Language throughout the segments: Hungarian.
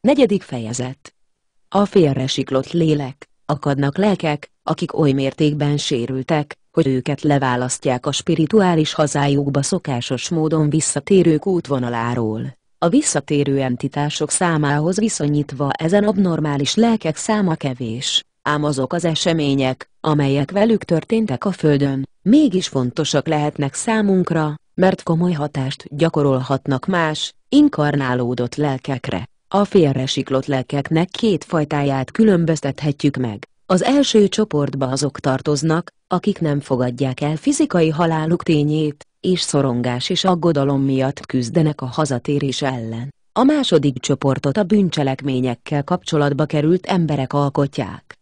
Negyedik fejezet A félresiklott lélek, akadnak lelkek, akik oly mértékben sérültek, hogy őket leválasztják a spirituális hazájukba szokásos módon visszatérők útvonaláról. A visszatérő entitások számához viszonyítva ezen abnormális lelkek száma kevés, ám azok az események, amelyek velük történtek a Földön, mégis fontosak lehetnek számunkra, mert komoly hatást gyakorolhatnak más, inkarnálódott lelkekre. A félresiklott lelkeknek két fajtáját különböztethetjük meg. Az első csoportba azok tartoznak, akik nem fogadják el fizikai haláluk tényét, és szorongás és aggodalom miatt küzdenek a hazatérés ellen. A második csoportot a bűncselekményekkel kapcsolatba került emberek alkotják.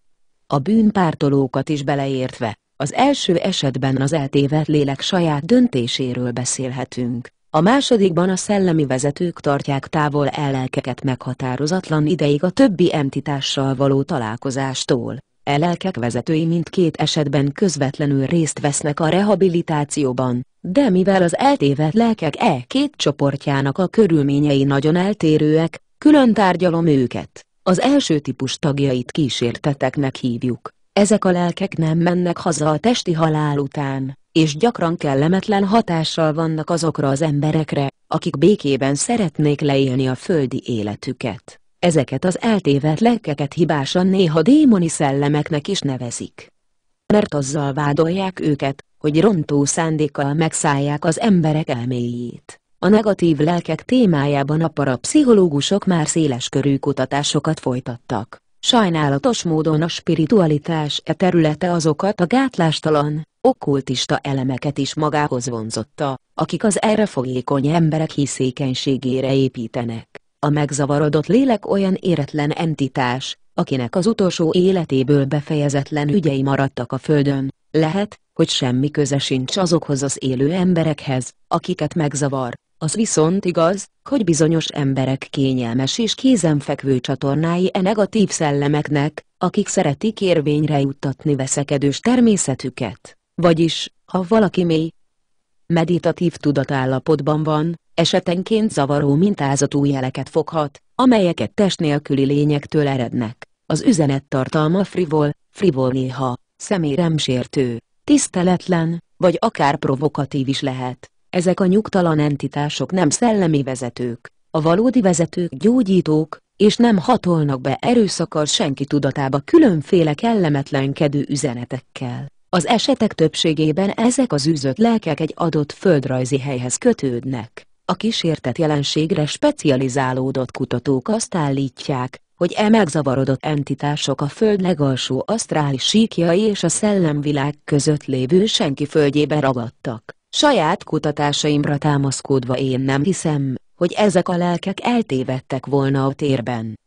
A bűnpártolókat is beleértve, az első esetben az eltévedt lélek saját döntéséről beszélhetünk a másodikban a szellemi vezetők tartják távol elelkeket meghatározatlan ideig a többi entitással való találkozástól. Elelkek vezetői mindkét esetben közvetlenül részt vesznek a rehabilitációban, de mivel az eltévedt lelkek e két csoportjának a körülményei nagyon eltérőek, külön tárgyalom őket. Az első típus tagjait kísérteteknek hívjuk. Ezek a lelkek nem mennek haza a testi halál után, és gyakran kellemetlen hatással vannak azokra az emberekre, akik békében szeretnék leélni a földi életüket. Ezeket az eltévedt lelkeket hibásan néha démoni szellemeknek is nevezik. Mert azzal vádolják őket, hogy rontó szándékkal megszállják az emberek elméjét. A negatív lelkek témájában a parapszichológusok már széleskörű kutatásokat folytattak. Sajnálatos módon a spiritualitás e területe azokat a gátlástalan, okkultista elemeket is magához vonzotta, akik az erre fogékony emberek hiszékenységére építenek. A megzavarodott lélek olyan éretlen entitás, akinek az utolsó életéből befejezetlen ügyei maradtak a földön, lehet, hogy semmi köze sincs azokhoz az élő emberekhez, akiket megzavar, az viszont igaz, hogy bizonyos emberek kényelmes és kézenfekvő csatornái e negatív szellemeknek, akik szeretik érvényre juttatni veszekedős természetüket. Vagyis, ha valaki mély, meditatív tudatállapotban van, esetenként zavaró mintázatú jeleket foghat, amelyeket test nélküli lényektől erednek. Az üzenet tartalma frivol, frivol néha, sértő, tiszteletlen, vagy akár provokatív is lehet. Ezek a nyugtalan entitások nem szellemi vezetők, a valódi vezetők gyógyítók, és nem hatolnak be erőszakkal senki tudatába különféle kellemetlenkedő üzenetekkel. Az esetek többségében ezek az űzött lelkek egy adott földrajzi helyhez kötődnek. A kísértett jelenségre specializálódott kutatók azt állítják, hogy e megzavarodott entitások a Föld legalsó asztrális síkjai és a szellemvilág között lévő senki földjébe ragadtak. Saját kutatásaimra támaszkodva én nem hiszem, hogy ezek a lelkek eltévedtek volna a térben.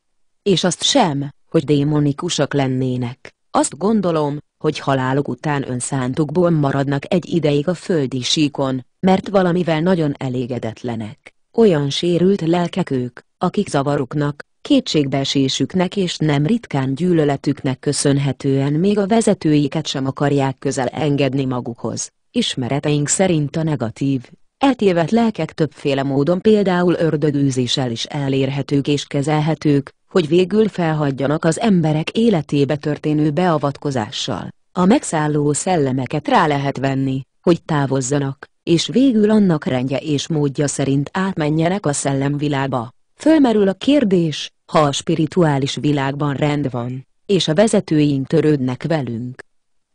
És azt sem, hogy démonikusak lennének. Azt gondolom, hogy halálok után önszántukból maradnak egy ideig a földi síkon, mert valamivel nagyon elégedetlenek. Olyan sérült lelkek ők, akik zavaruknak, kétségbeesésüknek és nem ritkán gyűlöletüknek köszönhetően még a vezetőiket sem akarják közel engedni magukhoz. Ismereteink szerint a negatív, eltévedt lelkek többféle módon például ördögűzéssel is elérhetők és kezelhetők, hogy végül felhagyjanak az emberek életébe történő beavatkozással. A megszálló szellemeket rá lehet venni, hogy távozzanak, és végül annak rendje és módja szerint átmenjenek a szellemvilágba. Fölmerül a kérdés, ha a spirituális világban rend van, és a vezetőink törődnek velünk,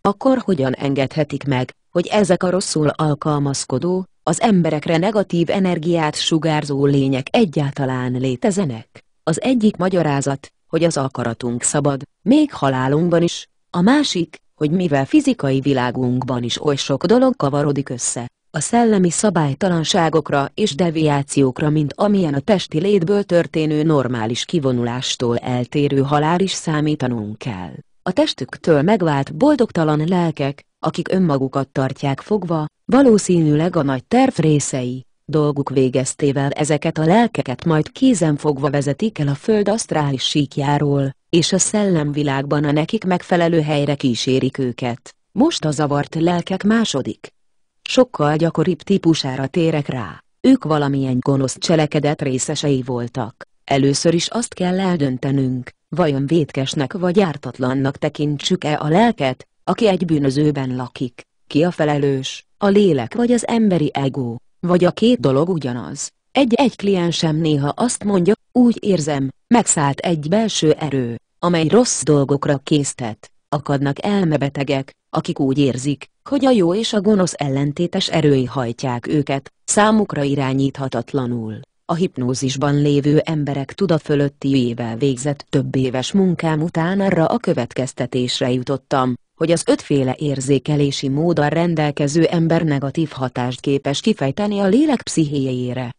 akkor hogyan engedhetik meg, hogy ezek a rosszul alkalmazkodó, az emberekre negatív energiát sugárzó lények egyáltalán létezenek? Az egyik magyarázat, hogy az akaratunk szabad, még halálunkban is, a másik, hogy mivel fizikai világunkban is oly sok dolog kavarodik össze, a szellemi szabálytalanságokra és deviációkra mint amilyen a testi létből történő normális kivonulástól eltérő halál is számítanunk kell. A testüktől megvált boldogtalan lelkek, akik önmagukat tartják fogva, valószínűleg a nagy terv részei, Dolguk végeztével ezeket a lelkeket majd kézen fogva vezetik el a föld asztrális síkjáról, és a szellemvilágban a nekik megfelelő helyre kísérik őket. Most a zavart lelkek második. Sokkal gyakoribb típusára térek rá, ők valamilyen gonosz cselekedet részesei voltak. Először is azt kell eldöntenünk, vajon vétkesnek vagy ártatlannak tekintsük-e a lelket, aki egy bűnözőben lakik, ki a felelős, a lélek vagy az emberi ego. Vagy a két dolog ugyanaz. Egy-egy kliensem néha azt mondja, úgy érzem, megszállt egy belső erő, amely rossz dolgokra késztet. Akadnak elmebetegek, akik úgy érzik, hogy a jó és a gonosz ellentétes erői hajtják őket, számukra irányíthatatlanul. A hipnózisban lévő emberek tuda fölötti ével végzett több éves munkám után arra a következtetésre jutottam, hogy az ötféle érzékelési móddal rendelkező ember negatív hatást képes kifejteni a lélek pszichéjére.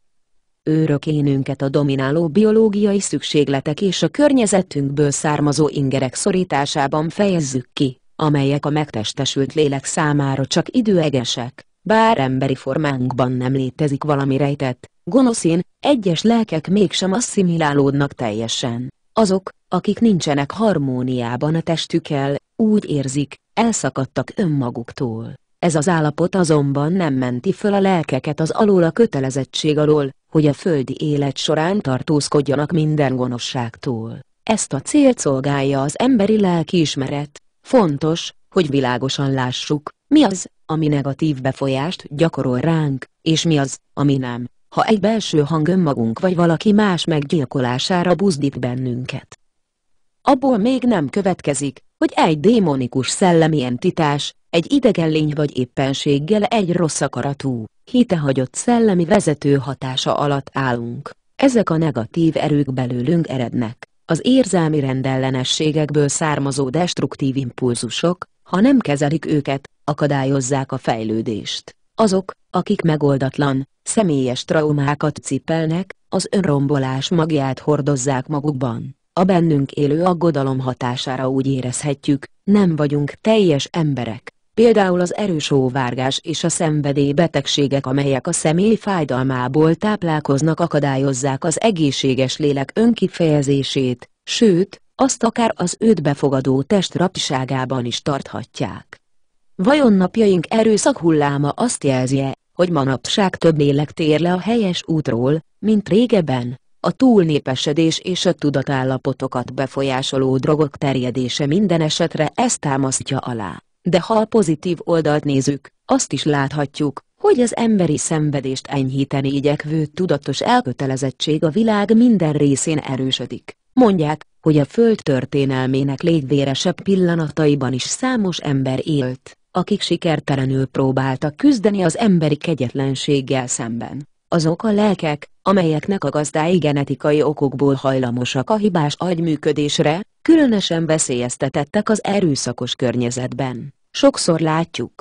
Őrök énünket a domináló biológiai szükségletek és a környezetünkből származó ingerek szorításában fejezzük ki, amelyek a megtestesült lélek számára csak időegesek, bár emberi formánkban nem létezik valami rejtett, gonoszén, egyes lelkek mégsem asszimilálódnak teljesen. Azok, akik nincsenek harmóniában a testükkel, úgy érzik, elszakadtak önmaguktól. Ez az állapot azonban nem menti föl a lelkeket az alól a kötelezettség alól, hogy a földi élet során tartózkodjanak minden gonoszságtól. Ezt a cél szolgálja az emberi lelkiismeret. Fontos, hogy világosan lássuk, mi az, ami negatív befolyást gyakorol ránk, és mi az, ami nem, ha egy belső hang önmagunk vagy valaki más meggyilkolására buzdít bennünket. Abból még nem következik, hogy egy démonikus szellemi entitás, egy idegen lény vagy éppenséggel egy rossz akaratú, hitehagyott szellemi vezető hatása alatt állunk. Ezek a negatív erők belőlünk erednek, az érzelmi rendellenességekből származó destruktív impulzusok, ha nem kezelik őket, akadályozzák a fejlődést. Azok, akik megoldatlan, személyes traumákat cipelnek, az önrombolás magját hordozzák magukban. A bennünk élő aggodalom hatására úgy érezhetjük, nem vagyunk teljes emberek. Például az erős óvárgás és a betegségek, amelyek a személy fájdalmából táplálkoznak akadályozzák az egészséges lélek önkifejezését, sőt, azt akár az őt befogadó test rabságában is tarthatják. Vajon napjaink erőszak hulláma azt jelzi -e, hogy manapság több lélek tér le a helyes útról, mint régebben? a túlnépesedés és a tudatállapotokat befolyásoló drogok terjedése minden esetre ezt támasztja alá. De ha a pozitív oldalt nézzük, azt is láthatjuk, hogy az emberi szenvedést enyhíteni igyekvő tudatos elkötelezettség a világ minden részén erősödik. Mondják, hogy a föld történelmének légvéresebb pillanataiban is számos ember élt, akik sikertelenül próbáltak küzdeni az emberi kegyetlenséggel szemben azok a lelkek, amelyeknek a gazdái genetikai okokból hajlamosak a hibás agyműködésre, különösen veszélyeztetettek az erőszakos környezetben. Sokszor látjuk,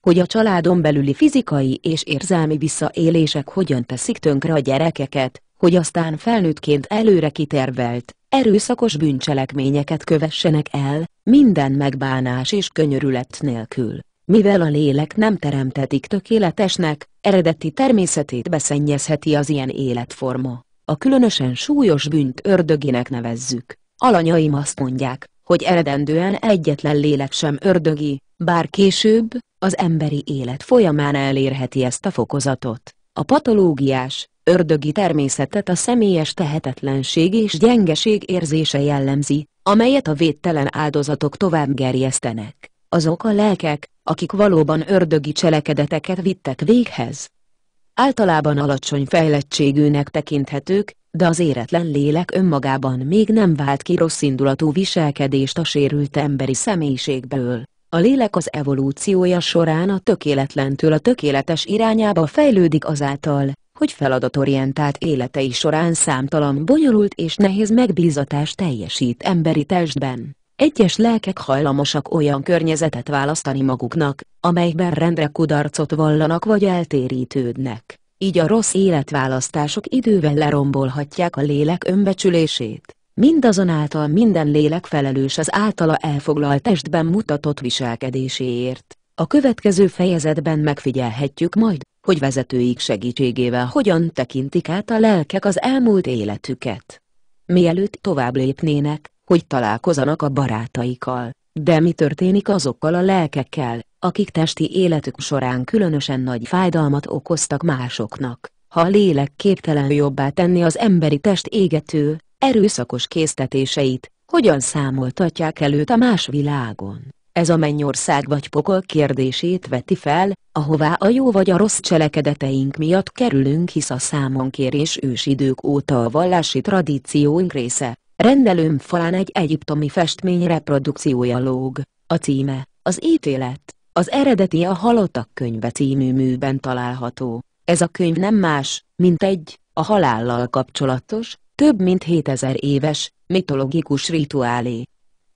hogy a családon belüli fizikai és érzelmi visszaélések hogyan teszik tönkre a gyerekeket, hogy aztán felnőttként előre kitervelt, erőszakos bűncselekményeket kövessenek el, minden megbánás és könyörület nélkül. Mivel a lélek nem teremtetik tökéletesnek, eredeti természetét beszennyezheti az ilyen életforma. A különösen súlyos bűnt ördöginek nevezzük. Alanyaim azt mondják, hogy eredendően egyetlen lélek sem ördögi, bár később, az emberi élet folyamán elérheti ezt a fokozatot. A patológiás, ördögi természetet a személyes tehetetlenség és gyengeség érzése jellemzi, amelyet a védtelen áldozatok tovább gerjesztenek. Azok a lelkek, akik valóban ördögi cselekedeteket vittek véghez. Általában alacsony fejlettségűnek tekinthetők, de az éretlen lélek önmagában még nem vált ki rosszindulatú viselkedést a sérült emberi személyiségből. A lélek az evolúciója során a tökéletlentől a tökéletes irányába fejlődik azáltal, hogy feladatorientált életei során számtalan bonyolult és nehéz megbízatást teljesít emberi testben. Egyes lelkek hajlamosak olyan környezetet választani maguknak, amelyben rendre kudarcot vallanak vagy eltérítődnek, így a rossz életválasztások idővel lerombolhatják a lélek önbecsülését. Mindazonáltal minden lélek felelős az általa elfoglalt testben mutatott viselkedéséért. A következő fejezetben megfigyelhetjük majd, hogy vezetőik segítségével hogyan tekintik át a lelkek az elmúlt életüket. Mielőtt tovább lépnének, hogy találkozanak a barátaikkal, de mi történik azokkal a lelkekkel, akik testi életük során különösen nagy fájdalmat okoztak másoknak, ha a lélek képtelen jobbá tenni az emberi test égető, erőszakos késztetéseit, hogyan számoltatják előtt a más világon. Ez a mennyország vagy pokol kérdését veti fel, ahová a jó vagy a rossz cselekedeteink miatt kerülünk hisz a számonkérés ősidők óta a vallási tradíciónk része, Rendelőm falán egy egyiptomi festmény reprodukciója lóg, a címe, az ítélet, az eredeti a Halottak könyve című műben található. Ez a könyv nem más, mint egy, a halállal kapcsolatos, több mint 7000 éves, mitológikus rituálé.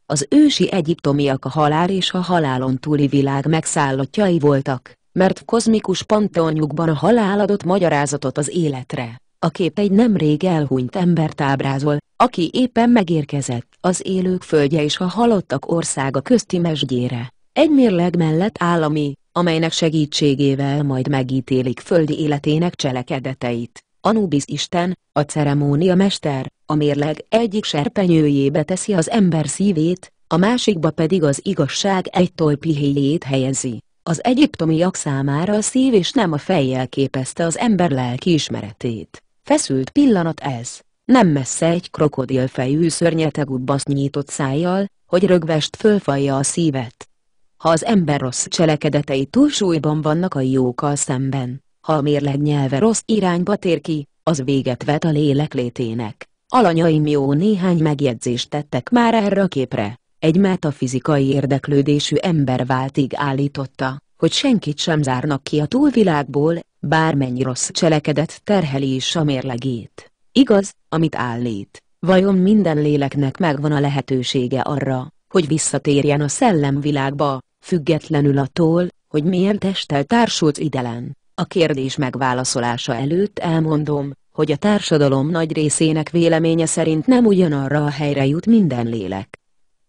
Az ősi egyiptomiak a halál és a halálon túli világ megszállottjai voltak, mert kozmikus panteonjukban a halál adott magyarázatot az életre. A kép egy nemrég elhunyt embert ábrázol, aki éppen megérkezett az élők földje és a halottak országa közti mesgyére. Egy mérleg mellett állami, amelynek segítségével majd megítélik földi életének cselekedeteit. Anubis Isten, a ceremónia mester, a mérleg egyik serpenyőjébe teszi az ember szívét, a másikba pedig az igazság egy tolpihéjét helyezi. Az egyiptomiak számára a szív és nem a fejjel képezte az ember lelki ismeretét. Feszült pillanat ez, nem messze egy krokodilfejű szörnyeteg ubbasz nyitott szájjal, hogy rögvest fölfalja a szívet. Ha az ember rossz cselekedetei túlsúlyban vannak a jókkal szemben, ha a mérleg nyelve rossz irányba tér ki, az véget vet a lélek létének. Alanyaim jó néhány megjegyzést tettek már erre a képre, egy metafizikai érdeklődésű ember váltig állította hogy senkit sem zárnak ki a túlvilágból, bármennyi rossz cselekedet terheli is a mérlegét. Igaz, amit állít, vajon minden léleknek megvan a lehetősége arra, hogy visszatérjen a szellemvilágba, függetlenül attól, hogy milyen testtel társult idelen. A kérdés megválaszolása előtt elmondom, hogy a társadalom nagy részének véleménye szerint nem ugyanarra a helyre jut minden lélek.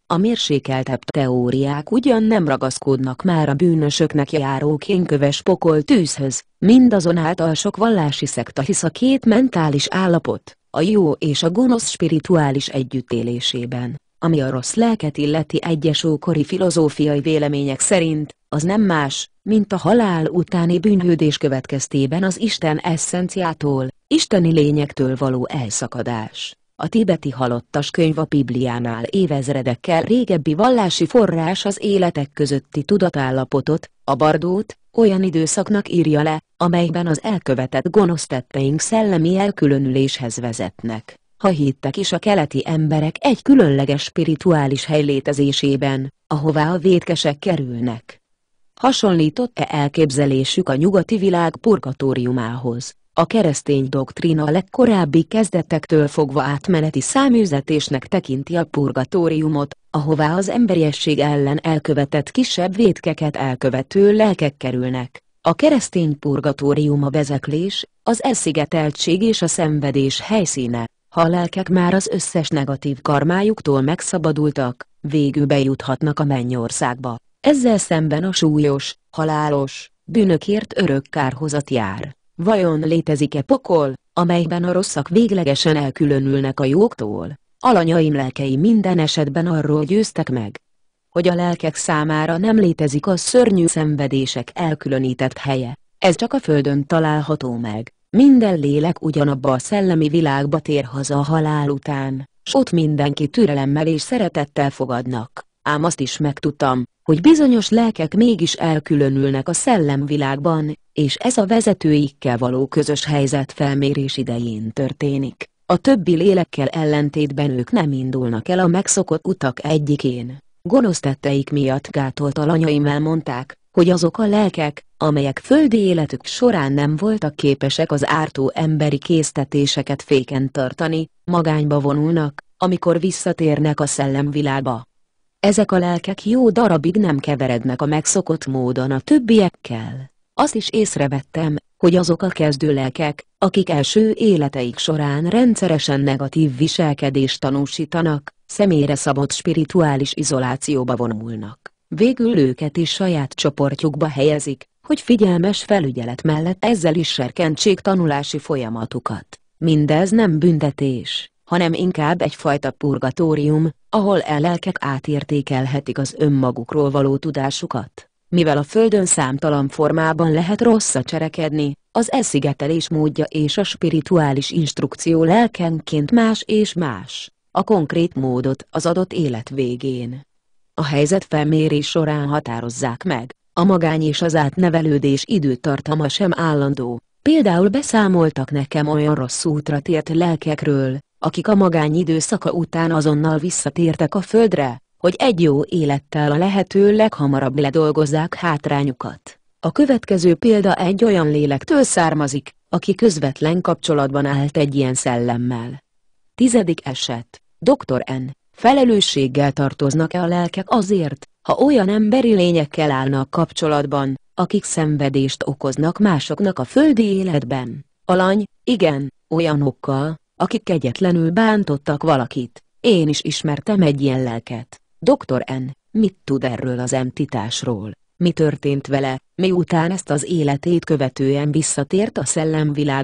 A mérsékeltebb teóriák ugyan nem ragaszkodnak már a bűnösöknek járó kénköves pokol tűzhöz, mindazonáltal sok vallási szekta hisz a két mentális állapot, a jó és a gonosz spirituális együttélésében, ami a rossz lelket illeti egyes ókori filozófiai vélemények szerint, az nem más, mint a halál utáni bűnhődés következtében az Isten esszenciától, isteni lényektől való elszakadás. A tibeti halottas könyv a Bibliánál évezredekkel régebbi vallási forrás az életek közötti tudatállapotot, a bardót, olyan időszaknak írja le, amelyben az elkövetett gonosz tetteink szellemi elkülönüléshez vezetnek. Ha hittek is a keleti emberek egy különleges spirituális hely létezésében, ahová a vétkesek kerülnek. Hasonlított-e elképzelésük a nyugati világ purgatóriumához? A keresztény doktrína a legkorábbi kezdetektől fogva átmeneti száműzetésnek tekinti a purgatóriumot, ahová az emberiesség ellen elkövetett kisebb vétkeket elkövető lelkek kerülnek. A keresztény purgatórium a vezeklés, az elszigeteltség és a szenvedés helyszíne. Ha a lelkek már az összes negatív karmájuktól megszabadultak, végül bejuthatnak a mennyországba. Ezzel szemben a súlyos, halálos, bűnökért örök kárhozat jár. Vajon létezik-e pokol, amelyben a rosszak véglegesen elkülönülnek a jóktól? Alanyaim lelkei minden esetben arról győztek meg, hogy a lelkek számára nem létezik a szörnyű szenvedések elkülönített helye, ez csak a Földön található meg. Minden lélek ugyanabba a szellemi világba tér haza a halál után, s ott mindenki türelemmel és szeretettel fogadnak. Ám azt is megtudtam, hogy bizonyos lelkek mégis elkülönülnek a szellemvilágban, és ez a vezetőikkel való közös helyzet felmérés idején történik. A többi lélekkel ellentétben ők nem indulnak el a megszokott utak egyikén. Gonosz tetteik miatt gátolt alanyaim elmondták, hogy azok a lelkek, amelyek földi életük során nem voltak képesek az ártó emberi késztetéseket féken tartani, magányba vonulnak, amikor visszatérnek a szellemvilágba. Ezek a lelkek jó darabig nem keverednek a megszokott módon a többiekkel. Azt is észrevettem, hogy azok a lelkek, akik első életeik során rendszeresen negatív viselkedést tanúsítanak, személyre szabott spirituális izolációba vonulnak. Végül őket is saját csoportjukba helyezik, hogy figyelmes felügyelet mellett ezzel is serkentsék tanulási folyamatukat. Mindez nem büntetés, hanem inkább egyfajta purgatórium, ahol lelkek átértékelhetik az önmagukról való tudásukat. Mivel a Földön számtalan formában lehet rossza cserekedni, az elszigetelés módja és a spirituális instrukció lelkenként más és más, a konkrét módot az adott élet végén. A helyzet felmérés során határozzák meg, a magány és az átnevelődés időtartama sem állandó, például beszámoltak nekem olyan rossz útra tért lelkekről, akik a magány időszaka után azonnal visszatértek a földre, hogy egy jó élettel a lehető leghamarabb ledolgozzák hátrányukat. A következő példa egy olyan lélektől származik, aki közvetlen kapcsolatban állt egy ilyen szellemmel. Tizedik eset. Dr. N. Felelősséggel tartoznak-e a lelkek azért, ha olyan emberi lényekkel állnak kapcsolatban, akik szenvedést okoznak másoknak a földi életben? Alany, igen, olyanokkal, akik egyetlenül bántottak valakit. Én is ismertem egy ilyen lelket. Dr. N. mit tud erről az entitásról? Mi történt vele, miután ezt az életét követően visszatért a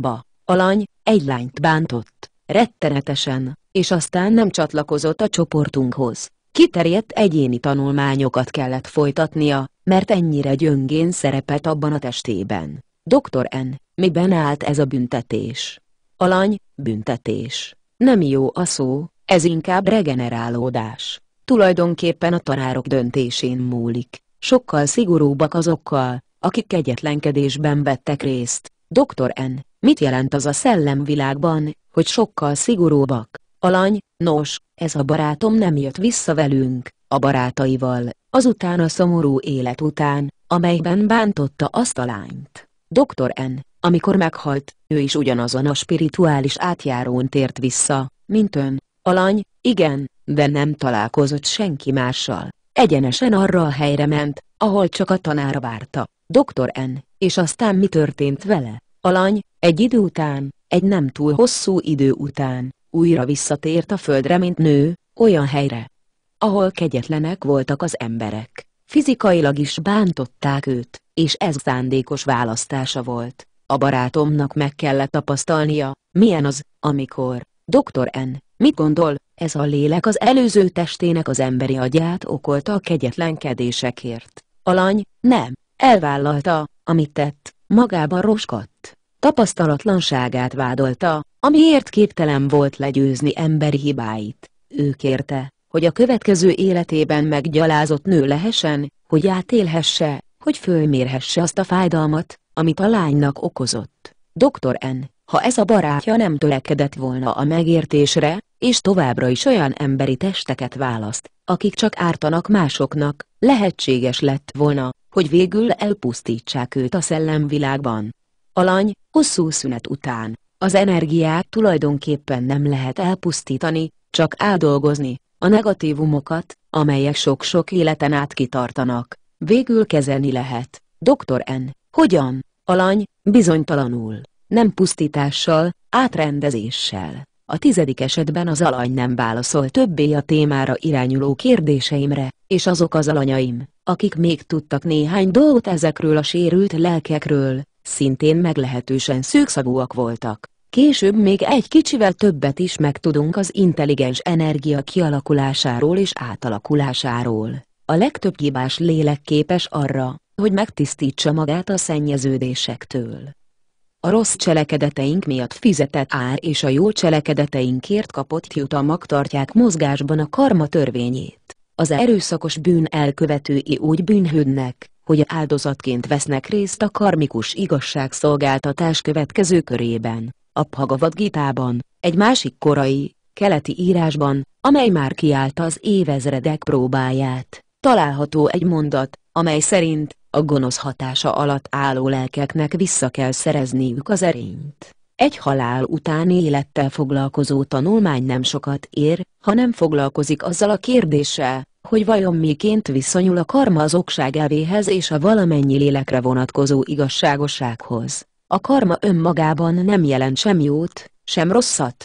A Alany, egy lányt bántott, rettenetesen, és aztán nem csatlakozott a csoportunkhoz. Kiterjedt egyéni tanulmányokat kellett folytatnia, mert ennyire gyöngén szerepelt abban a testében. Dr. N. Miben állt ez a büntetés? Alany, büntetés. Nem jó a szó, ez inkább regenerálódás tulajdonképpen a tanárok döntésén múlik, sokkal szigorúbbak azokkal, akik kegyetlenkedésben vettek részt. Dr. N. Mit jelent az a szellemvilágban, hogy sokkal szigorúbbak? Alany, nos, ez a barátom nem jött vissza velünk, a barátaival, azután a szomorú élet után, amelyben bántotta azt a lányt. Dr. N. Amikor meghalt, ő is ugyanazon a spirituális átjárón tért vissza, mint ön. Alany, igen, de nem találkozott senki mással. Egyenesen arra a helyre ment, ahol csak a tanára várta, Doktor N, és aztán mi történt vele? A lány, egy idő után, egy nem túl hosszú idő után, újra visszatért a földre, mint nő, olyan helyre, ahol kegyetlenek voltak az emberek. Fizikailag is bántották őt, és ez szándékos választása volt. A barátomnak meg kellett tapasztalnia, milyen az, amikor, Dr. N, Mit gondol, ez a lélek az előző testének az emberi agyát okolta a kegyetlenkedésekért. Alany, nem, elvállalta, amit tett, magába roskadt. Tapasztalatlanságát vádolta, amiért képtelen volt legyőzni emberi hibáit. Ő kérte, hogy a következő életében meggyalázott nő lehessen, hogy átélhesse, hogy fölmérhesse azt a fájdalmat, amit a lánynak okozott. Dr. N., ha ez a barátja nem törekedett volna a megértésre, és továbbra is olyan emberi testeket választ, akik csak ártanak másoknak, lehetséges lett volna, hogy végül elpusztítsák őt a szellemvilágban. Alany, hosszú szünet után, az energiát tulajdonképpen nem lehet elpusztítani, csak áldolgozni, a negatívumokat, amelyek sok-sok életen át kitartanak, végül kezelni lehet. Dr. N. Hogyan? Alany, bizonytalanul, nem pusztítással, átrendezéssel. A tizedik esetben az alany nem válaszol többé a témára irányuló kérdéseimre, és azok az alanyaim, akik még tudtak néhány dolgot ezekről a sérült lelkekről, szintén meglehetősen szűkszagúak voltak. Később még egy kicsivel többet is megtudunk az intelligens energia kialakulásáról és átalakulásáról. A legtöbb hibás lélek képes arra, hogy megtisztítsa magát a szennyeződésektől a rossz cselekedeteink miatt fizetett ár és a jó cselekedeteinkért kapott jutalmak tartják mozgásban a karma törvényét. Az erőszakos bűn elkövetői úgy bűnhődnek, hogy áldozatként vesznek részt a karmikus igazságszolgáltatás következő körében, a Bhagavad Gitában, egy másik korai, keleti írásban, amely már kiállta az évezredek próbáját. Található egy mondat, amely szerint, a gonosz hatása alatt álló lelkeknek vissza kell szerezniük az erényt. Egy halál utáni élettel foglalkozó tanulmány nem sokat ér, ha nem foglalkozik azzal a kérdéssel, hogy vajon miként viszonyul a karma az okság elvéhez és a valamennyi lélekre vonatkozó igazságossághoz. A karma önmagában nem jelent sem jót, sem rosszat.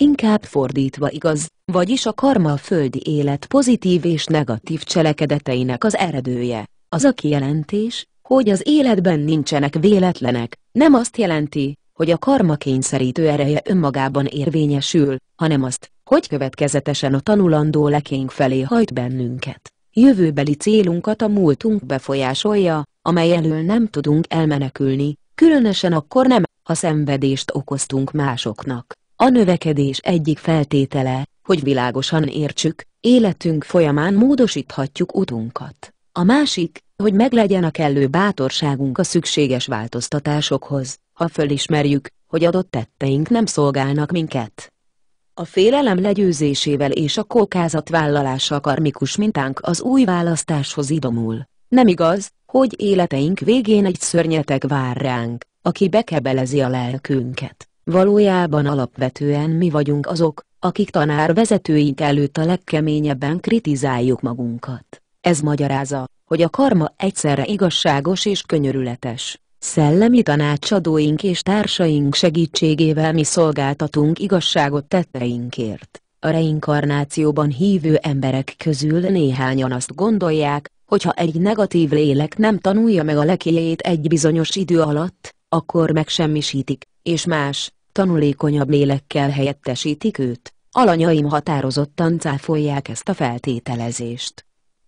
Inkább fordítva igaz, vagyis a karma a földi élet pozitív és negatív cselekedeteinek az eredője. Az a kijelentés, hogy az életben nincsenek véletlenek, nem azt jelenti, hogy a karma kényszerítő ereje önmagában érvényesül, hanem azt, hogy következetesen a tanulandó lekénk felé hajt bennünket. Jövőbeli célunkat a múltunk befolyásolja, amely elől nem tudunk elmenekülni, különösen akkor nem, ha szenvedést okoztunk másoknak. A növekedés egyik feltétele, hogy világosan értsük, életünk folyamán módosíthatjuk utunkat. A másik, hogy meglegyen a kellő bátorságunk a szükséges változtatásokhoz, ha fölismerjük, hogy adott tetteink nem szolgálnak minket. A félelem legyőzésével és a kókázat vállalása karmikus mintánk az új választáshoz idomul. Nem igaz, hogy életeink végén egy szörnyeteg vár ránk, aki bekebelezi a lelkünket. Valójában alapvetően mi vagyunk azok, akik tanár vezetőink előtt a legkeményebben kritizáljuk magunkat. Ez magyarázza, hogy a karma egyszerre igazságos és könyörületes. Szellemi tanácsadóink és társaink segítségével mi szolgáltatunk igazságot tetteinkért. A reinkarnációban hívő emberek közül néhányan azt gondolják, hogy ha egy negatív lélek nem tanulja meg a lekéjét egy bizonyos idő alatt, akkor megsemmisítik, és más, tanulékonyabb lélekkel helyettesítik őt. Alanyaim határozottan cáfolják ezt a feltételezést.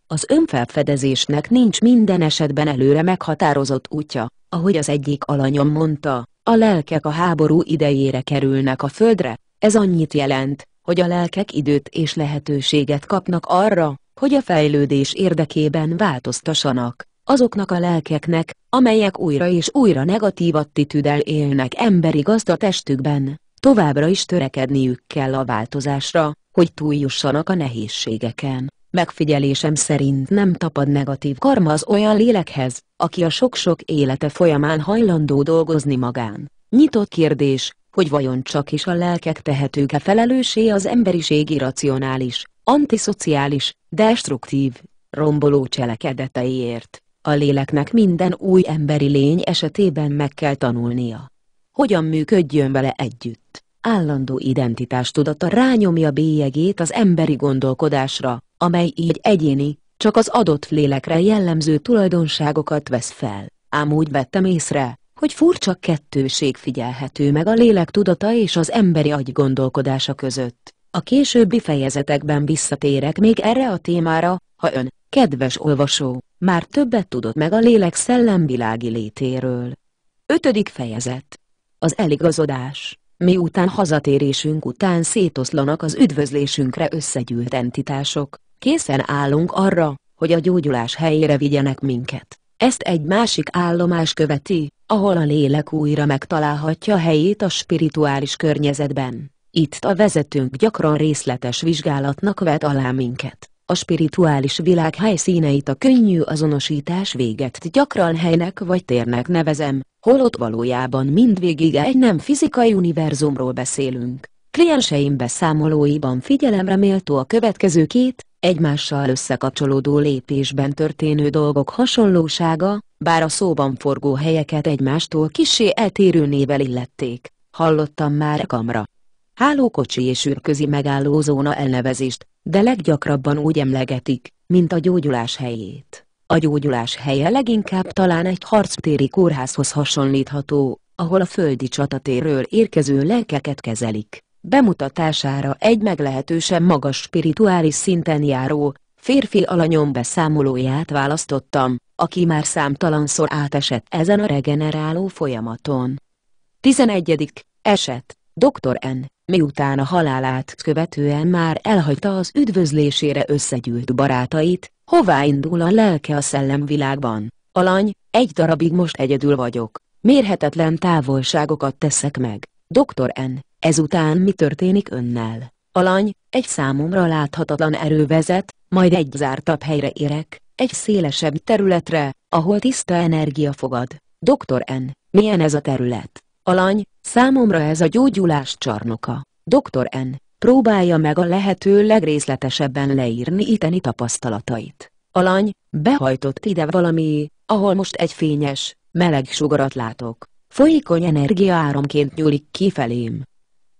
Az önfelfedezésnek nincs minden esetben előre meghatározott útja, ahogy az egyik alanyom mondta, a lelkek a háború idejére kerülnek a földre, ez annyit jelent, hogy a lelkek időt és lehetőséget kapnak arra, hogy a fejlődés érdekében változtassanak. Azoknak a lelkeknek, amelyek újra és újra negatív attitűdel élnek emberi gazda testükben, továbbra is törekedniük kell a változásra, hogy túljussanak a nehézségeken. Megfigyelésem szerint nem tapad negatív karma az olyan lélekhez, aki a sok-sok élete folyamán hajlandó dolgozni magán. Nyitott kérdés, hogy vajon csak is a lelkek tehetők-e felelősé az emberiség irracionális, antiszociális, destruktív, romboló cselekedeteiért. A léleknek minden új emberi lény esetében meg kell tanulnia. Hogyan működjön vele együtt? állandó identitástudata rányomja bélyegét az emberi gondolkodásra, amely így egyéni, csak az adott lélekre jellemző tulajdonságokat vesz fel, ám úgy vettem észre, hogy furcsa kettőség figyelhető meg a lélek tudata és az emberi agy gondolkodása között. A későbbi fejezetekben visszatérek még erre a témára, ha ön, kedves olvasó, már többet tudott meg a lélek szellemvilági létéről. 5. fejezet Az eligazodás Miután hazatérésünk után szétoszlanak az üdvözlésünkre összegyűlt entitások, készen állunk arra, hogy a gyógyulás helyére vigyenek minket. Ezt egy másik állomás követi, ahol a lélek újra megtalálhatja helyét a spirituális környezetben. Itt a vezetőnk gyakran részletes vizsgálatnak vet alá minket. A spirituális világ helyszíneit a könnyű azonosítás véget gyakran helynek vagy térnek nevezem, holott valójában mindvégig egy nem fizikai univerzumról beszélünk. Klienseim beszámolóiban figyelemre méltó a következő két, egymással összekapcsolódó lépésben történő dolgok hasonlósága, bár a szóban forgó helyeket egymástól kisé eltérő nével illették, hallottam már kamra. Hálókocsi és űrközi megállózóna elnevezést, de leggyakrabban úgy emlegetik, mint a gyógyulás helyét. A gyógyulás helye leginkább talán egy harctéri kórházhoz hasonlítható, ahol a földi csatatéről érkező lelkeket kezelik. Bemutatására egy meglehetősen magas spirituális szinten járó, férfi alanyom beszámolóját választottam, aki már számtalanszor átesett ezen a regeneráló folyamaton. 11. Eset, Dr. N. Miután a halálát követően már elhagyta az üdvözlésére összegyűlt barátait, Hová indul a lelke a szellemvilágban? Alany, egy darabig most egyedül vagyok. Mérhetetlen távolságokat teszek meg. Doktor N, ezután mi történik önnel? Alany, egy számomra láthatatlan erő vezet, majd egy zártabb helyre érek, egy szélesebb területre, ahol tiszta energia fogad. Doktor N, milyen ez a terület? Alany, számomra ez a gyógyulás csarnoka. Doktor N, próbálja meg a lehető legrészletesebben leírni itteni tapasztalatait. Alany, behajtott ide valami, ahol most egy fényes, meleg sugarat látok. Folyékony energiaáramként nyúlik kifelém.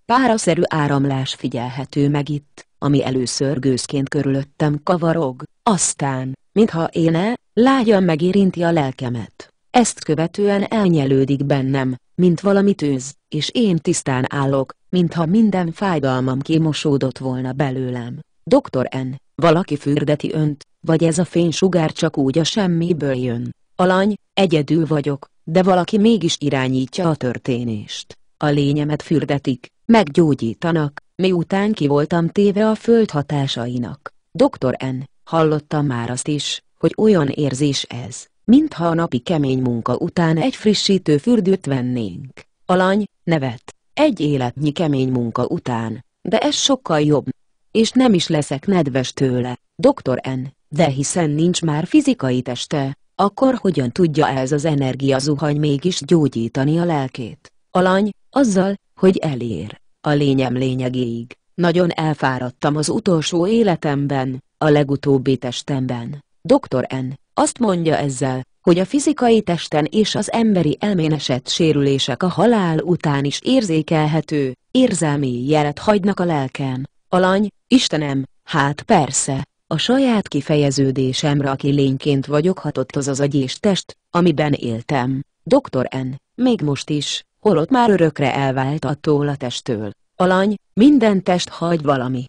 Páraszerű áramlás figyelhető meg itt, ami először gőzként körülöttem kavarog, aztán, mintha éne, lágyan megérinti a lelkemet. Ezt követően elnyelődik bennem, mint valami tűz, és én tisztán állok, mintha minden fájdalmam kimosódott volna belőlem. Doktor N, valaki fürdeti önt, vagy ez a fénysugár csak úgy a semmiből jön. Alany, egyedül vagyok, de valaki mégis irányítja a történést. A lényemet fürdetik, meggyógyítanak, miután ki voltam téve a föld hatásainak. Doktor N, hallottam már azt is, hogy olyan érzés ez, mintha a napi kemény munka után egy frissítő fürdőt vennénk. Alany, nevet, egy életnyi kemény munka után, de ez sokkal jobb, és nem is leszek nedves tőle, doktor N, de hiszen nincs már fizikai teste, akkor hogyan tudja ez az energia zuhany mégis gyógyítani a lelkét? Alany, azzal, hogy elér, a lényem lényegéig. Nagyon elfáradtam az utolsó életemben, a legutóbbi testemben. Doktor N, azt mondja ezzel, hogy a fizikai testen és az emberi elmén esett sérülések a halál után is érzékelhető, érzelmi jelet hagynak a lelken. Alany, Istenem, hát persze, a saját kifejeződésemre aki lényként vagyok hatott az az agy és test, amiben éltem. Doktor N, még most is, holott már örökre elvált attól a testtől. Alany, minden test hagy valami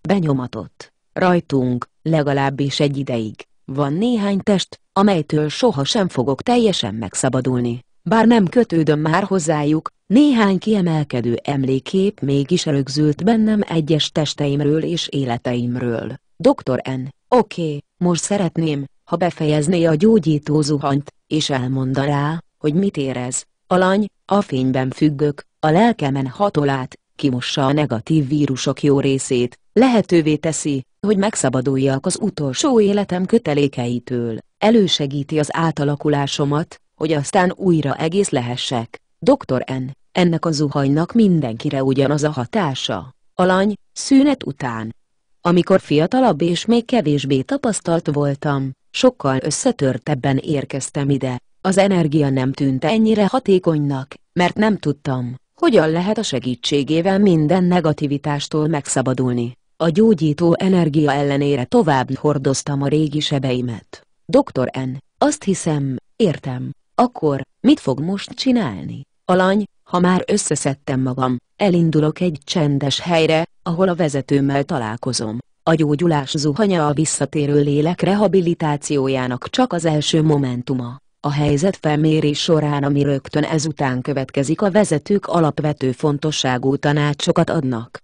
benyomatot, rajtunk, legalábbis egy ideig. Van néhány test, amelytől soha sem fogok teljesen megszabadulni, bár nem kötődöm már hozzájuk, néhány kiemelkedő emlékép mégis rögzült bennem egyes testeimről és életeimről. Doktor N, oké, okay, most szeretném, ha befejezné a gyógyító zuhanyt, és elmondaná, hogy mit érez. Alany, a fényben függök, a lelkemen hatolát, kimossa a negatív vírusok jó részét, Lehetővé teszi, hogy megszabaduljak az utolsó életem kötelékeitől, elősegíti az átalakulásomat, hogy aztán újra egész lehessek. Dr. N. Ennek a zuhanynak mindenkire ugyanaz a hatása. Alany, szünet után. Amikor fiatalabb és még kevésbé tapasztalt voltam, sokkal összetörtebben érkeztem ide. Az energia nem tűnt ennyire hatékonynak, mert nem tudtam, hogyan lehet a segítségével minden negativitástól megszabadulni. A gyógyító energia ellenére tovább hordoztam a régi sebeimet. Doktor N, azt hiszem, értem, akkor, mit fog most csinálni? Alany, ha már összeszedtem magam, elindulok egy csendes helyre, ahol a vezetőmmel találkozom. A gyógyulás zuhanya a visszatérő lélek rehabilitációjának csak az első momentuma. A helyzet felmérés során ami rögtön ezután következik a vezetők alapvető fontosságú tanácsokat adnak,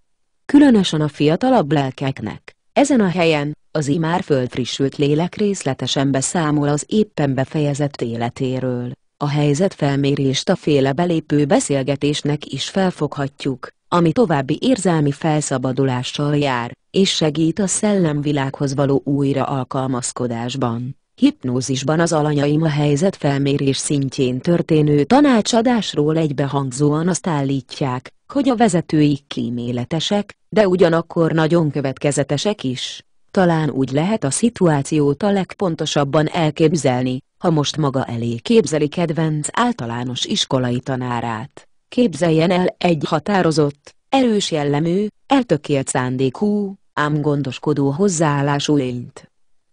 különösen a fiatalabb lelkeknek. Ezen a helyen, az imár földfrissült lélek részletesen beszámol az éppen befejezett életéről. A helyzet felmérést a féle belépő beszélgetésnek is felfoghatjuk, ami további érzelmi felszabadulással jár, és segít a szellemvilághoz való újra alkalmazkodásban. Hipnózisban az alanyaim a helyzetfelmérés szintjén történő tanácsadásról egybehangzóan azt állítják, hogy a vezetőik kíméletesek, de ugyanakkor nagyon következetesek is. Talán úgy lehet a szituációt a legpontosabban elképzelni, ha most maga elé képzeli kedvenc általános iskolai tanárát. Képzeljen el egy határozott, erős jellemű, eltökélt szándékú, ám gondoskodó hozzáállású lényt.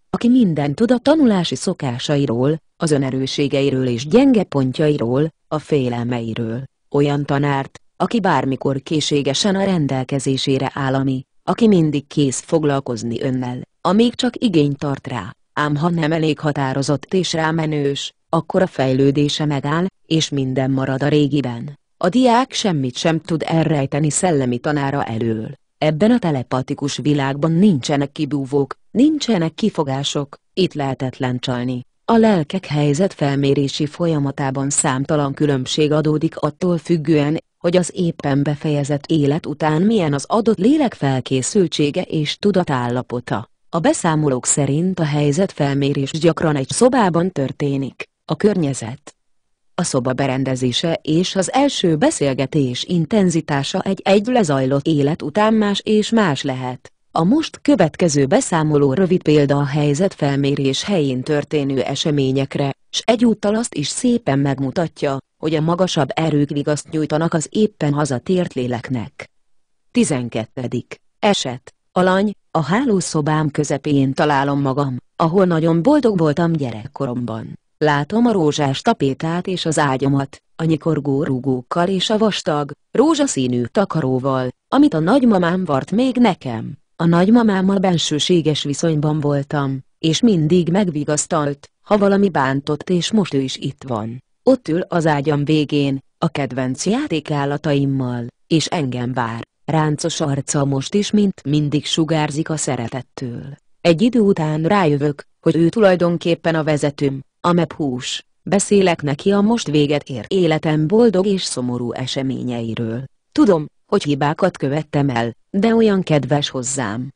Aki minden tud a tanulási szokásairól, az önerőségeiről és gyenge pontjairól, a félelmeiről. Olyan tanárt, aki bármikor készségesen a rendelkezésére állami, aki mindig kész foglalkozni önnel, amíg csak igény tart rá, ám ha nem elég határozott és rámenős, akkor a fejlődése megáll, és minden marad a régiben. A diák semmit sem tud elrejteni szellemi tanára elől. Ebben a telepatikus világban nincsenek kibúvók, nincsenek kifogások, itt lehetetlen csalni. A lelkek helyzet felmérési folyamatában számtalan különbség adódik attól függően, hogy az éppen befejezett élet után milyen az adott lélek felkészültsége és tudatállapota. A beszámolók szerint a helyzet felmérés gyakran egy szobában történik, a környezet. A szoba berendezése és az első beszélgetés intenzitása egy-egy lezajlott élet után más és más lehet. A most következő beszámoló rövid példa a felmérés helyén történő eseményekre, s egyúttal azt is szépen megmutatja, hogy a magasabb erők vigaszt nyújtanak az éppen hazatért léleknek. 12. Eset Alany, a hálószobám közepén találom magam, ahol nagyon boldog voltam gyerekkoromban. Látom a rózsás tapétát és az ágyomat, a nyikorgó rúgókkal és a vastag, rózsaszínű takaróval, amit a nagymamám vart még nekem. A nagymamámmal bensőséges viszonyban voltam, és mindig megvigasztalt, ha valami bántott és most ő is itt van. Ott ül az ágyam végén, a kedvenc játékállataimmal, és engem vár. Ráncos arca most is mint mindig sugárzik a szeretettől. Egy idő után rájövök, hogy ő tulajdonképpen a vezetőm, a mephús. Beszélek neki a most véget ér életem boldog és szomorú eseményeiről. Tudom, hogy hibákat követtem el, de olyan kedves hozzám.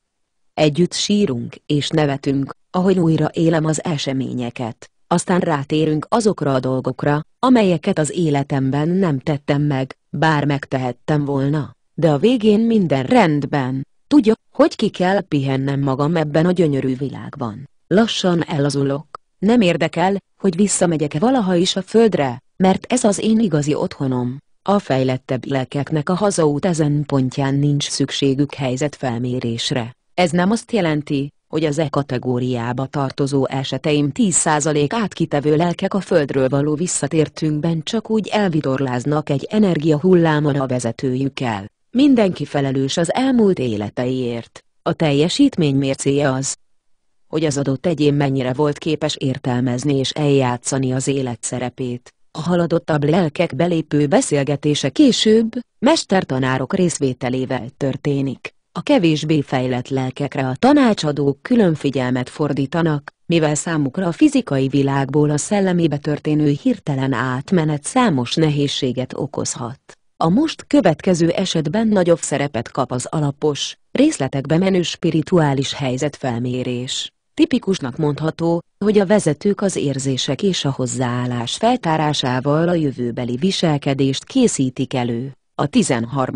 Együtt sírunk és nevetünk, ahogy újra élem az eseményeket aztán rátérünk azokra a dolgokra, amelyeket az életemben nem tettem meg, bár megtehettem volna, de a végén minden rendben. Tudja, hogy ki kell pihennem magam ebben a gyönyörű világban. Lassan elazulok. Nem érdekel, hogy visszamegyek-e valaha is a földre, mert ez az én igazi otthonom. A fejlettebb lelkeknek a hazaút ezen pontján nincs szükségük helyzetfelmérésre. Ez nem azt jelenti, hogy az e kategóriába tartozó eseteim 10%-át lelkek a földről való visszatértünkben csak úgy elvidorláznak egy energiahullámon a vezetőjükkel. Mindenki felelős az elmúlt életeiért, a teljesítmény mércéje az, hogy az adott egyén mennyire volt képes értelmezni és eljátszani az élet szerepét. A haladottabb lelkek belépő beszélgetése később, mestertanárok részvételével történik. A kevésbé fejlett lelkekre a tanácsadók külön figyelmet fordítanak, mivel számukra a fizikai világból a szellemébe történő hirtelen átmenet számos nehézséget okozhat. A most következő esetben nagyobb szerepet kap az alapos, részletekbe menő spirituális helyzetfelmérés. Tipikusnak mondható, hogy a vezetők az érzések és a hozzáállás feltárásával a jövőbeli viselkedést készítik elő. A 13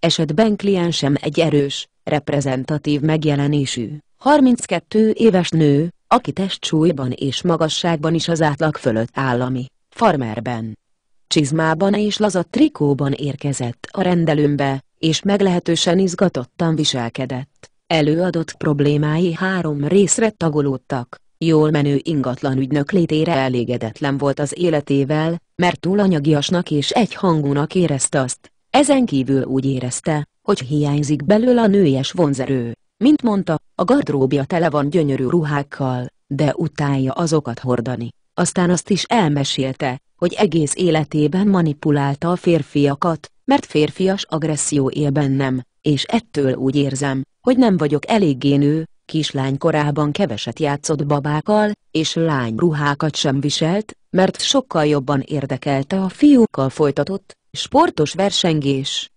esetben kliensem egy erős, reprezentatív megjelenésű, 32 éves nő, aki testsúlyban és magasságban is az átlag fölött állami, farmerben, csizmában és lazat trikóban érkezett a rendelőmbe, és meglehetősen izgatottan viselkedett. Előadott problémái három részre tagolódtak, jól menő ingatlan ügynök létére elégedetlen volt az életével, mert túl anyagiasnak és egyhangúnak érezte azt, ezen kívül úgy érezte, hogy hiányzik belőle a nőies vonzerő. Mint mondta, a gardróbja tele van gyönyörű ruhákkal, de utálja azokat hordani. Aztán azt is elmesélte, hogy egész életében manipulálta a férfiakat, mert férfias agresszió él bennem, és ettől úgy érzem, hogy nem vagyok eléggé nő, kislány korában keveset játszott babákkal, és lány ruhákat sem viselt, mert sokkal jobban érdekelte a fiúkkal folytatott, Sportos versengés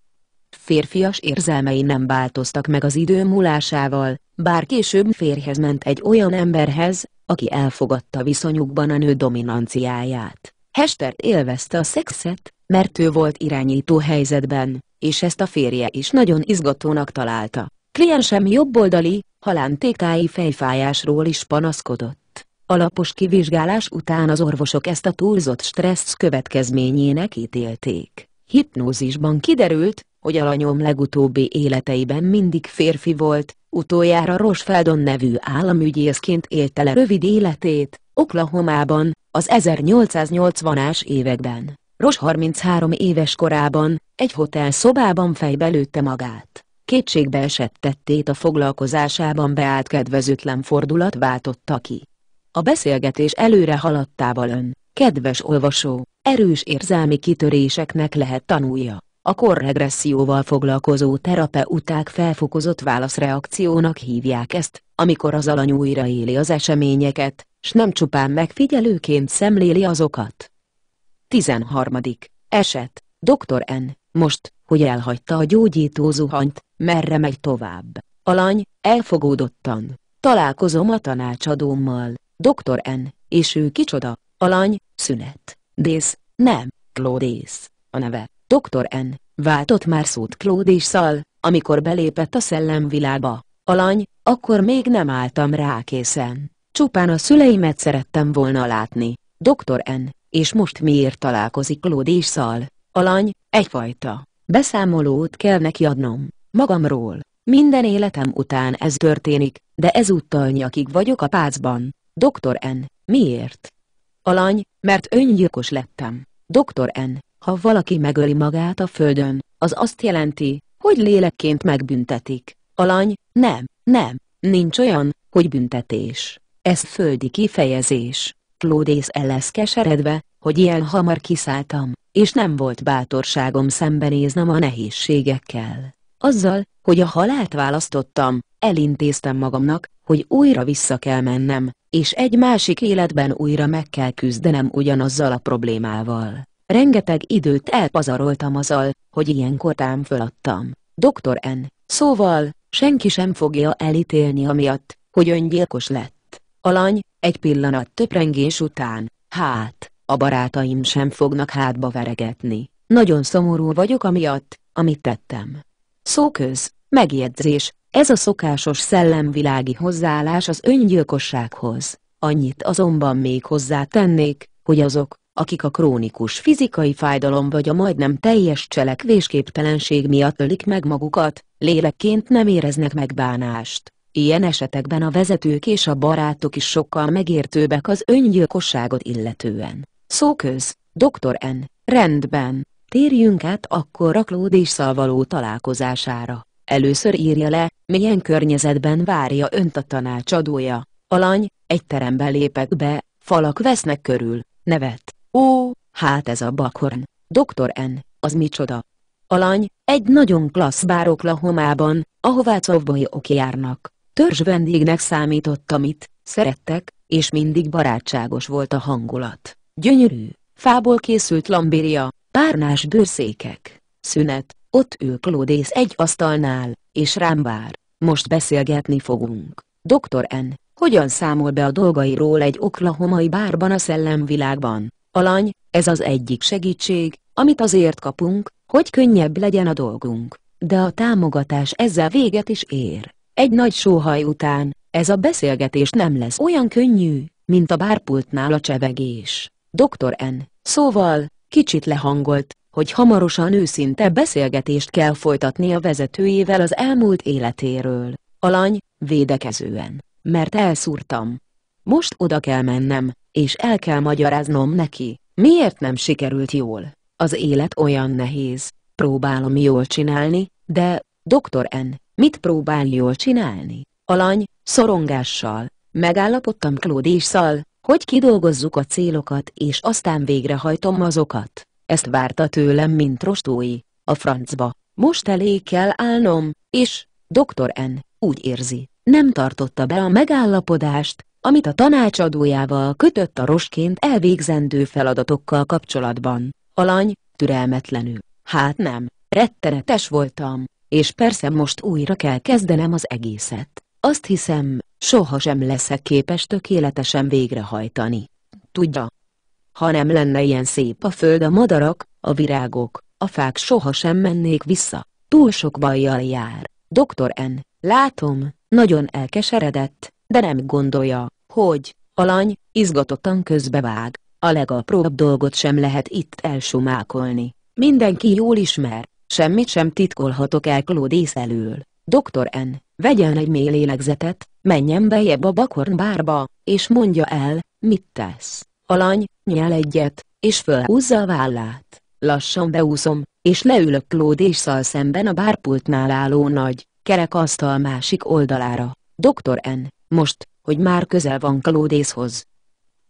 Férfias érzelmei nem változtak meg az idő múlásával, bár később férhez ment egy olyan emberhez, aki elfogadta viszonyukban a nő dominanciáját. Hester élvezte a szexet, mert ő volt irányító helyzetben, és ezt a férje is nagyon izgatónak találta. Kliensem jobboldali, halántékái fejfájásról is panaszkodott. Alapos kivizsgálás után az orvosok ezt a túlzott stressz következményének ítélték. Hipnózisban kiderült, hogy a lanyom legutóbbi életeiben mindig férfi volt, utoljára Rosfeldon nevű államügyészként élte le rövid életét, Oklahomában, az 1880-as években. Ros 33 éves korában, egy hotel szobában fejbelőtte magát. Kétségbe esett tettét a foglalkozásában beállt kedvezőtlen fordulat váltotta ki. A beszélgetés előre haladtával ön, kedves olvasó, erős érzelmi kitöréseknek lehet tanulja. A korregresszióval foglalkozó terapeuták felfokozott válaszreakciónak hívják ezt, amikor az alany újraéli az eseményeket, s nem csupán megfigyelőként szemléli azokat. 13. Eset Dr. N. Most, hogy elhagyta a gyógyító zuhanyt, merre megy tovább? Alany, elfogódottan. Találkozom a tanácsadómmal, Dr. N. És ő kicsoda? Alany, szünet. Dész, nem, Klódész. A neve, Dr. N. Váltott már szót Klódésszal, amikor belépett a szellemvilágba. Alany, akkor még nem álltam rá készen. Csupán a szüleimet szerettem volna látni. Dr. N. És most miért találkozik Klódésszal? Alany, egyfajta. Beszámolót kell neki adnom. Magamról. Minden életem után ez történik, de ezúttal nyakig vagyok a pácban. Doktor N. Miért? Alany, mert öngyilkos lettem. Doktor N. Ha valaki megöli magát a földön, az azt jelenti, hogy lélekként megbüntetik. Alany, nem, nem, nincs olyan, hogy büntetés. Ez földi kifejezés. Klódész ellesz keseredve, hogy ilyen hamar kiszálltam, és nem volt bátorságom szembenéznem a nehézségekkel. Azzal, hogy a halált választottam, elintéztem magamnak, hogy újra vissza kell mennem, és egy másik életben újra meg kell küzdenem ugyanazzal a problémával. Rengeteg időt elpazaroltam azzal, hogy ilyenkor tám föladtam. Dr. N. Szóval, senki sem fogja elítélni amiatt, hogy öngyilkos lett. Alany, egy pillanat töprengés után, hát, a barátaim sem fognak hátba veregetni. Nagyon szomorú vagyok amiatt, amit tettem. Szóköz, Megjegyzés, ez a szokásos szellemvilági hozzáállás az öngyilkossághoz, annyit azonban még tennék, hogy azok, akik a krónikus fizikai fájdalom vagy a majdnem teljes cselekvésképtelenség miatt ölik meg magukat, lélekként nem éreznek megbánást. Ilyen esetekben a vezetők és a barátok is sokkal megértőbbek az öngyilkosságot illetően. Szóköz, Dr. N. Rendben, térjünk át akkor a Klód és Szalvaló találkozására. Először írja le, milyen környezetben várja önt a tanácsadója. Alany, egy terembe lépek be, falak vesznek körül, nevet. Ó, hát ez a bakhorn, doktor N, az micsoda. Alany, egy nagyon klassz bárok lahomában, ahová covboyok járnak. Törzs vendégnek számított amit, szerettek, és mindig barátságos volt a hangulat. Gyönyörű, fából készült lambéria, párnás bőrszékek, Szünet, ott ül Klódész egy asztalnál, és rám vár, most beszélgetni fogunk. Dr. N. Hogyan számol be a dolgairól egy oklahomai bárban a szellemvilágban? Alany, ez az egyik segítség, amit azért kapunk, hogy könnyebb legyen a dolgunk. De a támogatás ezzel véget is ér. Egy nagy sóhaj után, ez a beszélgetés nem lesz olyan könnyű, mint a bárpultnál a csevegés. Dr. N. Szóval, kicsit lehangolt, hogy hamarosan őszinte beszélgetést kell folytatni a vezetőjével az elmúlt életéről. Alany, védekezően, mert elszúrtam. Most oda kell mennem, és el kell magyaráznom neki, miért nem sikerült jól. Az élet olyan nehéz, próbálom jól csinálni, de, doktor N, mit próbál jól csinálni? Alany, szorongással, megállapodtam Szal, hogy kidolgozzuk a célokat és aztán végrehajtom azokat ezt várta tőlem mint rostói, a francba. Most elé kell állnom, és, doktor N, úgy érzi, nem tartotta be a megállapodást, amit a tanácsadójával kötött a rosként elvégzendő feladatokkal kapcsolatban. Alany, türelmetlenül. Hát nem, rettenetes voltam, és persze most újra kell kezdenem az egészet. Azt hiszem, sohasem leszek képes tökéletesen végrehajtani. Tudja, ha nem lenne ilyen szép a föld a madarak, a virágok, a fák sohasem mennék vissza, túl sok bajjal jár. Doktor N. Látom, nagyon elkeseredett, de nem gondolja, hogy, alany, izgatottan közbevág, a legapróbb dolgot sem lehet itt elsumákolni. Mindenki jól ismer, semmit sem titkolhatok el Klódész elől. Doktor N. Vegyen egy mély lélegzetet, menjen bejebb a bakornbárba, és mondja el, mit tesz. Alany, nyel egyet, és fölhúzza a vállát. Lassan beúszom, és leülök Klód és szal szemben a bárpultnál álló nagy, kerek asztal másik oldalára. Doktor N, most, hogy már közel van Klódészhoz.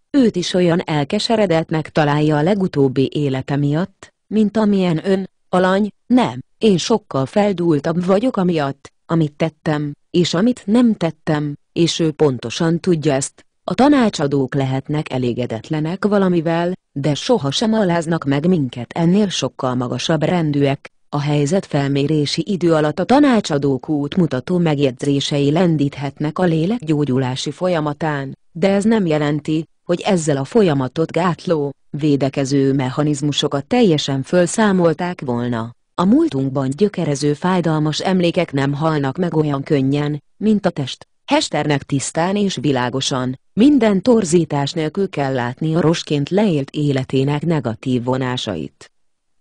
Őt is olyan elkeseredetnek találja a legutóbbi élete miatt, mint amilyen ön, alany, nem, én sokkal feldúltabb vagyok amiatt, amit tettem, és amit nem tettem, és ő pontosan tudja ezt, a tanácsadók lehetnek elégedetlenek valamivel, de sohasem aláznak meg minket ennél sokkal magasabb rendűek, a helyzet felmérési idő alatt a tanácsadók útmutató megjegyzései lendíthetnek a lélek gyógyulási folyamatán, de ez nem jelenti, hogy ezzel a folyamatot gátló, védekező mechanizmusokat teljesen fölszámolták volna. A múltunkban gyökerező fájdalmas emlékek nem halnak meg olyan könnyen, mint a test. Hesternek tisztán és világosan, minden torzítás nélkül kell látni a rosként leélt életének negatív vonásait.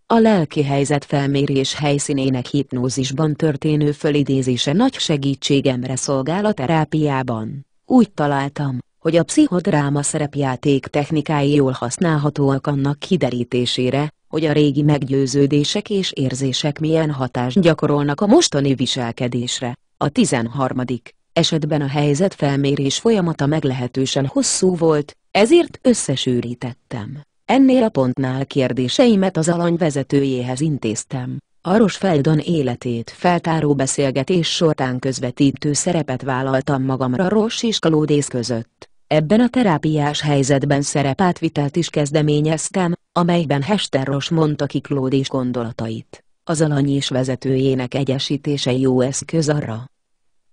A lelki helyzet felmérés helyszínének hipnózisban történő fölidézése nagy segítségemre szolgál a terápiában. Úgy találtam, hogy a pszichodráma szerepjáték technikái jól használhatóak annak kiderítésére, hogy a régi meggyőződések és érzések milyen hatást gyakorolnak a mostani viselkedésre. A 13 esetben a helyzet felmérés folyamata meglehetősen hosszú volt, ezért összesűrítettem. Ennél a pontnál kérdéseimet az alany vezetőjéhez intéztem. Aros Feldon életét feltáró beszélgetés során közvetítő szerepet vállaltam magamra Ross és Kalódész között. Ebben a terápiás helyzetben szerepátvitelt is kezdeményeztem, amelyben Hester Ross mondta ki Klódés gondolatait. Az alany és vezetőjének egyesítése jó eszköz arra,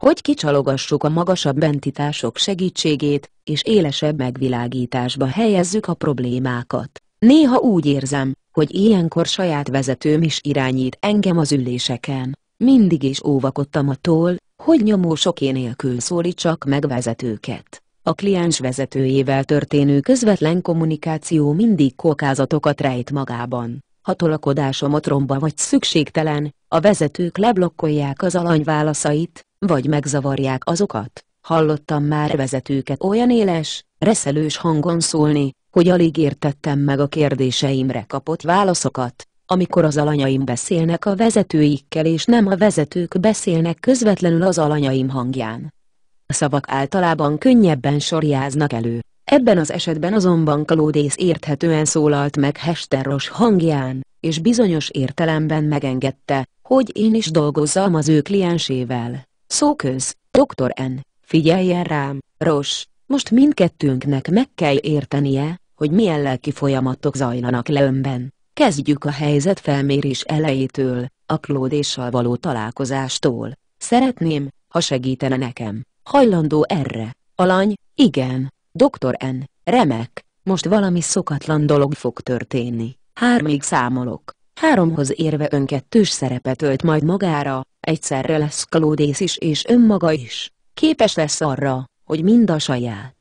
hogy kicsalogassuk a magasabb entitások segítségét, és élesebb megvilágításba helyezzük a problémákat. Néha úgy érzem, hogy ilyenkor saját vezetőm is irányít engem az üléseken. Mindig is óvakodtam attól, hogy soké nélkül szólítsak meg vezetőket. A kliens vezetőjével történő közvetlen kommunikáció mindig kokázatokat rejt magában. Ha tolakodásom tromba vagy szükségtelen, a vezetők leblokkolják az alany válaszait, vagy megzavarják azokat. Hallottam már vezetőket olyan éles, reszelős hangon szólni, hogy alig értettem meg a kérdéseimre kapott válaszokat, amikor az alanyaim beszélnek a vezetőikkel és nem a vezetők beszélnek közvetlenül az alanyaim hangján. A szavak általában könnyebben sorjáznak elő, ebben az esetben azonban Kalódész érthetően szólalt meg Hesteros hangján, és bizonyos értelemben megengedte, hogy én is dolgozzam az ő kliensével. Szóköz, doktor N. Figyeljen rám, Ross, most mindkettőnknek meg kell értenie, hogy milyen lelki folyamatok zajlanak le önben. Kezdjük a helyzet felmérés elejétől, a klódéssal való találkozástól. Szeretném, ha segítene nekem. Hajlandó erre. Alany, igen, doktor N. Remek, most valami szokatlan dolog fog történni. Hármig számolok. Háromhoz érve önkettős szerepet ölt majd magára, egyszerre lesz Klódész is és önmaga is, képes lesz arra, hogy mind a saját,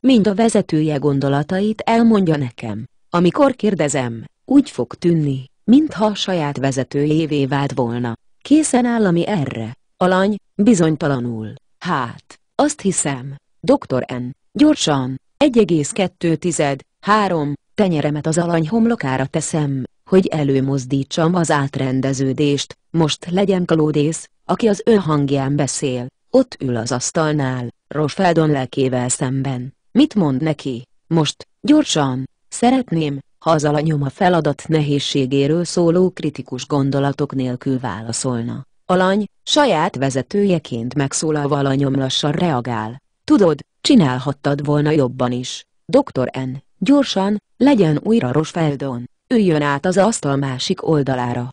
mind a vezetője gondolatait elmondja nekem. Amikor kérdezem, úgy fog tűnni, mintha a saját vezetőjévé vált volna. Készen állami erre, alany, bizonytalanul. Hát, azt hiszem, doktor N, gyorsan, 1,2, 3, tenyeremet az alany homlokára teszem, hogy előmozdítsam az átrendeződést, most legyen kalódész, aki az ő hangján beszél, ott ül az asztalnál, Rofeldon lelkével szemben. Mit mond neki? Most, gyorsan, szeretném, ha az alanyom a feladat nehézségéről szóló kritikus gondolatok nélkül válaszolna. Alany, saját vezetőjeként megszólalva alanyom lassan reagál. Tudod, csinálhattad volna jobban is. Dr. N. Gyorsan, legyen újra Rosfeldon üljön át az asztal másik oldalára.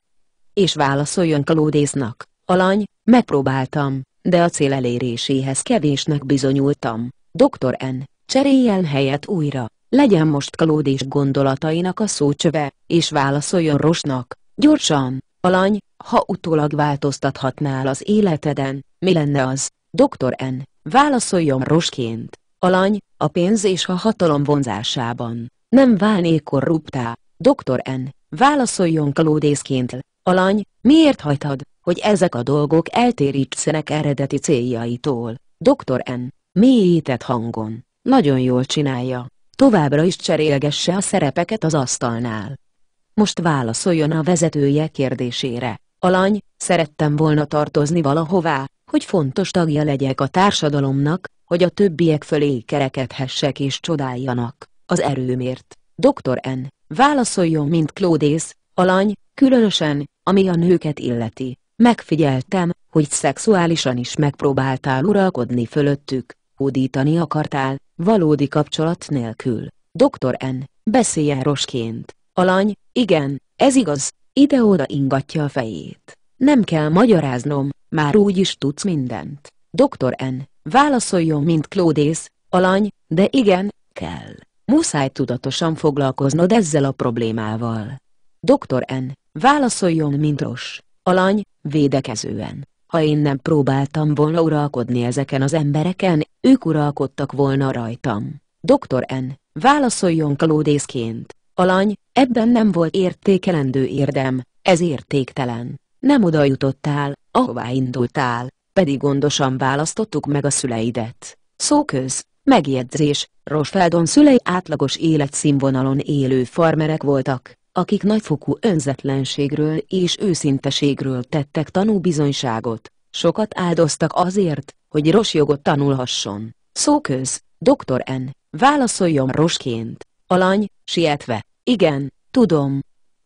És válaszoljon kalódésznak, alany, megpróbáltam, de a cél eléréséhez kevésnek bizonyultam. Dr. N, cseréljen helyet újra, legyen most kalódés gondolatainak a szócsöve, és válaszoljon Rosnak, gyorsan, alany, ha utólag változtathatnál az életeden, mi lenne az, Dr. N, válaszoljon Rosként, alany, a pénz és a hatalom vonzásában, nem válnék korruptá, Dr. N. Válaszoljon kalódészként, alany, miért hajtad, hogy ezek a dolgok eltérítsenek eredeti céljaitól? Dr. N. Mélyített hangon. Nagyon jól csinálja. Továbbra is cserélgesse a szerepeket az asztalnál. Most válaszoljon a vezetője kérdésére. Alany, szerettem volna tartozni valahová, hogy fontos tagja legyek a társadalomnak, hogy a többiek fölé kerekedhessek és csodáljanak, az erőmért. Dr. N. Válaszoljon mint Klódész, alany, különösen, ami a nőket illeti. Megfigyeltem, hogy szexuálisan is megpróbáltál uralkodni fölöttük, hódítani akartál, valódi kapcsolat nélkül. Doktor N. Beszéljen rosként. Alany, igen, ez igaz, ide-oda ingatja a fejét. Nem kell magyaráznom, már úgy is tudsz mindent. Doktor N. Válaszoljon mint Klódész, alany, de igen, kell. Muszáj tudatosan foglalkoznod ezzel a problémával. Dr. N. Válaszoljon Mintros, alany, védekezően. Ha én nem próbáltam volna uralkodni ezeken az embereken, ők uralkodtak volna rajtam. Dr. N. Válaszoljon kalódészként, alany, ebben nem volt értékelendő érdem, ez értéktelen. Nem oda jutottál, ahová indultál, pedig gondosan választottuk meg a szüleidet. Szóköz, Megjegyzés, Rosfeldon szülei átlagos életszínvonalon élő farmerek voltak, akik nagyfokú önzetlenségről és őszinteségről tettek tanúbizonyságot, sokat áldoztak azért, hogy Ros jogot tanulhasson. Szóköz, doktor N. Válaszoljon rosként. Alany, sietve, igen, tudom.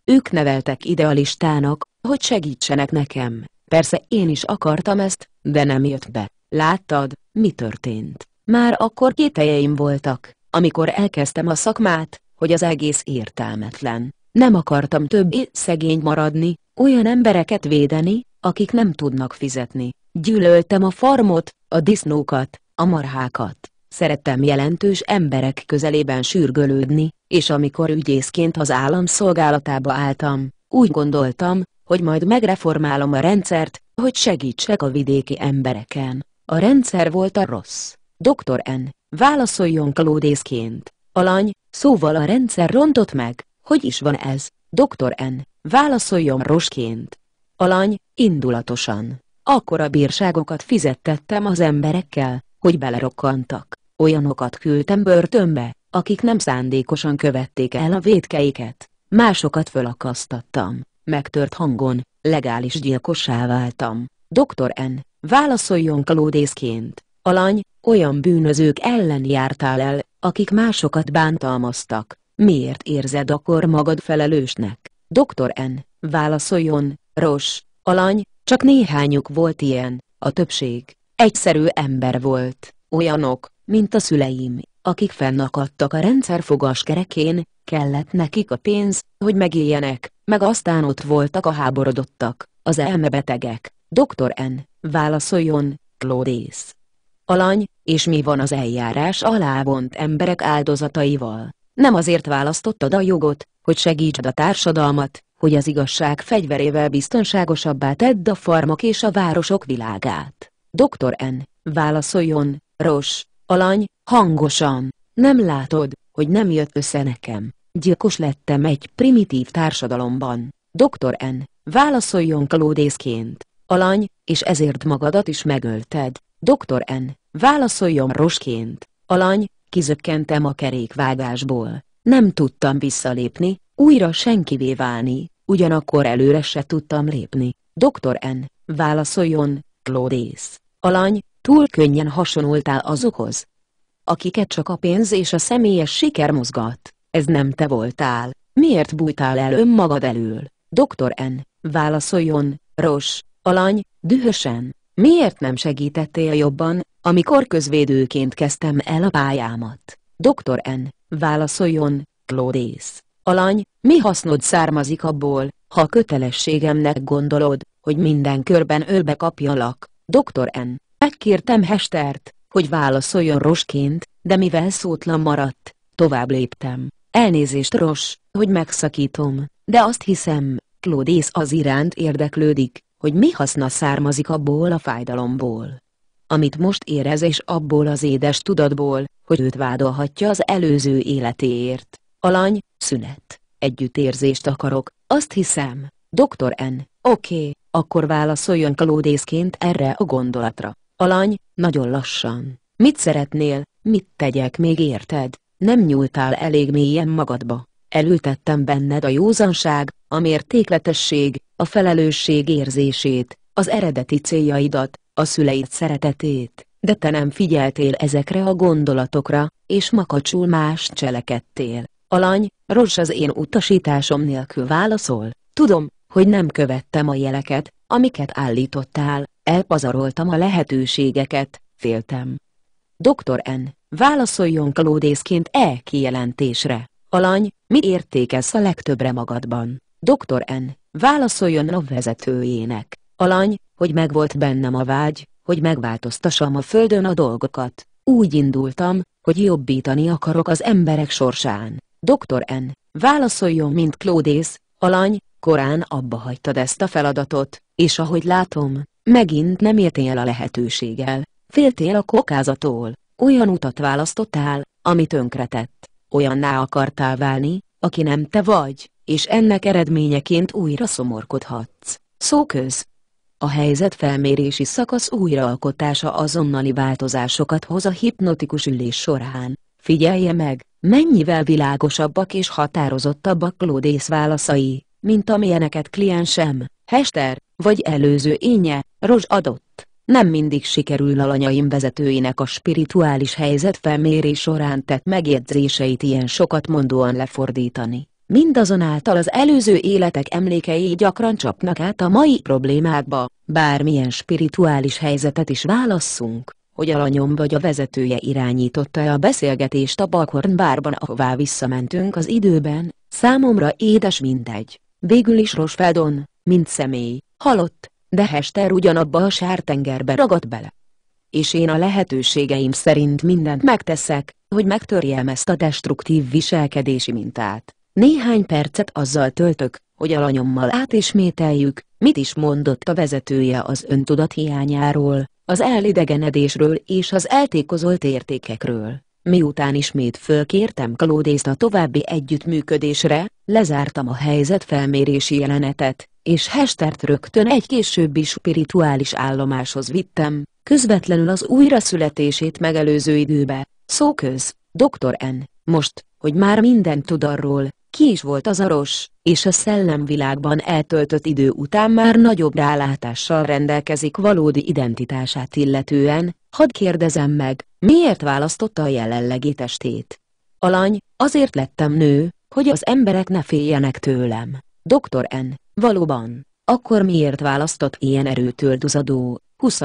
Ők neveltek idealistának, hogy segítsenek nekem. Persze én is akartam ezt, de nem jött be. Láttad, mi történt? Már akkor kételjeim voltak, amikor elkezdtem a szakmát, hogy az egész értelmetlen. Nem akartam többé szegény maradni, olyan embereket védeni, akik nem tudnak fizetni. Gyűlöltem a farmot, a disznókat, a marhákat. Szerettem jelentős emberek közelében sürgölődni, és amikor ügyészként az állam szolgálatába álltam, úgy gondoltam, hogy majd megreformálom a rendszert, hogy segítsek a vidéki embereken. A rendszer volt a rossz. Dr. N. Válaszoljon Klódészként. Alany, szóval a rendszer rontott meg. Hogy is van ez? Dr. N. Válaszoljon rosként. Alany, indulatosan. Akkora bírságokat fizettettem az emberekkel, hogy belerokkantak. Olyanokat küldtem börtönbe, akik nem szándékosan követték el a védkeiket. Másokat fölakasztattam. Megtört hangon, legális gyilkossá váltam. Dr. N. Válaszoljon Klódészként. Alany, olyan bűnözők ellen jártál el, akik másokat bántalmaztak, miért érzed akkor magad felelősnek? Dr. N. Válaszoljon, Ros, Alany, csak néhányuk volt ilyen, a többség, egyszerű ember volt, olyanok, mint a szüleim, akik fennakadtak a rendszerfogás kerekén, kellett nekik a pénz, hogy megéljenek, meg aztán ott voltak a háborodottak, az elmebetegek. Dr. N. Válaszoljon, Claudész alany, és mi van az eljárás alávont emberek áldozataival. Nem azért választottad a jogot, hogy segítsd a társadalmat, hogy az igazság fegyverével biztonságosabbá tedd a farmak és a városok világát. Dr. N. Válaszoljon, Ros, alany, hangosan. Nem látod, hogy nem jött össze nekem. Gyilkos lettem egy primitív társadalomban. Dr. N. Válaszoljon kalódészként, alany, és ezért magadat is megölted. Doktor N, válaszoljon rosként, alany, kizökkentem a kerékvágásból. Nem tudtam visszalépni, újra senkivé válni, ugyanakkor előre se tudtam lépni. Doktor N, válaszoljon, Claudész, alany, túl könnyen hasonultál azokhoz, akiket csak a pénz és a személyes siker mozgat. Ez nem te voltál, miért bújtál el önmagad elől? Doktor N, válaszoljon, Ros, alany, dühösen. Miért nem segítettél jobban, amikor közvédőként kezdtem el a pályámat? Dr. N. Válaszoljon, Claudész. Alany, mi hasznod származik abból, ha kötelességemnek gondolod, hogy minden körben ölbe kapjalak? Dr. N. Megkértem Hestert, hogy válaszoljon Rosként, de mivel szótlan maradt, tovább léptem. Elnézést Ros, hogy megszakítom, de azt hiszem, Claudész az iránt érdeklődik, hogy mi haszna származik abból a fájdalomból, amit most érez és abból az édes tudatból, hogy őt vádolhatja az előző életéért. Alany, szünet, együttérzést akarok, azt hiszem, doktor N. Oké, okay, akkor válaszoljon kalódészként erre a gondolatra. Alany, nagyon lassan. Mit szeretnél, mit tegyek még érted? Nem nyúltál elég mélyen magadba. Elültettem benned a józanság, a mértékletesség, a felelősség érzését, az eredeti céljaidat, a szüleid szeretetét, de te nem figyeltél ezekre a gondolatokra, és makacsul más cselekedtél. Alany, rossz az én utasításom nélkül válaszol, tudom, hogy nem követtem a jeleket, amiket állítottál, elpazaroltam a lehetőségeket, féltem. Dr. N. Válaszoljon Klódészként e kijelentésre. Alany, mi értékelsz a legtöbbre magadban? Dr. N. Válaszoljon a vezetőjének, alany, hogy megvolt bennem a vágy, hogy megváltoztassam a földön a dolgokat. Úgy indultam, hogy jobbítani akarok az emberek sorsán. Dr. N. Válaszoljon, mint Klódész, alany, korán abba hagytad ezt a feladatot, és ahogy látom, megint nem értél a lehetőséggel, féltél a kokázatól, olyan utat választottál, ami tönkretett, olyanná akartál válni, aki nem te vagy és ennek eredményeként újra szomorkodhatsz. Szóköz a helyzet felmérési szakasz újraalkotása azonnali változásokat hoz a hipnotikus ülés során. Figyelje meg, mennyivel világosabbak és határozottabbak Klódész válaszai, mint amilyeneket kliensem, Hester, vagy előző énje, Rozs adott. Nem mindig sikerül alanyaim vezetőinek a spirituális helyzet felmérés során tett megjegyzéseit ilyen sokat mondóan lefordítani. Mindazonáltal az előző életek emlékei gyakran csapnak át a mai problémákba, bármilyen spirituális helyzetet is válasszunk, hogy alanyom vagy a vezetője irányította-e a beszélgetést a Balkorn bárban ahová visszamentünk az időben, számomra édes mindegy, végül is Rosfeldon, mint személy, halott, de Hester ugyanabba a sártengerbe ragadt bele. És én a lehetőségeim szerint mindent megteszek, hogy megtörjem ezt a destruktív viselkedési mintát. Néhány percet azzal töltök, hogy alanyommal átismételjük, mit is mondott a vezetője az öntudat hiányáról, az elidegenedésről és az eltékozolt értékekről. Miután ismét fölkértem Kalódészt a további együttműködésre, lezártam a helyzet felmérési jelenetet, és Hestert rögtön egy későbbi spirituális állomáshoz vittem, közvetlenül az újraszületését megelőző időbe, szóköz, Dr. N. Most, hogy már minden tud arról, ki is volt az aros, és a szellemvilágban eltöltött idő után már nagyobb rálátással rendelkezik valódi identitását illetően, hadd kérdezem meg, miért választotta a jelenlegi testét? Alany, azért lettem nő, hogy az emberek ne féljenek tőlem. Doktor N. Valóban, akkor miért választott ilyen erőtől duzadó, 20.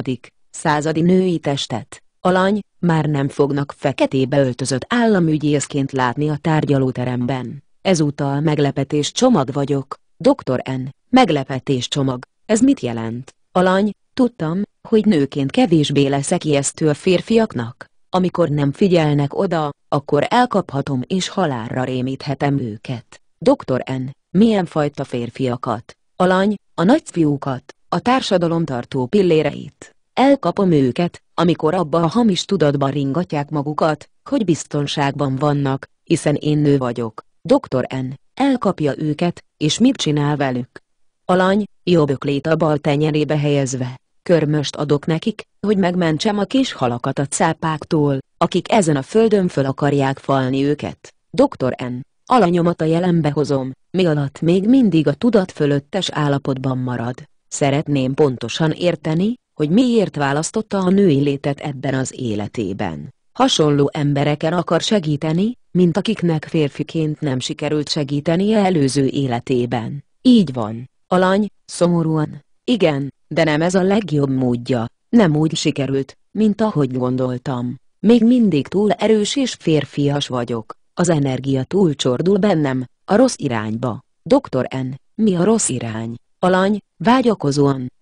századi női testet? Alany, már nem fognak feketébe öltözött államügyészként látni a tárgyalóteremben. Ezúttal meglepetés csomag vagyok, doktor N. Meglepetés csomag, ez mit jelent? Alany, tudtam, hogy nőként kevésbé leszek ijesztő a férfiaknak. Amikor nem figyelnek oda, akkor elkaphatom és halálra rémíthetem őket. Doktor N. Milyen fajta férfiakat? Alany, a nagyfiúkat, a társadalom tartó pilléreit. Elkapom őket, amikor abba a hamis tudatban ringatják magukat, hogy biztonságban vannak, hiszen én nő vagyok, Dr. N. elkapja őket, és mit csinál velük? Alany, jobb öklét a bal tenyerébe helyezve, körmöst adok nekik, hogy megmentsem a kis halakat a cápáktól, akik ezen a földön föl akarják falni őket. Dr. N. Alanyomat a jelenbe hozom, mi alatt még mindig a tudat fölöttes állapotban marad. Szeretném pontosan érteni, hogy miért választotta a női létet ebben az életében. Hasonló embereken akar segíteni, mint akiknek férfiként nem sikerült segítenie előző életében. Így van, alany, szomorúan, igen, de nem ez a legjobb módja, nem úgy sikerült, mint ahogy gondoltam. Még mindig túl erős és férfias vagyok, az energia túl csordul bennem, a rossz irányba. Doktor N, mi a rossz irány? Alany, vágyakozóan.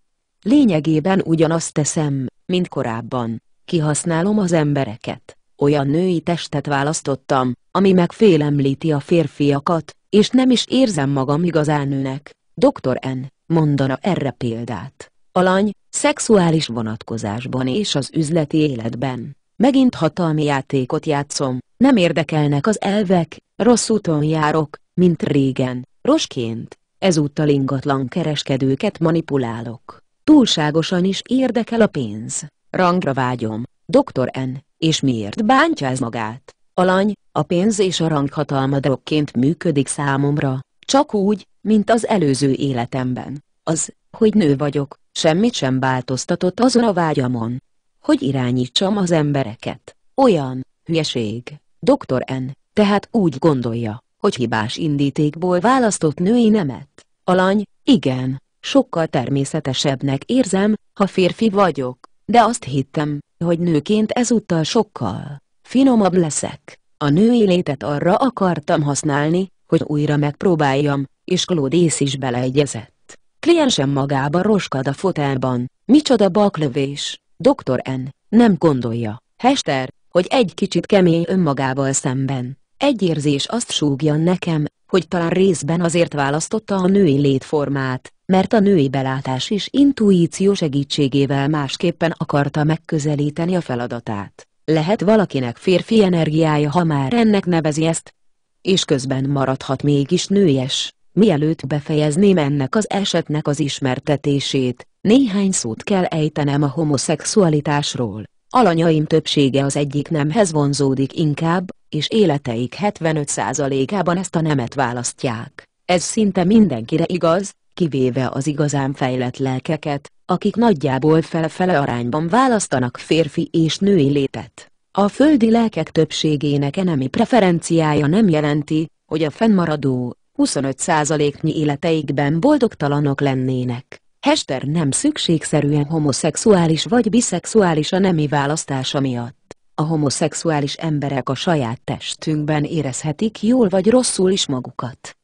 Lényegében ugyanazt teszem, mint korábban. Kihasználom az embereket, olyan női testet választottam, ami megfélemlíti a férfiakat, és nem is érzem magam igazán nőnek. Dr. N. mondana erre példát. Alany, szexuális vonatkozásban és az üzleti életben. Megint hatalmi játékot játszom, nem érdekelnek az elvek, rossz úton járok, mint régen, rosként. Ezúttal ingatlan kereskedőket manipulálok. Túlságosan is érdekel a pénz. Rangra vágyom, Dr. N és miért bántja ez magát. Alany, a pénz és a rang hatalmadokként működik számomra, csak úgy, mint az előző életemben. Az, hogy nő vagyok, semmit sem változtatott azon a vágyamon, hogy irányítsam az embereket. Olyan, hülyeség, doktor N, tehát úgy gondolja, hogy hibás indítékból választott női nemet. Alany, igen, sokkal természetesebbnek érzem, ha férfi vagyok de azt hittem, hogy nőként ezúttal sokkal finomabb leszek. A női létet arra akartam használni, hogy újra megpróbáljam, és Klódész is beleegyezett. Kliensem magába roskad a fotelban, micsoda baklövés, doktor N. nem gondolja, Hester, hogy egy kicsit kemény önmagával szemben. Egy érzés azt súgja nekem, hogy talán részben azért választotta a női létformát, mert a női belátás is intuíció segítségével másképpen akarta megközelíteni a feladatát. Lehet valakinek férfi energiája ha már ennek nevezi ezt, és közben maradhat mégis nőjes. Mielőtt befejezném ennek az esetnek az ismertetését, néhány szót kell ejtenem a homoszexualitásról. Alanyaim többsége az egyik nemhez vonzódik inkább, és életeik 75%-ában ezt a nemet választják. Ez szinte mindenkire igaz, kivéve az igazán fejlett lelkeket, akik nagyjából felfele arányban választanak férfi és női létet. A földi lelkek többségének enemi preferenciája nem jelenti, hogy a fennmaradó 25%-nyi életeikben boldogtalanok lennének. Hester nem szükségszerűen homoszexuális vagy biszexuális a nemi választása miatt. A homoszexuális emberek a saját testünkben érezhetik jól vagy rosszul is magukat.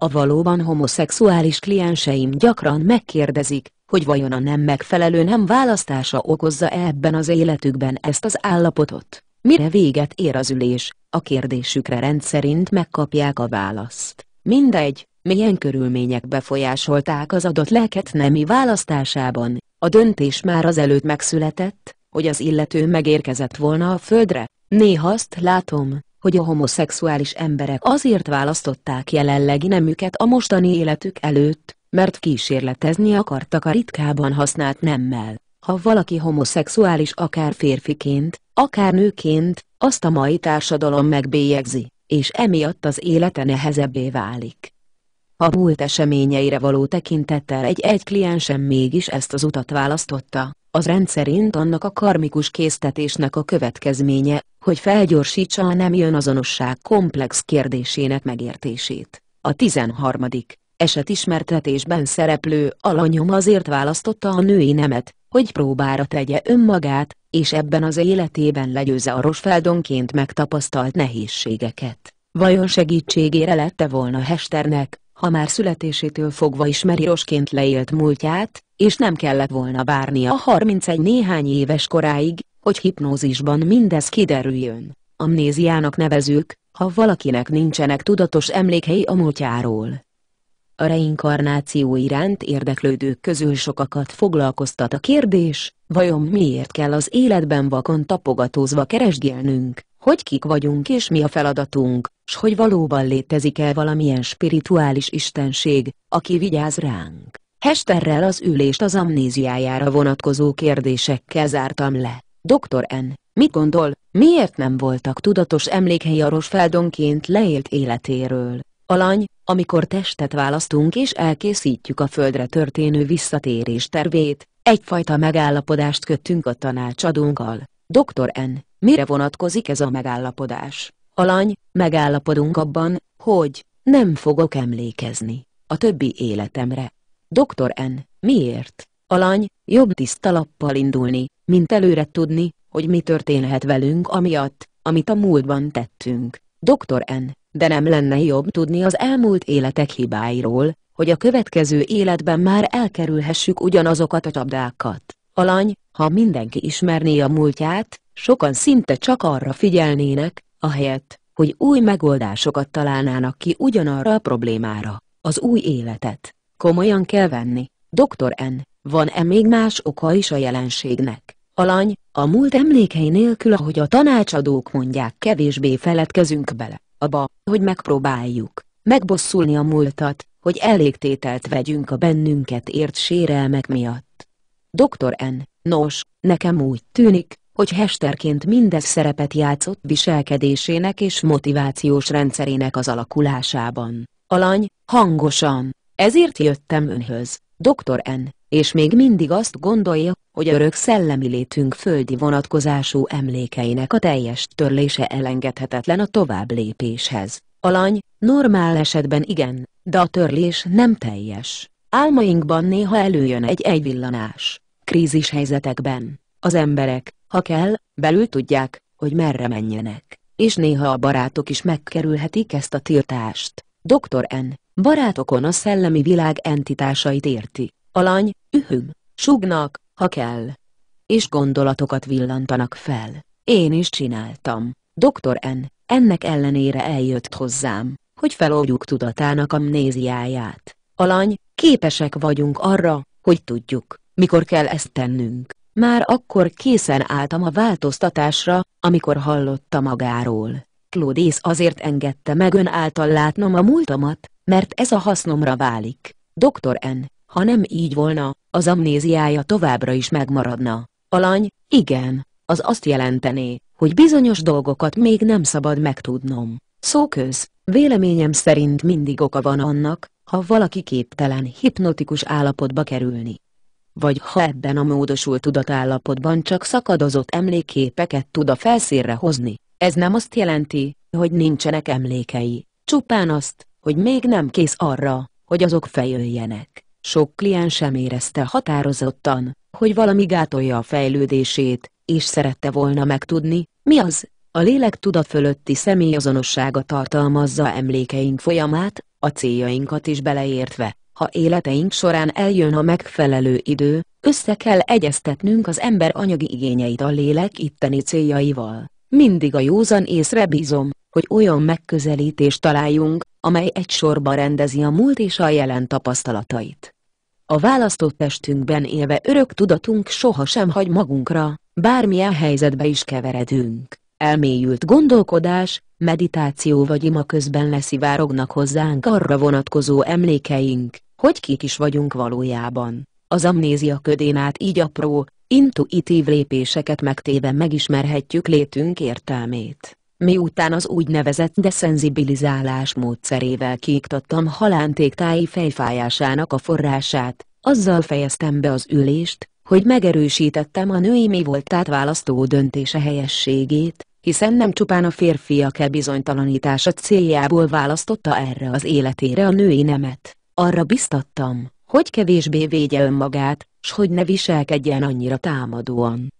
A valóban homoszexuális klienseim gyakran megkérdezik, hogy vajon a nem megfelelő nem választása okozza -e ebben az életükben ezt az állapotot. Mire véget ér az ülés, a kérdésükre rendszerint megkapják a választ. Mindegy, milyen körülmények befolyásolták az adott lelket nemi választásában, a döntés már azelőtt megszületett, hogy az illető megérkezett volna a földre. Néha azt látom, hogy a homoszexuális emberek azért választották jelenlegi nemüket a mostani életük előtt, mert kísérletezni akartak a ritkában használt nemmel. Ha valaki homoszexuális akár férfiként, akár nőként, azt a mai társadalom megbélyegzi, és emiatt az élete nehezebbé válik. A múlt eseményeire való tekintettel egy-egy kliensem mégis ezt az utat választotta, az rendszerint annak a karmikus késztetésnek a következménye, hogy felgyorsítsa a nem jön azonosság komplex kérdésének megértését. A 13. ismertetésben szereplő alanyom azért választotta a női nemet, hogy próbára tegye önmagát, és ebben az életében legyőze a rosfeldonként megtapasztalt nehézségeket. Vajon segítségére lette volna Hesternek, ha már születésétől fogva ismeri rosként leélt múltját, és nem kellett volna várnia a 31 néhány éves koráig, hogy hipnózisban mindez kiderüljön. Amnéziának nevezük, ha valakinek nincsenek tudatos emlékei a múltjáról. A reinkarnáció iránt érdeklődők közül sokakat foglalkoztat a kérdés, vajon miért kell az életben vakon tapogatózva keresgélnünk, hogy kik vagyunk és mi a feladatunk, s hogy valóban létezik-e valamilyen spirituális istenség, aki vigyáz ránk. Hesterrel az ülést az amnéziájára vonatkozó kérdésekkel zártam le. Dr. N. Mit gondol, miért nem voltak tudatos emlékei a Rosfeldonként leélt életéről? Alany, amikor testet választunk és elkészítjük a földre történő visszatérés tervét, egyfajta megállapodást köttünk a tanácsadónkkal. Dr. N. Mire vonatkozik ez a megállapodás? Alany, megállapodunk abban, hogy nem fogok emlékezni a többi életemre. Dr. N. Miért? Alany, jobb tiszta lappal indulni, mint előre tudni, hogy mi történhet velünk amiatt, amit a múltban tettünk. Dr. N. De nem lenne jobb tudni az elmúlt életek hibáiról, hogy a következő életben már elkerülhessük ugyanazokat a csapdákat. Alany, ha mindenki ismerné a múltját, sokan szinte csak arra figyelnének, ahelyett, hogy új megoldásokat találnának ki ugyanarra a problémára, az új életet. Komolyan kell venni, Dr. N. Van-e még más oka is a jelenségnek? Alany, a múlt emlékei nélkül ahogy a tanácsadók mondják kevésbé feledkezünk bele, abba, hogy megpróbáljuk, megbosszulni a múltat, hogy elégtételt vegyünk a bennünket ért sérelmek miatt. Dr. N. Nos, nekem úgy tűnik, hogy Hesterként mindez szerepet játszott viselkedésének és motivációs rendszerének az alakulásában. Alany, hangosan, ezért jöttem önhöz, Dr. N., és még mindig azt gondolja, hogy örök szellemi létünk földi vonatkozású emlékeinek a teljes törlése elengedhetetlen a tovább lépéshez. Alany, normál esetben igen, de a törlés nem teljes. Álmainkban néha előjön egy egyvillanás. Krízis helyzetekben, az emberek, ha kell, belül tudják, hogy merre menjenek, és néha a barátok is megkerülhetik ezt a tiltást. Dr. N. Barátokon a szellemi világ entitásait érti. Alany, ühüm, sugnak, ha kell. És gondolatokat villantanak fel. Én is csináltam. Dr. N. ennek ellenére eljött hozzám, hogy feloldjuk tudatának amnéziáját. Alany, képesek vagyunk arra, hogy tudjuk, mikor kell ezt tennünk. Már akkor készen álltam a változtatásra, amikor hallotta magáról. Claudius azért engedte meg ön által látnom a múltamat, mert ez a hasznomra válik. Dr. N. Ha nem így volna, az amnéziája továbbra is megmaradna. Alany, igen, az azt jelentené, hogy bizonyos dolgokat még nem szabad megtudnom. Szóköz, véleményem szerint mindig oka van annak, ha valaki képtelen hipnotikus állapotba kerülni. Vagy ha ebben a módosult tudatállapotban csak szakadozott emlékképeket tud a felszínre hozni. Ez nem azt jelenti, hogy nincsenek emlékei, csupán azt, hogy még nem kész arra, hogy azok fejöljenek. Sok klien sem érezte határozottan, hogy valami gátolja a fejlődését, és szerette volna megtudni, mi az, a lélek tudat fölötti személyazonossága tartalmazza emlékeink folyamát, a céljainkat is beleértve. Ha életeink során eljön a megfelelő idő, össze kell egyeztetnünk az ember anyagi igényeit a lélek itteni céljaival. Mindig a józan észre bízom, hogy olyan megközelítést találjunk, amely egy sorba rendezi a múlt és a jelen tapasztalatait. A választott testünkben élve örök tudatunk sohasem hagy magunkra, bármilyen helyzetbe is keveredünk. Elmélyült gondolkodás, meditáció vagy ima közben leszivárognak hozzánk arra vonatkozó emlékeink, hogy kik is vagyunk valójában. Az amnézia ködén át így apró, intuitív lépéseket megtéve megismerhetjük létünk értelmét. Miután az úgynevezett deszenzibilizálás módszerével kiiktattam halántéktáji fejfájásának a forrását, azzal fejeztem be az ülést, hogy megerősítettem a női mi voltát választó döntése helyességét, hiszen nem csupán a férfiak e bizonytalanítása céljából választotta erre az életére a női nemet, arra biztattam, hogy kevésbé védje önmagát, s hogy ne viselkedjen annyira támadóan.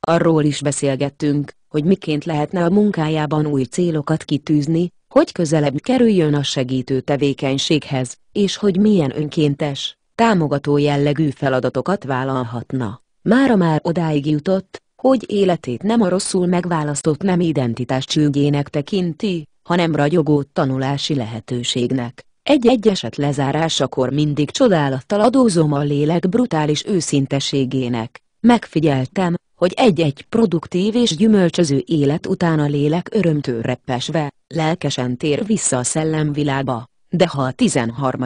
Arról is beszélgettünk, hogy miként lehetne a munkájában új célokat kitűzni, hogy közelebb kerüljön a segítő tevékenységhez, és hogy milyen önkéntes, támogató jellegű feladatokat vállalhatna. Mára már odáig jutott, hogy életét nem a rosszul megválasztott nem identitás csüggének tekinti, hanem ragyogó tanulási lehetőségnek. Egy-egy eset lezárásakor mindig csodálattal adózom a lélek brutális őszinteségének. Megfigyeltem, hogy egy-egy produktív és gyümölcsöző élet után a lélek örömtől reppesve, lelkesen tér vissza a szellemvilágba, de ha a 13.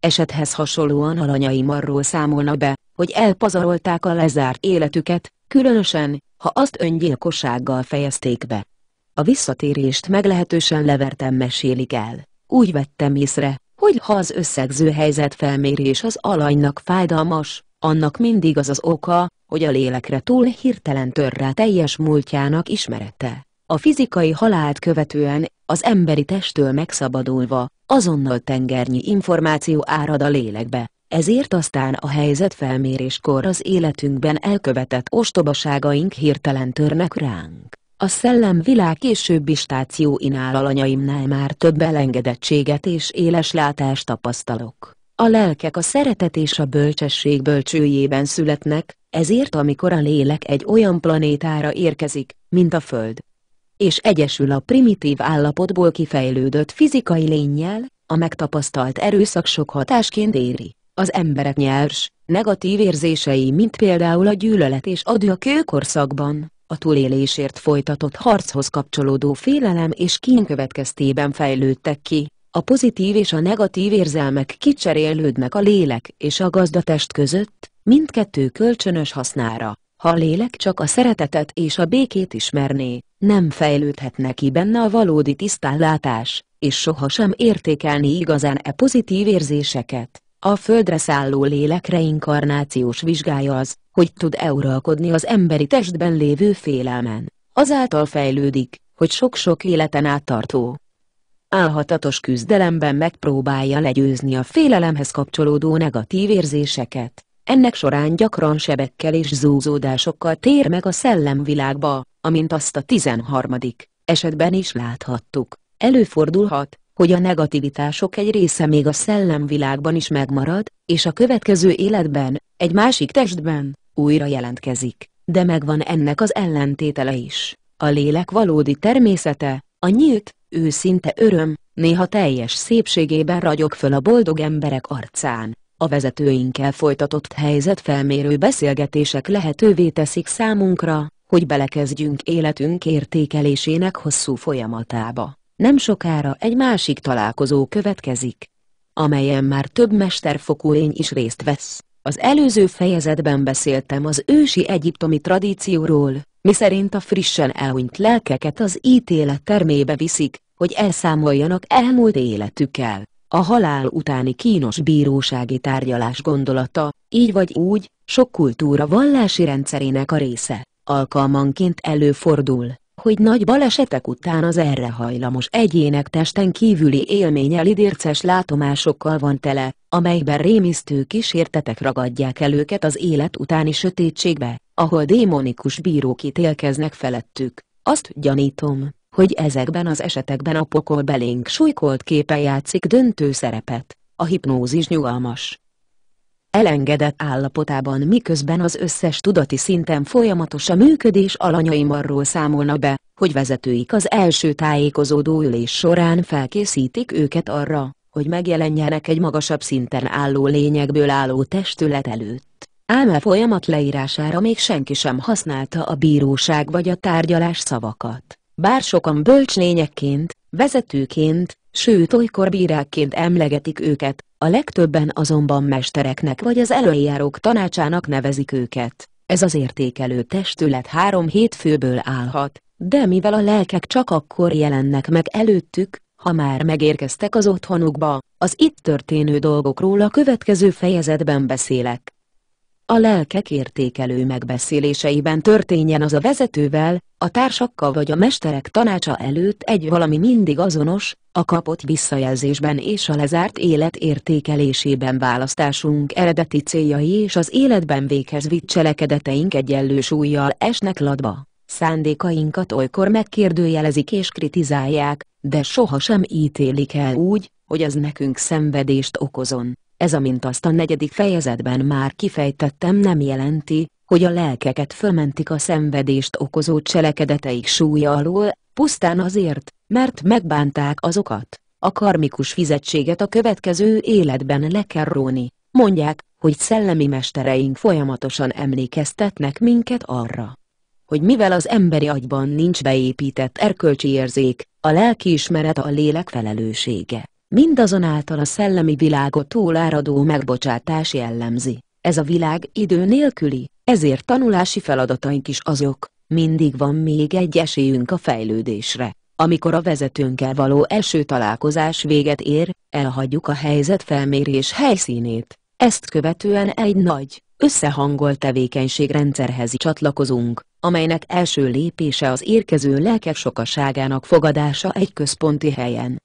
esethez hasonlóan alanyaim arról számolna be, hogy elpazarolták a lezárt életüket, különösen, ha azt öngyilkossággal fejezték be. A visszatérést meglehetősen levertem mesélik el, úgy vettem észre, hogy ha az összegző felmérés az alanynak fájdalmas, annak mindig az az oka, hogy a lélekre túl hirtelen tör rá teljes múltjának ismerete. A fizikai halált követően, az emberi testtől megszabadulva, azonnal tengernyi információ árad a lélekbe, ezért aztán a helyzetfelméréskor az életünkben elkövetett ostobaságaink hirtelen törnek ránk. A világ későbbi stációinál alanyaimnál már több elengedettséget és éles látást tapasztalok. A lelkek a szeretet és a bölcsesség bölcsőjében születnek, ezért amikor a lélek egy olyan planétára érkezik, mint a Föld, és egyesül a primitív állapotból kifejlődött fizikai lényjel, a megtapasztalt erőszak sok hatásként éri. Az emberek nyers, negatív érzései mint például a gyűlölet és adja a kőkorszakban, a túlélésért folytatott harchoz kapcsolódó félelem és kín következtében fejlődtek ki, a pozitív és a negatív érzelmek kicserélődnek a lélek és a gazdatest között, mindkettő kölcsönös hasznára. Ha a lélek csak a szeretetet és a békét ismerné, nem fejlődhetne ki benne a valódi tisztánlátás, és sohasem értékelni igazán e pozitív érzéseket. A földre szálló lélek reinkarnációs vizsgája az, hogy tud-e uralkodni az emberi testben lévő félelmen. Azáltal fejlődik, hogy sok-sok életen át tartó álhatatos küzdelemben megpróbálja legyőzni a félelemhez kapcsolódó negatív érzéseket. Ennek során gyakran sebekkel és zúzódásokkal tér meg a szellemvilágba, amint azt a 13. esetben is láthattuk. Előfordulhat, hogy a negativitások egy része még a szellemvilágban is megmarad, és a következő életben, egy másik testben, újra jelentkezik. De megvan ennek az ellentétele is. A lélek valódi természete, a nyílt, őszinte öröm, néha teljes szépségében ragyog föl a boldog emberek arcán. A vezetőinkkel folytatott helyzetfelmérő beszélgetések lehetővé teszik számunkra, hogy belekezdjünk életünk értékelésének hosszú folyamatába. Nem sokára egy másik találkozó következik, amelyen már több mesterfokú lény is részt vesz. Az előző fejezetben beszéltem az ősi egyiptomi tradícióról, miszerint a frissen elhunyt lelkeket az ítélet termébe viszik, hogy elszámoljanak elmúlt életükkel. A halál utáni kínos bírósági tárgyalás gondolata, így vagy úgy, sok kultúra vallási rendszerének a része, alkalmanként előfordul, hogy nagy balesetek után az erre hajlamos egyének testen kívüli élménye lidérces látomásokkal van tele, amelyben rémisztő kísértetek ragadják el őket az élet utáni sötétségbe, ahol démonikus bírók ítélkeznek felettük. Azt gyanítom, hogy ezekben az esetekben a pokol belénk súlykolt képe játszik döntő szerepet, a hipnózis nyugalmas. Elengedett állapotában miközben az összes tudati szinten folyamatos a működés alanyaim arról számolna be, hogy vezetőik az első tájékozódó ülés során felkészítik őket arra, hogy megjelenjenek egy magasabb szinten álló lényekből álló testület előtt. Ám a e folyamat leírására még senki sem használta a bíróság vagy a tárgyalás szavakat. Bár sokan bölcs lényekként, vezetőként, sőt olykor bírákként emlegetik őket, a legtöbben azonban mestereknek vagy az előjárók tanácsának nevezik őket. Ez az értékelő testület három hétfőből állhat, de mivel a lelkek csak akkor jelennek meg előttük, ha már megérkeztek az otthonukba, az itt történő dolgokról a következő fejezetben beszélek. A lelkek értékelő megbeszéléseiben történjen az a vezetővel, a társakkal vagy a mesterek tanácsa előtt egy valami mindig azonos, a kapott visszajelzésben és a lezárt élet értékelésében választásunk eredeti céljai és az életben véghez vitt cselekedeteink egyenlő súlyjal esnek ladba. Szándékainkat olykor megkérdőjelezik és kritizálják, de sohasem ítélik el úgy, hogy az nekünk szenvedést okozon. Ez amint azt a negyedik fejezetben már kifejtettem nem jelenti, hogy a lelkeket fölmentik a szenvedést okozó cselekedeteik súlya alól, pusztán azért, mert megbánták azokat. A karmikus fizetséget a következő életben le kell róni, mondják, hogy szellemi mestereink folyamatosan emlékeztetnek minket arra, hogy mivel az emberi agyban nincs beépített erkölcsi érzék, a lelkiismeret a lélek felelőssége. Mindazonáltal a szellemi világot túláradó megbocsátás jellemzi. Ez a világ idő nélküli, ezért tanulási feladataink is azok, mindig van még egy esélyünk a fejlődésre. Amikor a vezetőnkkel való első találkozás véget ér, elhagyjuk a helyzet felmérés helyszínét, ezt követően egy nagy, összehangolt tevékenységrendszerhez csatlakozunk, amelynek első lépése az érkező lelkek sokaságának fogadása egy központi helyen.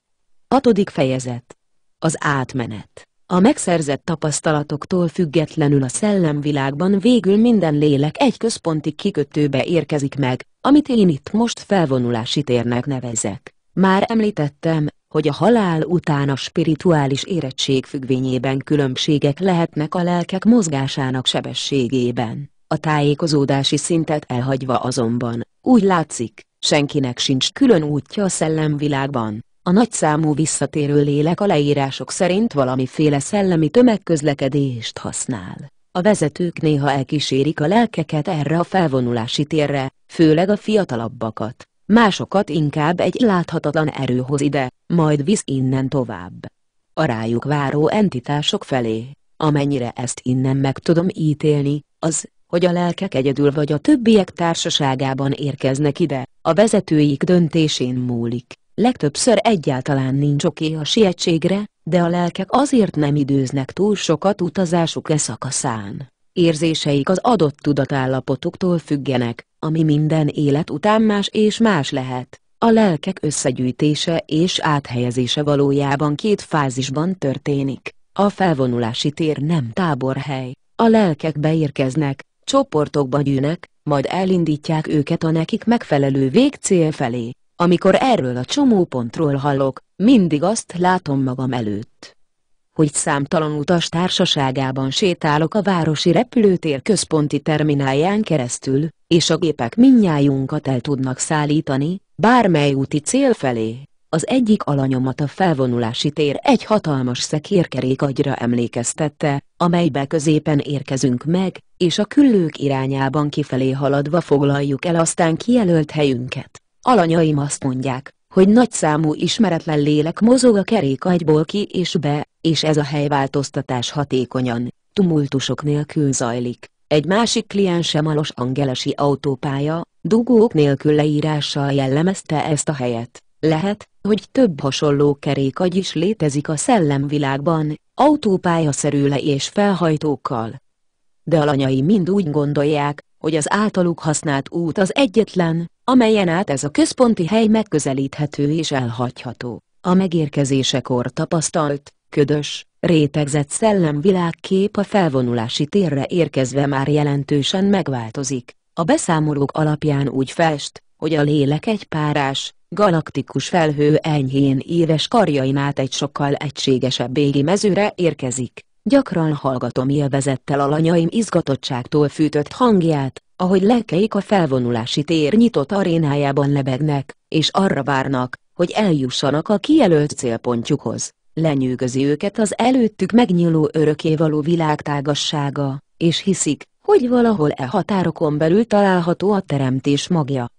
Hatodik fejezet. Az átmenet. A megszerzett tapasztalatoktól függetlenül a szellemvilágban végül minden lélek egy központi kikötőbe érkezik meg, amit én itt most felvonulási térnek nevezek. Már említettem, hogy a halál után a spirituális érettség függvényében különbségek lehetnek a lelkek mozgásának sebességében. A tájékozódási szintet elhagyva azonban, úgy látszik, senkinek sincs külön útja a szellemvilágban a nagyszámú visszatérő lélek a leírások szerint valamiféle szellemi tömegközlekedést használ. A vezetők néha elkísérik a lelkeket erre a felvonulási térre, főleg a fiatalabbakat, másokat inkább egy láthatatlan erőhoz ide, majd visz innen tovább. A rájuk váró entitások felé, amennyire ezt innen meg tudom ítélni, az, hogy a lelkek egyedül vagy a többiek társaságában érkeznek ide, a vezetőik döntésén múlik. Legtöbbször egyáltalán nincs oké a sietségre, de a lelkek azért nem időznek túl sokat utazásuk e szakaszán. Érzéseik az adott tudatállapotuktól függenek, ami minden élet után más és más lehet. A lelkek összegyűjtése és áthelyezése valójában két fázisban történik. A felvonulási tér nem táborhely. A lelkek beérkeznek, csoportokba gyűnek, majd elindítják őket a nekik megfelelő végcél felé. Amikor erről a csomópontról hallok, mindig azt látom magam előtt hogy számtalan utas társaságában sétálok a városi repülőtér központi terminálján keresztül, és a gépek minnyájunkat el tudnak szállítani, bármely úti cél felé. Az egyik alanyomat a felvonulási tér egy hatalmas szekérkerék agyra emlékeztette, amelybe középen érkezünk meg, és a küllők irányában kifelé haladva foglaljuk el aztán kijelölt helyünket. Alanyaim azt mondják, hogy nagyszámú ismeretlen lélek mozog a kerék agyból ki és be, és ez a helyváltoztatás hatékonyan, tumultusok nélkül zajlik. Egy másik kliensem a Los Angelesi autópálya, dugók nélkül leírással jellemezte ezt a helyet. Lehet, hogy több hasonló kerékagy is létezik a szellemvilágban, autópályaszerű le és felhajtókkal. De alanyai mind úgy gondolják, hogy az általuk használt út az egyetlen, amelyen át ez a központi hely megközelíthető és elhagyható. A megérkezésekor tapasztalt, ködös, rétegzett szellemvilágkép a felvonulási térre érkezve már jelentősen megváltozik. A beszámolók alapján úgy fest, hogy a lélek egy párás, galaktikus felhő enyhén éves karjain át egy sokkal egységesebb égi mezőre érkezik. Gyakran hallgatom élvezettel lanyaim izgatottságtól fűtött hangját, ahogy lelkeik a felvonulási tér nyitott arénájában lebegnek, és arra várnak, hogy eljussanak a kijelölt célpontjukhoz. Lenyűgözi őket az előttük megnyíló való világtágassága, és hiszik, hogy valahol e határokon belül található a teremtés magja.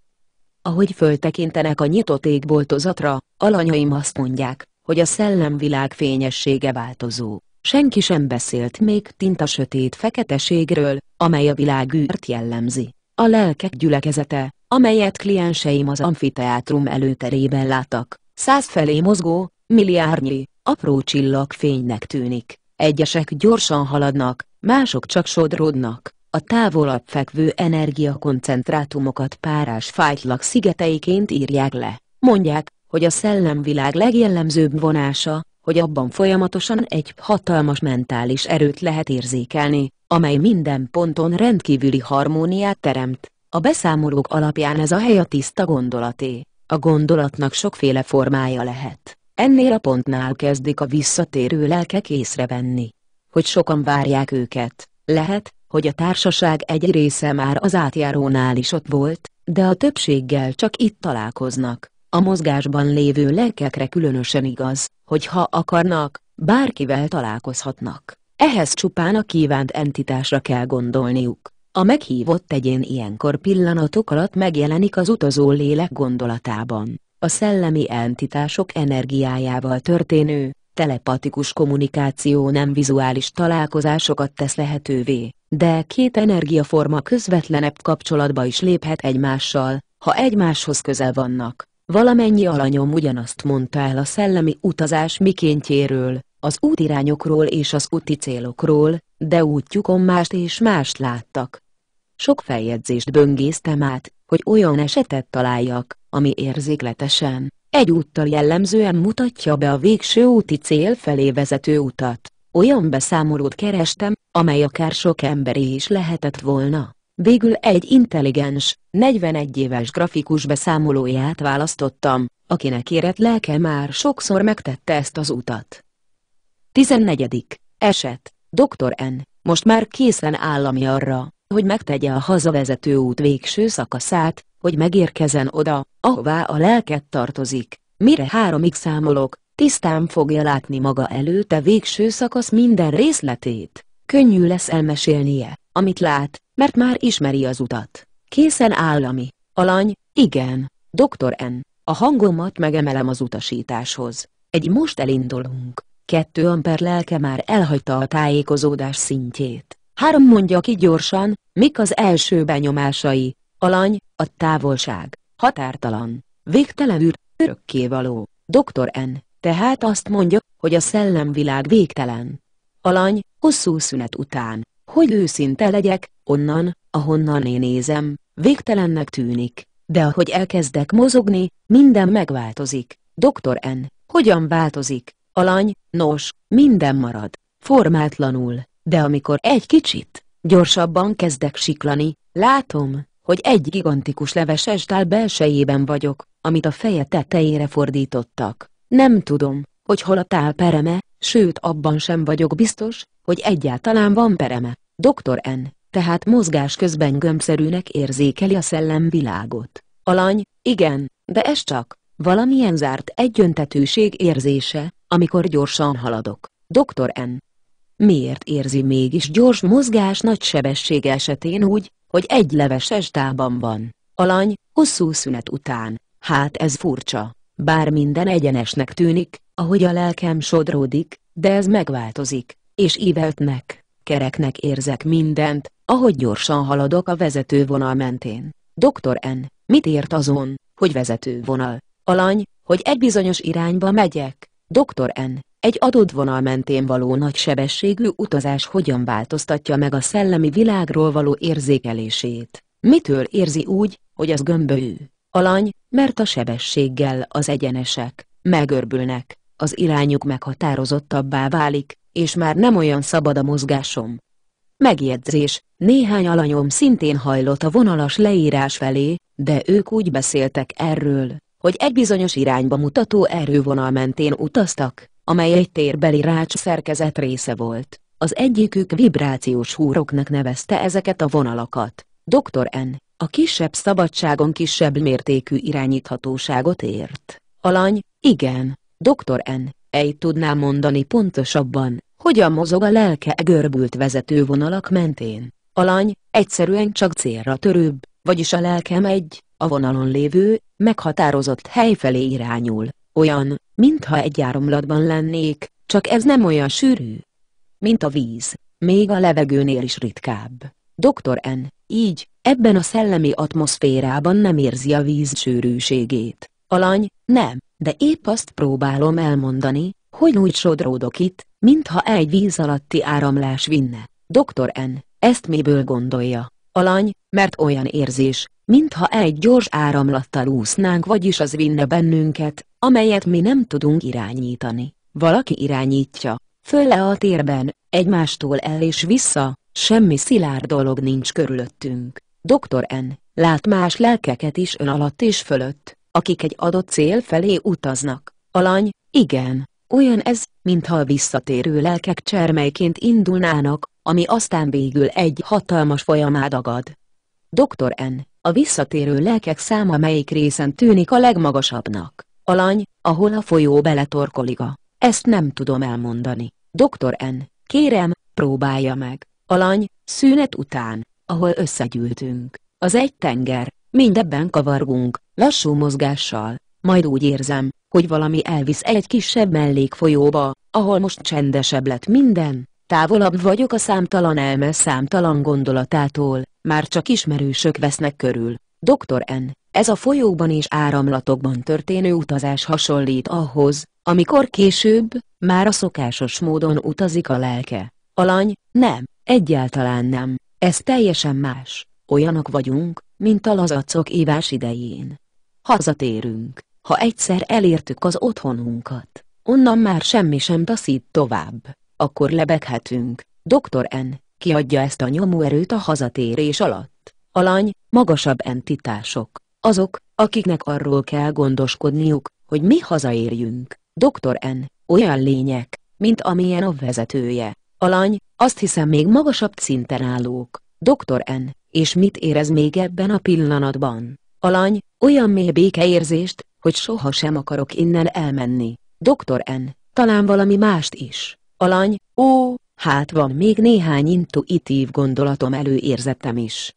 Ahogy föltekintenek a nyitott égboltozatra, alanyaim azt mondják, hogy a szellemvilág fényessége változó, Senki sem beszélt még tinta sötét feketeségről, amely a világűrt jellemzi. A lelkek gyülekezete, amelyet klienseim az amfiteátrum előterében láttak, felé mozgó, milliárdnyi, apró csillagfénynek tűnik. Egyesek gyorsan haladnak, mások csak sodródnak. A távolabb fekvő energiakoncentrátumokat párás fájtlak szigeteiként írják le. Mondják, hogy a szellemvilág legjellemzőbb vonása, hogy abban folyamatosan egy hatalmas mentális erőt lehet érzékelni, amely minden ponton rendkívüli harmóniát teremt. A beszámolók alapján ez a hely a tiszta gondolaté. A gondolatnak sokféle formája lehet. Ennél a pontnál kezdik a visszatérő lelkek észrevenni, hogy sokan várják őket. Lehet, hogy a társaság egy része már az átjárónál is ott volt, de a többséggel csak itt találkoznak. A mozgásban lévő lelkekre különösen igaz, hogy ha akarnak, bárkivel találkozhatnak. Ehhez csupán a kívánt entitásra kell gondolniuk. A meghívott egyén ilyenkor pillanatok alatt megjelenik az utazó lélek gondolatában. A szellemi entitások energiájával történő, telepatikus kommunikáció nem vizuális találkozásokat tesz lehetővé, de két energiaforma közvetlenebb kapcsolatba is léphet egymással, ha egymáshoz közel vannak. Valamennyi alanyom ugyanazt mondta el a szellemi utazás mikéntjéről, az útirányokról és az úti célokról, de útjukon mást és mást láttak. Sok feljegyzést böngésztem át, hogy olyan esetet találjak, ami érzékletesen, úttal jellemzően mutatja be a végső úti cél felé vezető utat. Olyan beszámolót kerestem, amely akár sok emberi is lehetett volna. Végül egy intelligens, 41 éves grafikus beszámolóját választottam, akinek érett lelke már sokszor megtette ezt az utat. 14. Eset, Dr. N. Most már készen állami arra, hogy megtegye a hazavezető út végső szakaszát, hogy megérkezen oda, ahová a lelket tartozik, mire háromig számolok, tisztán fogja látni maga előtte végső szakasz minden részletét, könnyű lesz elmesélnie, amit lát, mert már ismeri az utat. Készen állami. Alany, igen, doktor N. A hangomat megemelem az utasításhoz. Egy most elindulunk. Kettő amper lelke már elhagyta a tájékozódás szintjét. Három mondja ki gyorsan, mik az első benyomásai. Alany, a távolság, határtalan, végtelenül, való. Doktor N. Tehát azt mondja, hogy a szellemvilág végtelen. Alany, hosszú szünet után. Hogy őszinte legyek, onnan, ahonnan én nézem, végtelennek tűnik, de ahogy elkezdek mozogni, minden megváltozik. Doktor N. Hogyan változik? Alany, nos, minden marad, formátlanul, de amikor egy kicsit, gyorsabban kezdek siklani, látom, hogy egy gigantikus leveses tál belsejében vagyok, amit a feje tetejére fordítottak. Nem tudom, hogy hol a tál pereme, sőt abban sem vagyok biztos, hogy egyáltalán van pereme. Dr. N. tehát mozgás közben gömbszerűnek érzékeli a szellemvilágot. Alany, igen, de ez csak valamilyen zárt egyöntetőség érzése, amikor gyorsan haladok. Dr. N. Miért érzi mégis gyors mozgás nagy sebesség esetén úgy, hogy egy leveses tában van? Alany, hosszú szünet után, hát ez furcsa, bár minden egyenesnek tűnik, ahogy a lelkem sodródik, de ez megváltozik, és íveltnek, kereknek érzek mindent, ahogy gyorsan haladok a vezetővonal mentén. Dr. N. Mit ért azon, hogy vezetővonal? Alany, hogy egy bizonyos irányba megyek. Dr. N. Egy adott vonal mentén való nagy sebességű utazás hogyan változtatja meg a szellemi világról való érzékelését? Mitől érzi úgy, hogy az gömbölyű? Alany, mert a sebességgel az egyenesek, megörbülnek, az irányuk meghatározottabbá válik, és már nem olyan szabad a mozgásom. Megjegyzés, néhány alanyom szintén hajlott a vonalas leírás felé, de ők úgy beszéltek erről, hogy egy bizonyos irányba mutató erővonal mentén utaztak, amely egy térbeli rács szerkezet része volt. Az egyikük vibrációs húroknak nevezte ezeket a vonalakat. Dr. N. A kisebb szabadságon kisebb mértékű irányíthatóságot ért. Alany, igen, Dr. N. Ej tudná mondani pontosabban, hogyan mozog a lelke e görbült vezetővonalak mentén. A lany egyszerűen csak célra törőbb, vagyis a lelkem egy, a vonalon lévő, meghatározott hely felé irányul, olyan, mintha egy áramlatban lennék, csak ez nem olyan sűrű, mint a víz, még a levegőnél is ritkább. Dr. N. így, ebben a szellemi atmoszférában nem érzi a víz sűrűségét. Alany, nem, de épp azt próbálom elmondani, hogy úgy sodródok itt, mintha egy víz alatti áramlás vinne. Doktor N. Ezt miből gondolja? Alany, mert olyan érzés, mintha egy gyors áramlattal úsznánk vagyis az vinne bennünket, amelyet mi nem tudunk irányítani. Valaki irányítja, fölle a térben, egymástól el és vissza, semmi szilárd dolog nincs körülöttünk. Doktor N. Lát más lelkeket is ön alatt és fölött, akik egy adott cél felé utaznak. Alany, igen, olyan ez, mintha a visszatérő lelkek csermelyként indulnának, ami aztán végül egy hatalmas folyamád agad. Dr. N. A visszatérő lelkek száma melyik részen tűnik a legmagasabbnak? Alany, ahol a folyó beletorkolik a. Ezt nem tudom elmondani. Dr. N. Kérem, próbálja meg. Alany, szünet után, ahol összegyűltünk. Az egy tenger, Mindebben kavargunk, lassú mozgással, majd úgy érzem, hogy valami elvisz egy kisebb mellékfolyóba, ahol most csendesebb lett minden, távolabb vagyok a számtalan elme számtalan gondolatától, már csak ismerősök vesznek körül. Dr. N. Ez a folyóban és áramlatokban történő utazás hasonlít ahhoz, amikor később, már a szokásos módon utazik a lelke. Alany, nem, egyáltalán nem, ez teljesen más. Olyanok vagyunk, mint a lazacok évás idején. Hazatérünk, ha egyszer elértük az otthonunkat, onnan már semmi sem taszít tovább, akkor lebeghetünk, Dr. N. kiadja ezt a nyomóerőt a hazatérés alatt. Alany, magasabb entitások, azok, akiknek arról kell gondoskodniuk, hogy mi hazaérjünk. Dr. N. olyan lények, mint amilyen a vezetője. Alany, azt hiszem még magasabb szinten állók. Dr. N és mit érez még ebben a pillanatban? Alany, olyan mély békeérzést, hogy soha sem akarok innen elmenni. Doktor N, talán valami mást is. Alany, ó, hát van még néhány intuitív gondolatom előérzettem is.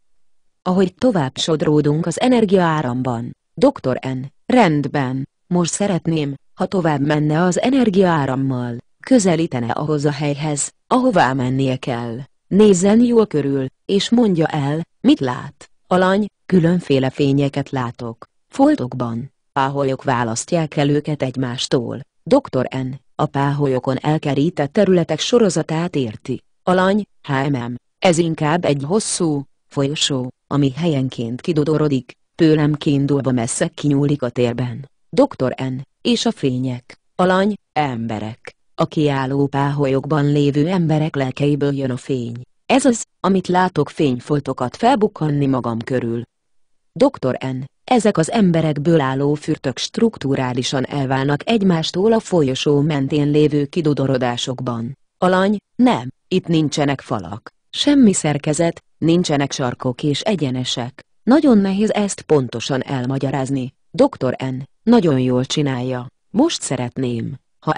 Ahogy tovább sodródunk az energiaáramban. Doktor N, rendben, most szeretném, ha tovább menne az energiaárammal, közelítene ahhoz a helyhez, ahová mennie kell. Nézzen jól körül, és mondja el, mit lát. Alany, különféle fényeket látok. Foltokban, páholyok választják el őket egymástól. Dr. N. a páholyokon elkerített területek sorozatát érti. Alany, HMM, ez inkább egy hosszú, folyosó, ami helyenként kidodorodik, tőlem kiindulva messze kinyúlik a térben. Dr. N. és a fények, alany, emberek. A kiálló páholyokban lévő emberek lelkeiből jön a fény. Ez az, amit látok fényfoltokat felbukkanni magam körül. Dr. N. Ezek az emberekből álló fürtök strukturálisan elválnak egymástól a folyosó mentén lévő kidodorodásokban. Alany, nem, itt nincsenek falak, semmi szerkezet, nincsenek sarkok és egyenesek. Nagyon nehéz ezt pontosan elmagyarázni. Dr. N. Nagyon jól csinálja. Most szeretném, ha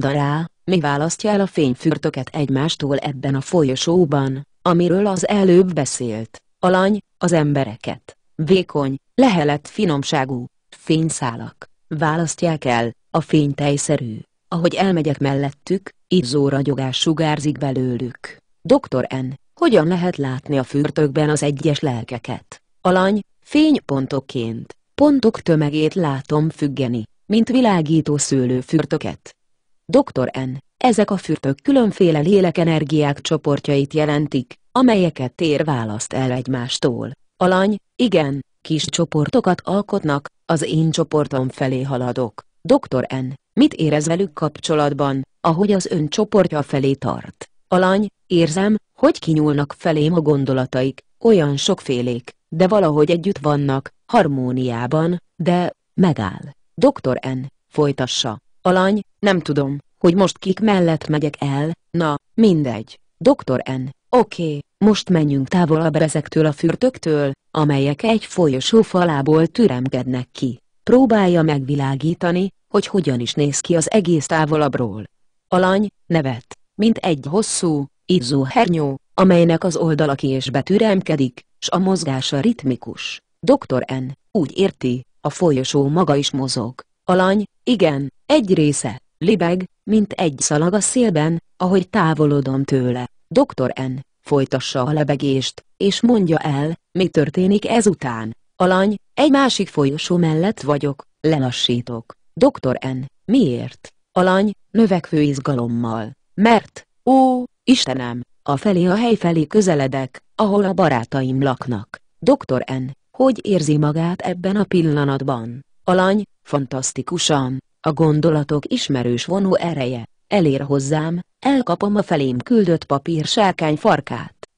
rá, mi választja el a fényfürtöket egymástól ebben a folyosóban, amiről az előbb beszélt, alany, az embereket, vékony, lehelett finomságú, fényszálak, választják el, a fény tejszerű, ahogy elmegyek mellettük, izzó ragyogás sugárzik belőlük. Doktor N. Hogyan lehet látni a fürtökben az egyes lelkeket? Alany, fénypontokként, pontok tömegét látom függeni, mint világító szőlőfürtöket. Dr. N. Ezek a fürtök különféle lélekenergiák csoportjait jelentik, amelyeket tér választ el egymástól. Alany, igen, kis csoportokat alkotnak, az én csoportom felé haladok. Dr. N. Mit érez velük kapcsolatban, ahogy az ön csoportja felé tart? Alany, érzem, hogy kinyúlnak felém a gondolataik, olyan sokfélék, de valahogy együtt vannak, harmóniában, de, megáll. Doktor N. folytassa. Alany, nem tudom, hogy most kik mellett megyek el, na, mindegy. Doktor N. Oké, okay, most menjünk távolabb ezektől a fürtöktől, amelyek egy folyosó falából türemkednek ki. Próbálja megvilágítani, hogy hogyan is néz ki az egész távolabbról. Alany, nevet, mint egy hosszú, izzó hernyó, amelynek az oldala és betüremkedik, s a mozgása ritmikus. Dr. N. úgy érti, a folyosó maga is mozog. Alany, igen, egy része, libeg, mint egy szalag a szélben, ahogy távolodom tőle. Doktor N. folytassa a lebegést, és mondja el, mi történik ezután. Alany, egy másik folyosó mellett vagyok, lelassítok. Doktor N. miért? Alany, növekvő izgalommal. Mert, ó, Istenem, a felé a hely felé közeledek, ahol a barátaim laknak. Doktor N hogy érzi magát ebben a pillanatban. Alany, fantasztikusan, a gondolatok ismerős vonó ereje, elér hozzám, elkapom a felém küldött papír sárkány farkát.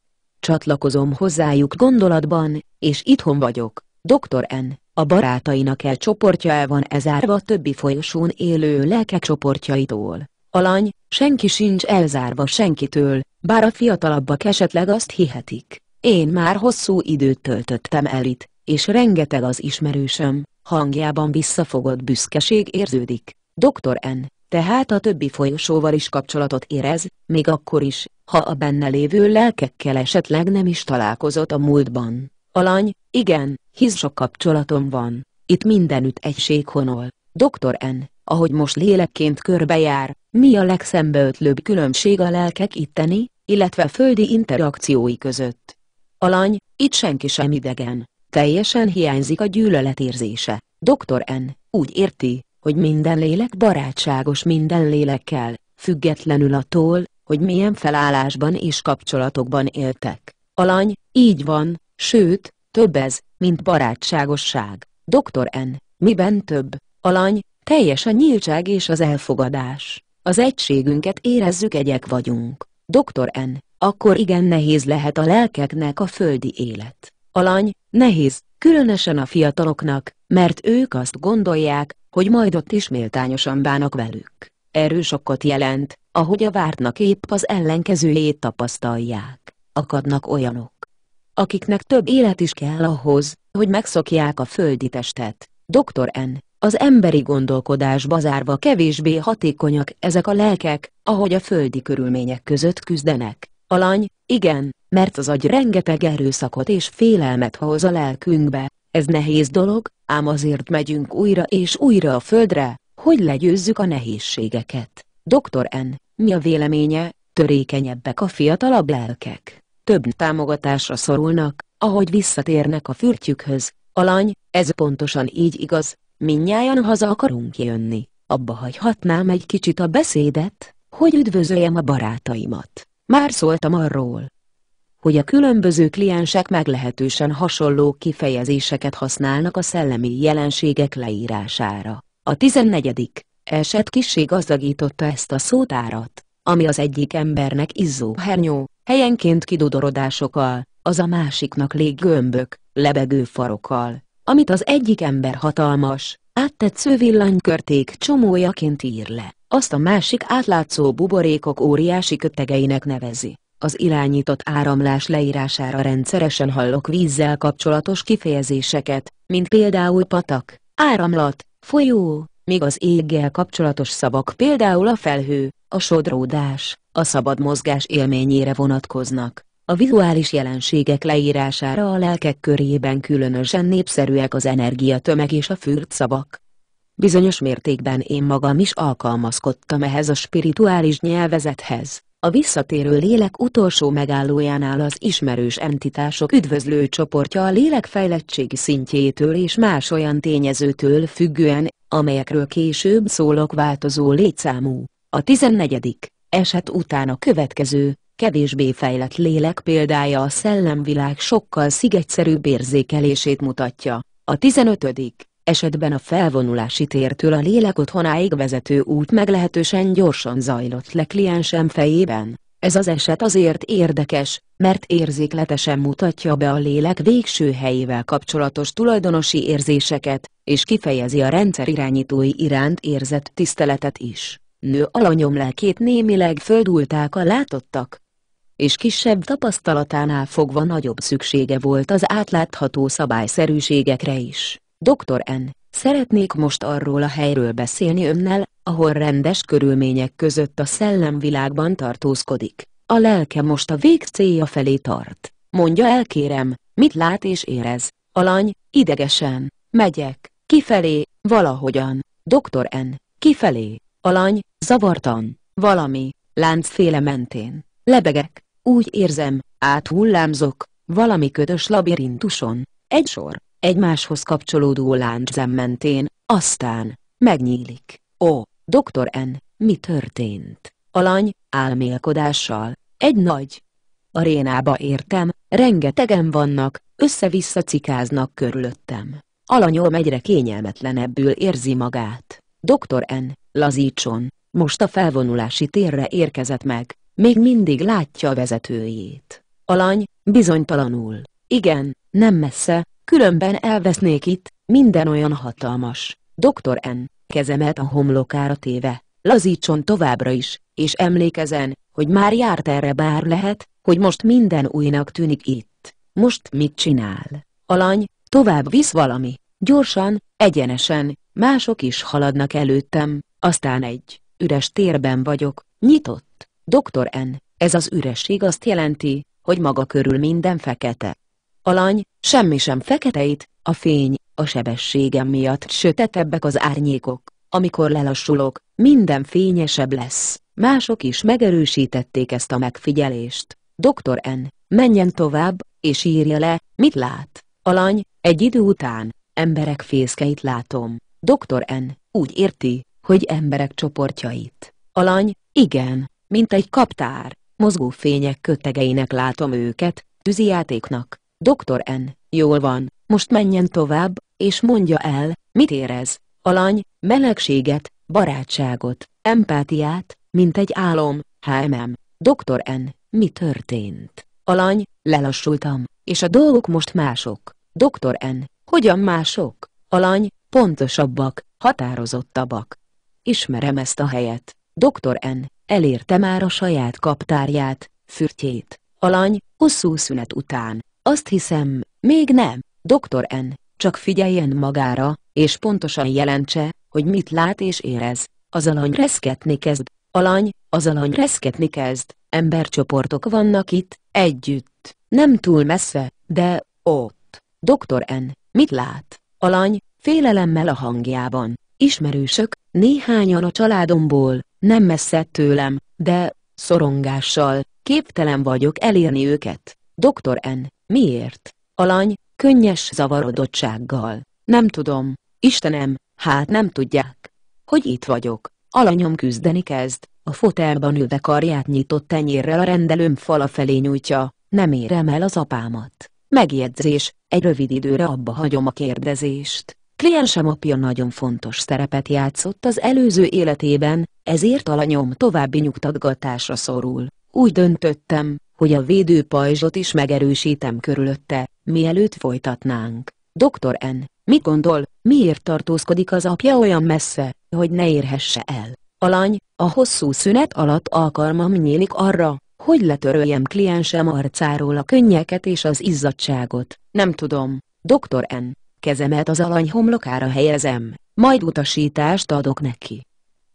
Csatlakozom hozzájuk gondolatban, és itthon vagyok, Dr. N. A barátainak egy csoportja el van ezárva a többi folyosón élő lelkek csoportjaitól. Alany, senki sincs elzárva senkitől, bár a fiatalabbak esetleg azt hihetik. Én már hosszú időt töltöttem el itt, és rengeteg az ismerősöm, hangjában visszafogott büszkeség érződik. Dr. N. tehát a többi folyosóval is kapcsolatot érez, még akkor is, ha a benne lévő lelkekkel esetleg nem is találkozott a múltban. Alany, igen, hisz sok kapcsolatom van, itt mindenütt egység honol. Dr. N., ahogy most lélekként körbejár, mi a legszembeötlőbb különbség a lelkek itteni, illetve földi interakciói között. Alany, itt senki sem idegen, Teljesen hiányzik a gyűlölet érzése. Dr. N. úgy érti, hogy minden lélek barátságos minden lélekkel, függetlenül attól, hogy milyen felállásban és kapcsolatokban éltek. Alany, így van, sőt, több ez, mint barátságosság. Dr. N. miben több, alany, teljes a nyíltság és az elfogadás. Az egységünket érezzük egyek vagyunk. Dr. N. akkor igen nehéz lehet a lelkeknek a földi élet. Alany, nehéz, különösen a fiataloknak, mert ők azt gondolják, hogy majd ott is méltányosan bának velük. Erős Erősokkot jelent, ahogy a vártnak épp az ellenkezőjét tapasztalják. Akadnak olyanok, akiknek több élet is kell ahhoz, hogy megszokják a földi testet. Dr. N. Az emberi gondolkodás bazárva kevésbé hatékonyak ezek a lelkek, ahogy a földi körülmények között küzdenek. Alany, igen, mert az agy rengeteg erőszakot és félelmet hoz a lelkünkbe, ez nehéz dolog, ám azért megyünk újra és újra a földre, hogy legyőzzük a nehézségeket. Dr. N. Mi a véleménye? Törékenyebbek a fiatalabb lelkek. Több támogatásra szorulnak, ahogy visszatérnek a fürtjükhöz. Alany, ez pontosan így igaz, minnyáján haza akarunk jönni. Abba hagyhatnám egy kicsit a beszédet, hogy üdvözöljem a barátaimat. Már szóltam arról, hogy a különböző kliensek meglehetősen hasonló kifejezéseket használnak a szellemi jelenségek leírására. A 14. eset kissé gazdagította ezt a szótárat, ami az egyik embernek izzó hernyó, helyenként kidudorodásokkal, az a másiknak léggömbök, lebegő farokkal, amit az egyik ember hatalmas, Áttetsző villanykörték csomójaként ír le, azt a másik átlátszó buborékok óriási kötegeinek nevezi. Az irányított áramlás leírására rendszeresen hallok vízzel kapcsolatos kifejezéseket, mint például patak, áramlat, folyó, míg az éggel kapcsolatos szavak például a felhő, a sodródás, a szabad mozgás élményére vonatkoznak. A vizuális jelenségek leírására a lelkek körében különösen népszerűek az energiatömeg és a fürt szavak. Bizonyos mértékben én magam is alkalmazkodtam ehhez a spirituális nyelvezethez. A visszatérő lélek utolsó megállójánál az ismerős entitások üdvözlő csoportja a lélek fejlettségi szintjétől és más olyan tényezőtől függően, amelyekről később szólok változó létszámú. A 14. eset után a következő, kevésbé fejlett lélek példája a szellemvilág sokkal szigegyszerűbb érzékelését mutatja. A 15. esetben a felvonulási tértől a lélek otthonáig vezető út meglehetősen gyorsan zajlott le kliensem fejében. Ez az eset azért érdekes, mert érzékletesen mutatja be a lélek végső helyével kapcsolatos tulajdonosi érzéseket, és kifejezi a rendszer irányítói iránt érzett tiszteletet is. Nő alanyom lelkét némileg földulták a látottak, és kisebb tapasztalatánál fogva nagyobb szüksége volt az átlátható szabályszerűségekre is. Dr. N. Szeretnék most arról a helyről beszélni önnel, ahol rendes körülmények között a szellemvilágban tartózkodik. A lelke most a célja felé tart. Mondja el kérem, mit lát és érez. Alany, idegesen, megyek, kifelé, valahogyan. Dr. N. Kifelé, alany, zavartan, valami, láncféle mentén, lebegek, úgy érzem, áthullámzok, valami ködös labirintuson, egy sor, egymáshoz kapcsolódó láncszem mentén, aztán, megnyílik. Ó, doktor N, mi történt? Alany, álmélkodással, egy nagy. Arénába értem, rengetegen vannak, össze-vissza cikáznak körülöttem. Alanyom egyre kényelmetlenebbül érzi magát. Doktor N, lazítson, most a felvonulási térre érkezett meg, még mindig látja a vezetőjét. Alany, bizonytalanul. Igen, nem messze, különben elvesznék itt, minden olyan hatalmas. Doktor N. kezemet a homlokára téve. Lazítson továbbra is, és emlékezen, hogy már járt erre bár lehet, hogy most minden újnak tűnik itt. Most mit csinál? Alany, tovább visz valami. Gyorsan, egyenesen, mások is haladnak előttem, aztán egy, üres térben vagyok, nyitott. Dr. N. Ez az üresség azt jelenti, hogy maga körül minden fekete. Alany, semmi sem feketeit, a fény, a sebességem miatt sötetebbek az árnyékok. Amikor lelassulok, minden fényesebb lesz. Mások is megerősítették ezt a megfigyelést. Dr. N. Menjen tovább, és írja le, mit lát. Alany, egy idő után, emberek fészkeit látom. Dr. N. Úgy érti, hogy emberek csoportjait. Alany, igen, mint egy kaptár, mozgó fények kötegeinek látom őket, tűzijátéknak. Doktor N, jól van, most menjen tovább, és mondja el, mit érez, alany, melegséget, barátságot, empátiát, mint egy álom, HMM. Doktor N, mi történt? Alany, lelassultam, és a dolgok most mások. Doktor N, hogyan mások? Alany, pontosabbak, határozottabbak. Ismerem ezt a helyet. Doktor N, elérte már a saját kaptárját, fürtjét, alany, hosszú szünet után. Azt hiszem, még nem, doktor N, csak figyeljen magára, és pontosan jelentse, hogy mit lát és érez. Az alany reszketni kezd, alany, az alany reszketni kezd, embercsoportok vannak itt, együtt, nem túl messze, de, ott. Doktor N, mit lát? Alany, félelemmel a hangjában. Ismerősök, néhányan a családomból, nem messze tőlem, de, szorongással, képtelen vagyok elérni őket. Doktor N. Miért? Alany, könnyes zavarodottsággal. Nem tudom, Istenem, hát nem tudják. Hogy itt vagyok. Alanyom küzdeni kezd, a fotelban ülve karját nyitott tenyérrel a rendelőm fala felé nyújtja, nem érem el az apámat. Megjegyzés, egy rövid időre abba hagyom a kérdezést. Kliensem apja nagyon fontos szerepet játszott az előző életében, ezért alanyom további nyugtatgatásra szorul. Úgy döntöttem, hogy a védőpajzsot is megerősítem körülötte, mielőtt folytatnánk. Doktor N. Mit gondol, miért tartózkodik az apja olyan messze, hogy ne érhesse el? Alany, a hosszú szünet alatt alkalmam nyílik arra, hogy letöröljem kliensem arcáról a könnyeket és az izzadságot. Nem tudom, doktor N. Kezemet az alany homlokára helyezem, majd utasítást adok neki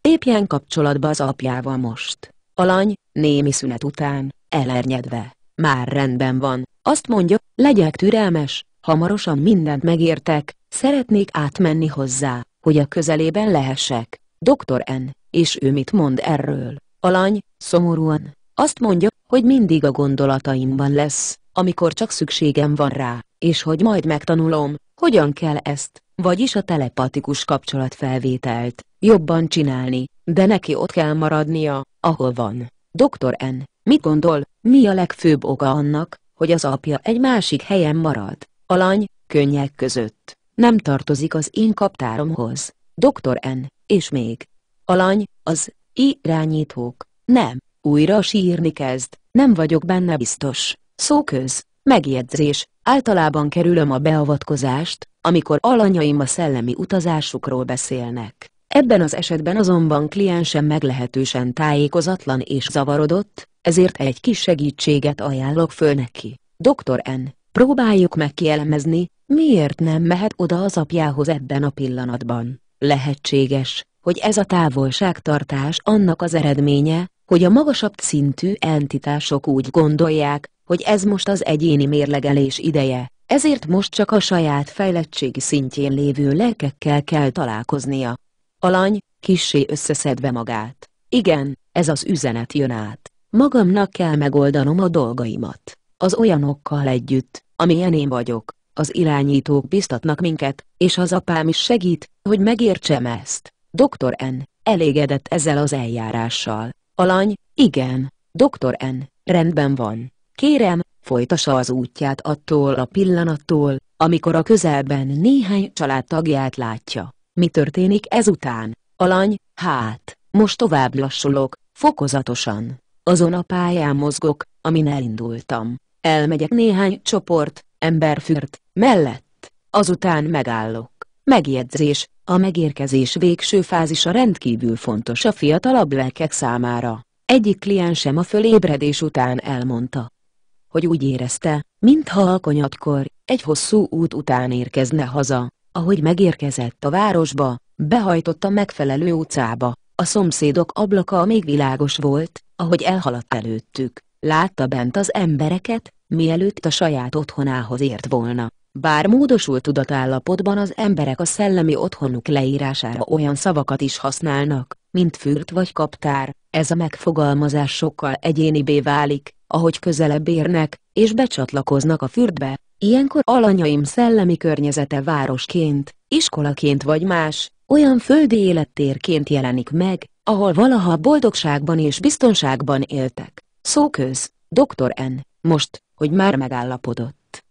lépjen kapcsolatba az apjával most. Alany, némi szünet után, elernyedve, már rendben van, azt mondja, legyek türelmes, hamarosan mindent megértek, szeretnék átmenni hozzá, hogy a közelében lehessek. Doktor N. És ő mit mond erről? Alany, szomorúan, azt mondja, hogy mindig a gondolataimban lesz, amikor csak szükségem van rá, és hogy majd megtanulom, hogyan kell ezt, vagyis a telepatikus kapcsolatfelvételt, jobban csinálni, de neki ott kell maradnia, ahol van. Dr. N. Mit gondol, mi a legfőbb oka annak, hogy az apja egy másik helyen marad? Alany, könnyek között. Nem tartozik az én kaptáromhoz. Dr. N. És még. Alany, az irányítók. Nem, újra sírni kezd, nem vagyok benne biztos. Szóköz, megjegyzés, Általában kerülöm a beavatkozást, amikor alanyaim a szellemi utazásukról beszélnek. Ebben az esetben azonban kliensem meglehetősen tájékozatlan és zavarodott, ezért egy kis segítséget ajánlok föl neki. Dr. N. Próbáljuk meg kielemezni, miért nem mehet oda az apjához ebben a pillanatban. Lehetséges, hogy ez a távolságtartás annak az eredménye, hogy a magasabb szintű entitások úgy gondolják, hogy ez most az egyéni mérlegelés ideje, ezért most csak a saját fejlettségi szintjén lévő lelkekkel kell találkoznia. Alany, kissé összeszedve magát. Igen, ez az üzenet jön át. Magamnak kell megoldanom a dolgaimat. Az olyanokkal együtt, amilyen én vagyok, az irányítók biztatnak minket, és az apám is segít, hogy megértsem ezt. Dr. N. Elégedett ezzel az eljárással. Alany, igen, Dr. N. Rendben van. Kérem, folytassa az útját attól a pillanattól, amikor a közelben néhány családtagját látja. Mi történik ezután? Alany, hát, most tovább lassulok, fokozatosan. Azon a pályán mozgok, amin elindultam. Elmegyek néhány csoport, emberfürt, mellett. Azután megállok. Megjegyzés, a megérkezés végső fázisa rendkívül fontos a fiatalabb lelkek számára. Egyik kliensem a fölébredés után elmondta, hogy úgy érezte, mintha alkonyatkor, egy hosszú út után érkezne haza, ahogy megérkezett a városba, behajtott a megfelelő utcába, a szomszédok ablaka még világos volt, ahogy elhaladt előttük, látta bent az embereket, mielőtt a saját otthonához ért volna. Bár módosult tudatállapotban az emberek a szellemi otthonuk leírására olyan szavakat is használnak, mint fürt vagy kaptár, ez a megfogalmazás sokkal egyénibé válik, ahogy közelebb érnek, és becsatlakoznak a fürdbe, ilyenkor alanyaim szellemi környezete városként, iskolaként vagy más, olyan földi élettérként jelenik meg, ahol valaha boldogságban és biztonságban éltek. Szóköz, Dr. N. Most, hogy már megállapodott.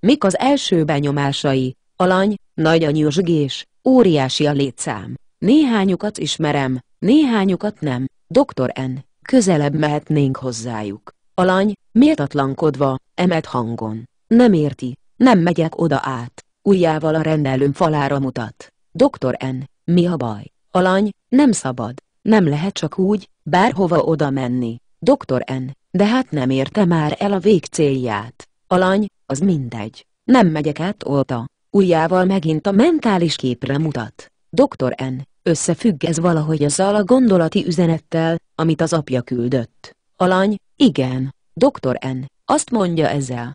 Mik az első benyomásai? Alany, nagy a nyüzsgés, óriási a létszám. Néhányukat ismerem, néhányukat nem. Dr. N. Közelebb mehetnénk hozzájuk. Alany, méltatlankodva, emelt hangon. Nem érti, nem megyek oda át. Ujjával a rendelőm falára mutat. Doktor N, mi a baj? Alany, nem szabad, nem lehet csak úgy, bárhova oda menni. Doktor N, de hát nem érte már el a végcélját. Alany, az mindegy, nem megyek át oda. Ujjával megint a mentális képre mutat. Doktor N, összefügg ez valahogy azzal a gondolati üzenettel, amit az apja küldött. Alany, igen, doktor N. Azt mondja ezzel,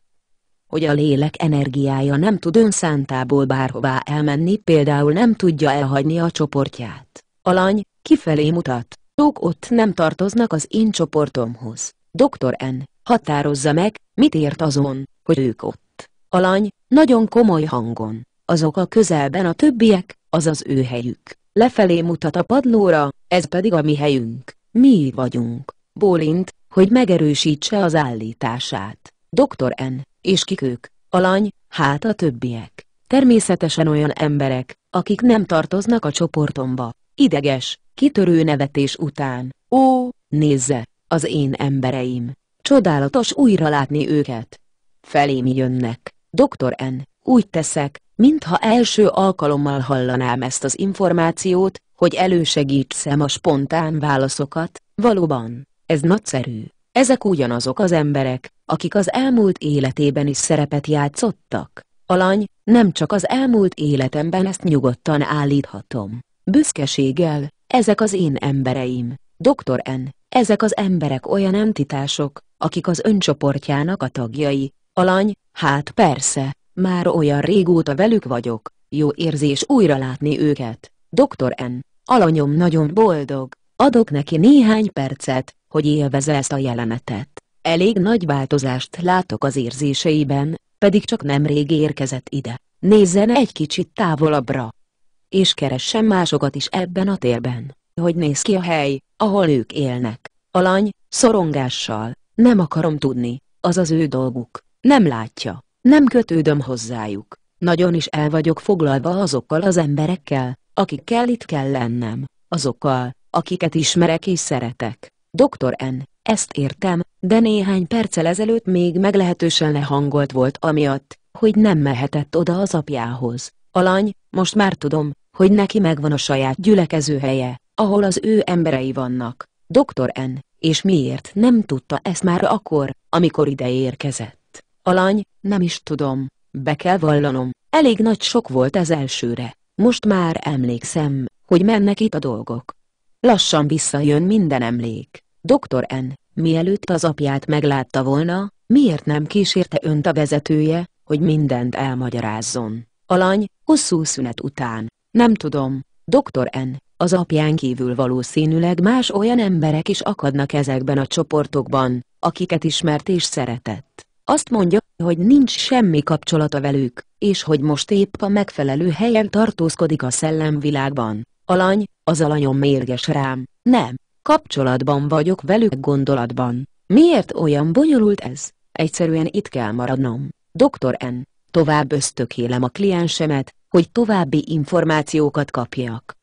hogy a lélek energiája nem tud önszántából bárhová elmenni, például nem tudja elhagyni a csoportját. Alany, kifelé mutat, ők ott nem tartoznak az én csoportomhoz. Doktor N. Határozza meg, mit ért azon, hogy ők ott. Alany, nagyon komoly hangon, azok a közelben a többiek, az az ő helyük. Lefelé mutat a padlóra, ez pedig a mi helyünk, mi vagyunk. Bólint, hogy megerősítse az állítását. Dr. N. és kik ők, alany, hát a többiek. Természetesen olyan emberek, akik nem tartoznak a csoportomba. Ideges, kitörő nevetés után. Ó, nézze, az én embereim. Csodálatos újra látni őket. Felém jönnek. Dr. N. Úgy teszek, mintha első alkalommal hallanám ezt az információt, hogy elősegítsem a spontán válaszokat, valóban. Ez nagyszerű. Ezek ugyanazok az emberek, akik az elmúlt életében is szerepet játszottak. Alany, nem csak az elmúlt életemben ezt nyugodtan állíthatom. Büszkeséggel, ezek az én embereim. Dr. N. Ezek az emberek olyan entitások, akik az öncsoportjának a tagjai. Alany, hát persze, már olyan régóta velük vagyok, jó érzés újra látni őket. Dr. N. Alanyom nagyon boldog, adok neki néhány percet, hogy élvezze ezt a jelenetet. Elég nagy változást látok az érzéseiben, pedig csak nemrég érkezett ide. Nézzen egy kicsit távolabbra. És keressen másokat is ebben a térben, hogy néz ki a hely, ahol ők élnek. Alany, szorongással, nem akarom tudni, az az ő dolguk, nem látja, nem kötődöm hozzájuk. Nagyon is el vagyok foglalva azokkal az emberekkel, akikkel itt kell lennem, azokkal, akiket ismerek és szeretek. Dr. N. Ezt értem, de néhány perccel ezelőtt még meglehetősen lehangolt volt amiatt, hogy nem mehetett oda az apjához. Alany, most már tudom, hogy neki megvan a saját gyülekező helye, ahol az ő emberei vannak. Dr. N. És miért nem tudta ezt már akkor, amikor ide érkezett? Alany, nem is tudom. Be kell vallanom, elég nagy sok volt ez elsőre. Most már emlékszem, hogy mennek itt a dolgok. Lassan visszajön minden emlék. Dr. N. Mielőtt az apját meglátta volna, miért nem kísérte önt a vezetője, hogy mindent elmagyarázzon. Alany, hosszú szünet után. Nem tudom, Dr. N. Az apján kívül valószínűleg más olyan emberek is akadnak ezekben a csoportokban, akiket ismert és szeretett. Azt mondja, hogy nincs semmi kapcsolata velük, és hogy most épp a megfelelő helyen tartózkodik a szellemvilágban. Alany, az alanyom mérges rám, nem, kapcsolatban vagyok velük gondolatban. Miért olyan bonyolult ez? Egyszerűen itt kell maradnom. Dr. N. Tovább ösztökélem a kliensemet, hogy további információkat kapjak.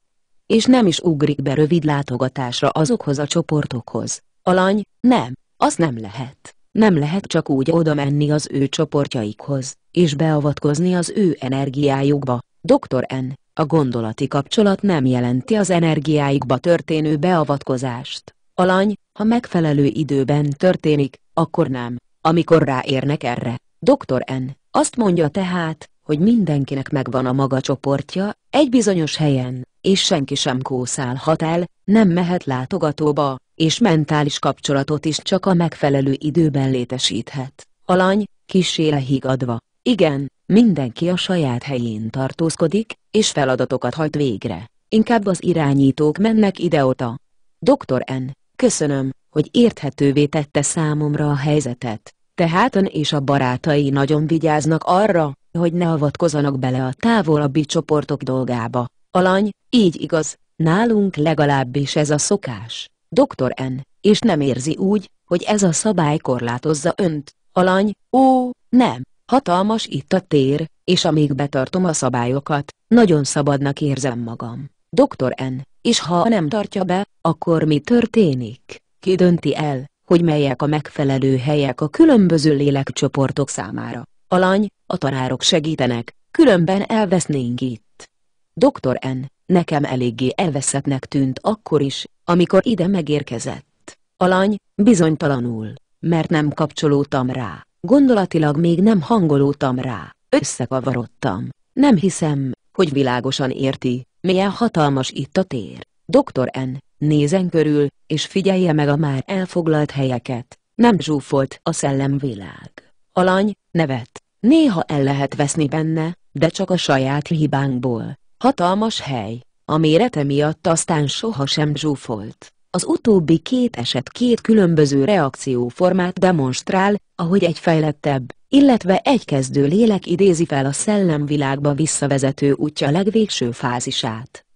És nem is ugrik be rövid látogatásra azokhoz a csoportokhoz. Alany, nem, az nem lehet. Nem lehet csak úgy oda menni az ő csoportjaikhoz, és beavatkozni az ő energiájukba. Dr. N. A gondolati kapcsolat nem jelenti az energiáikba történő beavatkozást. Alany, ha megfelelő időben történik, akkor nem. Amikor ráérnek erre, Dr. N. azt mondja tehát, hogy mindenkinek megvan a maga csoportja, egy bizonyos helyen, és senki sem kószálhat el, nem mehet látogatóba, és mentális kapcsolatot is csak a megfelelő időben létesíthet. Alany, kisére higadva, igen, mindenki a saját helyén tartózkodik, és feladatokat hajt végre. Inkább az irányítók mennek ide ota. Doktor N, köszönöm, hogy érthetővé tette számomra a helyzetet. Tehát ön és a barátai nagyon vigyáznak arra, hogy ne avatkozanak bele a távolabbi csoportok dolgába. Alany, így igaz, nálunk legalábbis ez a szokás. Doktor N, és nem érzi úgy, hogy ez a szabály korlátozza önt. Alany, ó, nem. Hatalmas itt a tér, és amíg betartom a szabályokat, nagyon szabadnak érzem magam. Doktor N, és ha nem tartja be, akkor mi történik? Ki dönti el, hogy melyek a megfelelő helyek a különböző lélekcsoportok számára? Alany, a tanárok segítenek, különben elvesznénk itt. Doktor N, nekem eléggé elveszettnek tűnt akkor is, amikor ide megérkezett. Alany, bizonytalanul, mert nem kapcsolódtam rá. Gondolatilag még nem hangolódtam rá, összekavarodtam. Nem hiszem, hogy világosan érti, milyen hatalmas itt a tér. Doktor N. Nézen körül, és figyelje meg a már elfoglalt helyeket. Nem zsúfolt a szellemvilág. Alany, nevet. Néha el lehet veszni benne, de csak a saját hibánkból. Hatalmas hely, a mérete miatt aztán sohasem zsúfolt. Az utóbbi két eset két különböző reakcióformát demonstrál, ahogy egy fejlettebb, illetve egy kezdő lélek idézi fel a szellemvilágba visszavezető útja legvégső fázisát.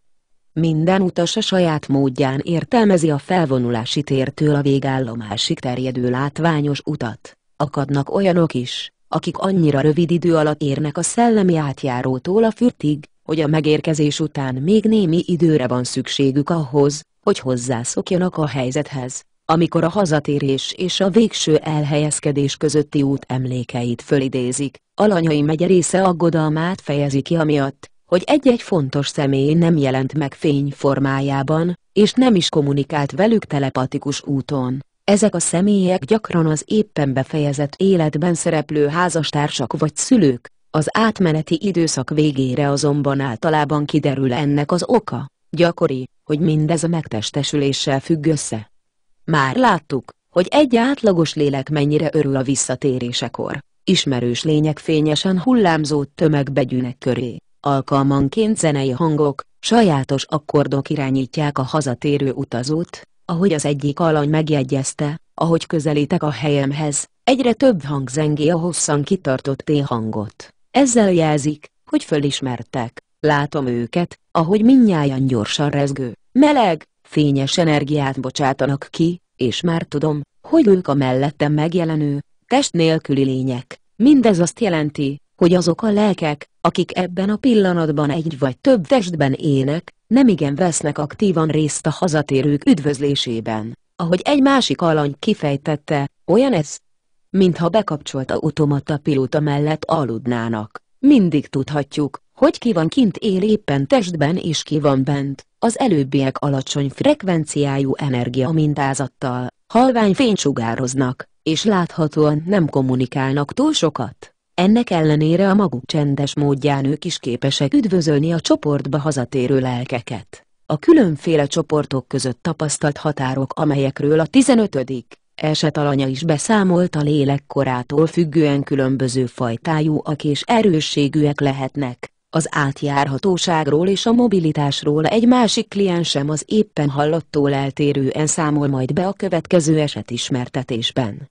Minden utas a saját módján értelmezi a felvonulási tértől a végállomásig terjedő látványos utat. Akadnak olyanok is, akik annyira rövid idő alatt érnek a szellemi átjárótól a fürtig, hogy a megérkezés után még némi időre van szükségük ahhoz, hogy hozzászokjanak a helyzethez, amikor a hazatérés és a végső elhelyezkedés közötti út emlékeit fölidézik, alanyai megye része aggodalmát fejezi ki amiatt, hogy egy-egy fontos személy nem jelent meg fény formájában, és nem is kommunikált velük telepatikus úton. Ezek a személyek gyakran az éppen befejezett életben szereplő házastársak vagy szülők, az átmeneti időszak végére azonban általában kiderül ennek az oka, gyakori, hogy mindez a megtestesüléssel függ össze. Már láttuk, hogy egy átlagos lélek mennyire örül a visszatérésekor, ismerős lények fényesen hullámzó tömegbegyűnek köré, alkalmanként zenei hangok, sajátos akkordok irányítják a hazatérő utazót, ahogy az egyik alany megjegyezte, ahogy közelítek a helyemhez, egyre több hang zengi a hosszan kitartott T hangot. Ezzel jelzik, hogy fölismertek. Látom őket, ahogy minnyáján gyorsan rezgő, meleg, fényes energiát bocsátanak ki, és már tudom, hogy ők a mellettem megjelenő, test nélküli lények. Mindez azt jelenti, hogy azok a lelkek, akik ebben a pillanatban egy vagy több testben élnek, nemigen vesznek aktívan részt a hazatérők üdvözlésében. Ahogy egy másik alany kifejtette, olyan ez, mintha bekapcsolt automata pilóta mellett aludnának. Mindig tudhatjuk, hogy ki van kint él éppen testben és ki van bent, az előbbiek alacsony frekvenciájú energia mintázattal, halvány fénysugároznak, és láthatóan nem kommunikálnak túl sokat. Ennek ellenére a maguk csendes módján ők is képesek üdvözölni a csoportba hazatérő lelkeket. A különféle csoportok között tapasztalt határok amelyekről a 15. Eset alanya is beszámolt a lélekkorától függően különböző fajtájúak és erősségűek lehetnek. Az átjárhatóságról és a mobilitásról egy másik kliensem az éppen hallottól eltérően számol majd be a következő eset ismertetésben.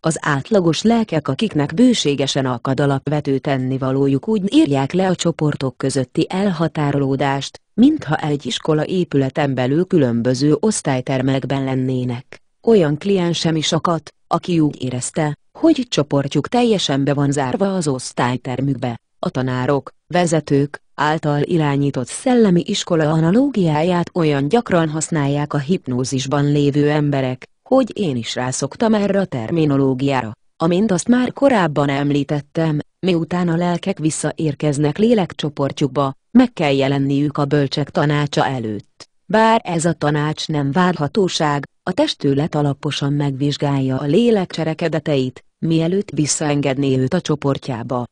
Az átlagos lelkek akiknek bőségesen akad alapvető tennivalójuk úgy írják le a csoportok közötti elhatárolódást, mintha egy iskola épületen belül különböző osztálytermekben lennének. Olyan kliensem is akadt, aki úgy érezte, hogy csoportjuk teljesen be van zárva az osztálytermükbe. A tanárok, vezetők, által irányított szellemi iskola analógiáját olyan gyakran használják a hipnózisban lévő emberek, hogy én is rászoktam erre a terminológiára. Amint azt már korábban említettem, miután a lelkek visszaérkeznek lélekcsoportjukba, meg kell jelenniük a bölcsek tanácsa előtt. Bár ez a tanács nem várhatóság, a testület alaposan megvizsgálja a lélek cserekedeteit, mielőtt visszaengedné őt a csoportjába.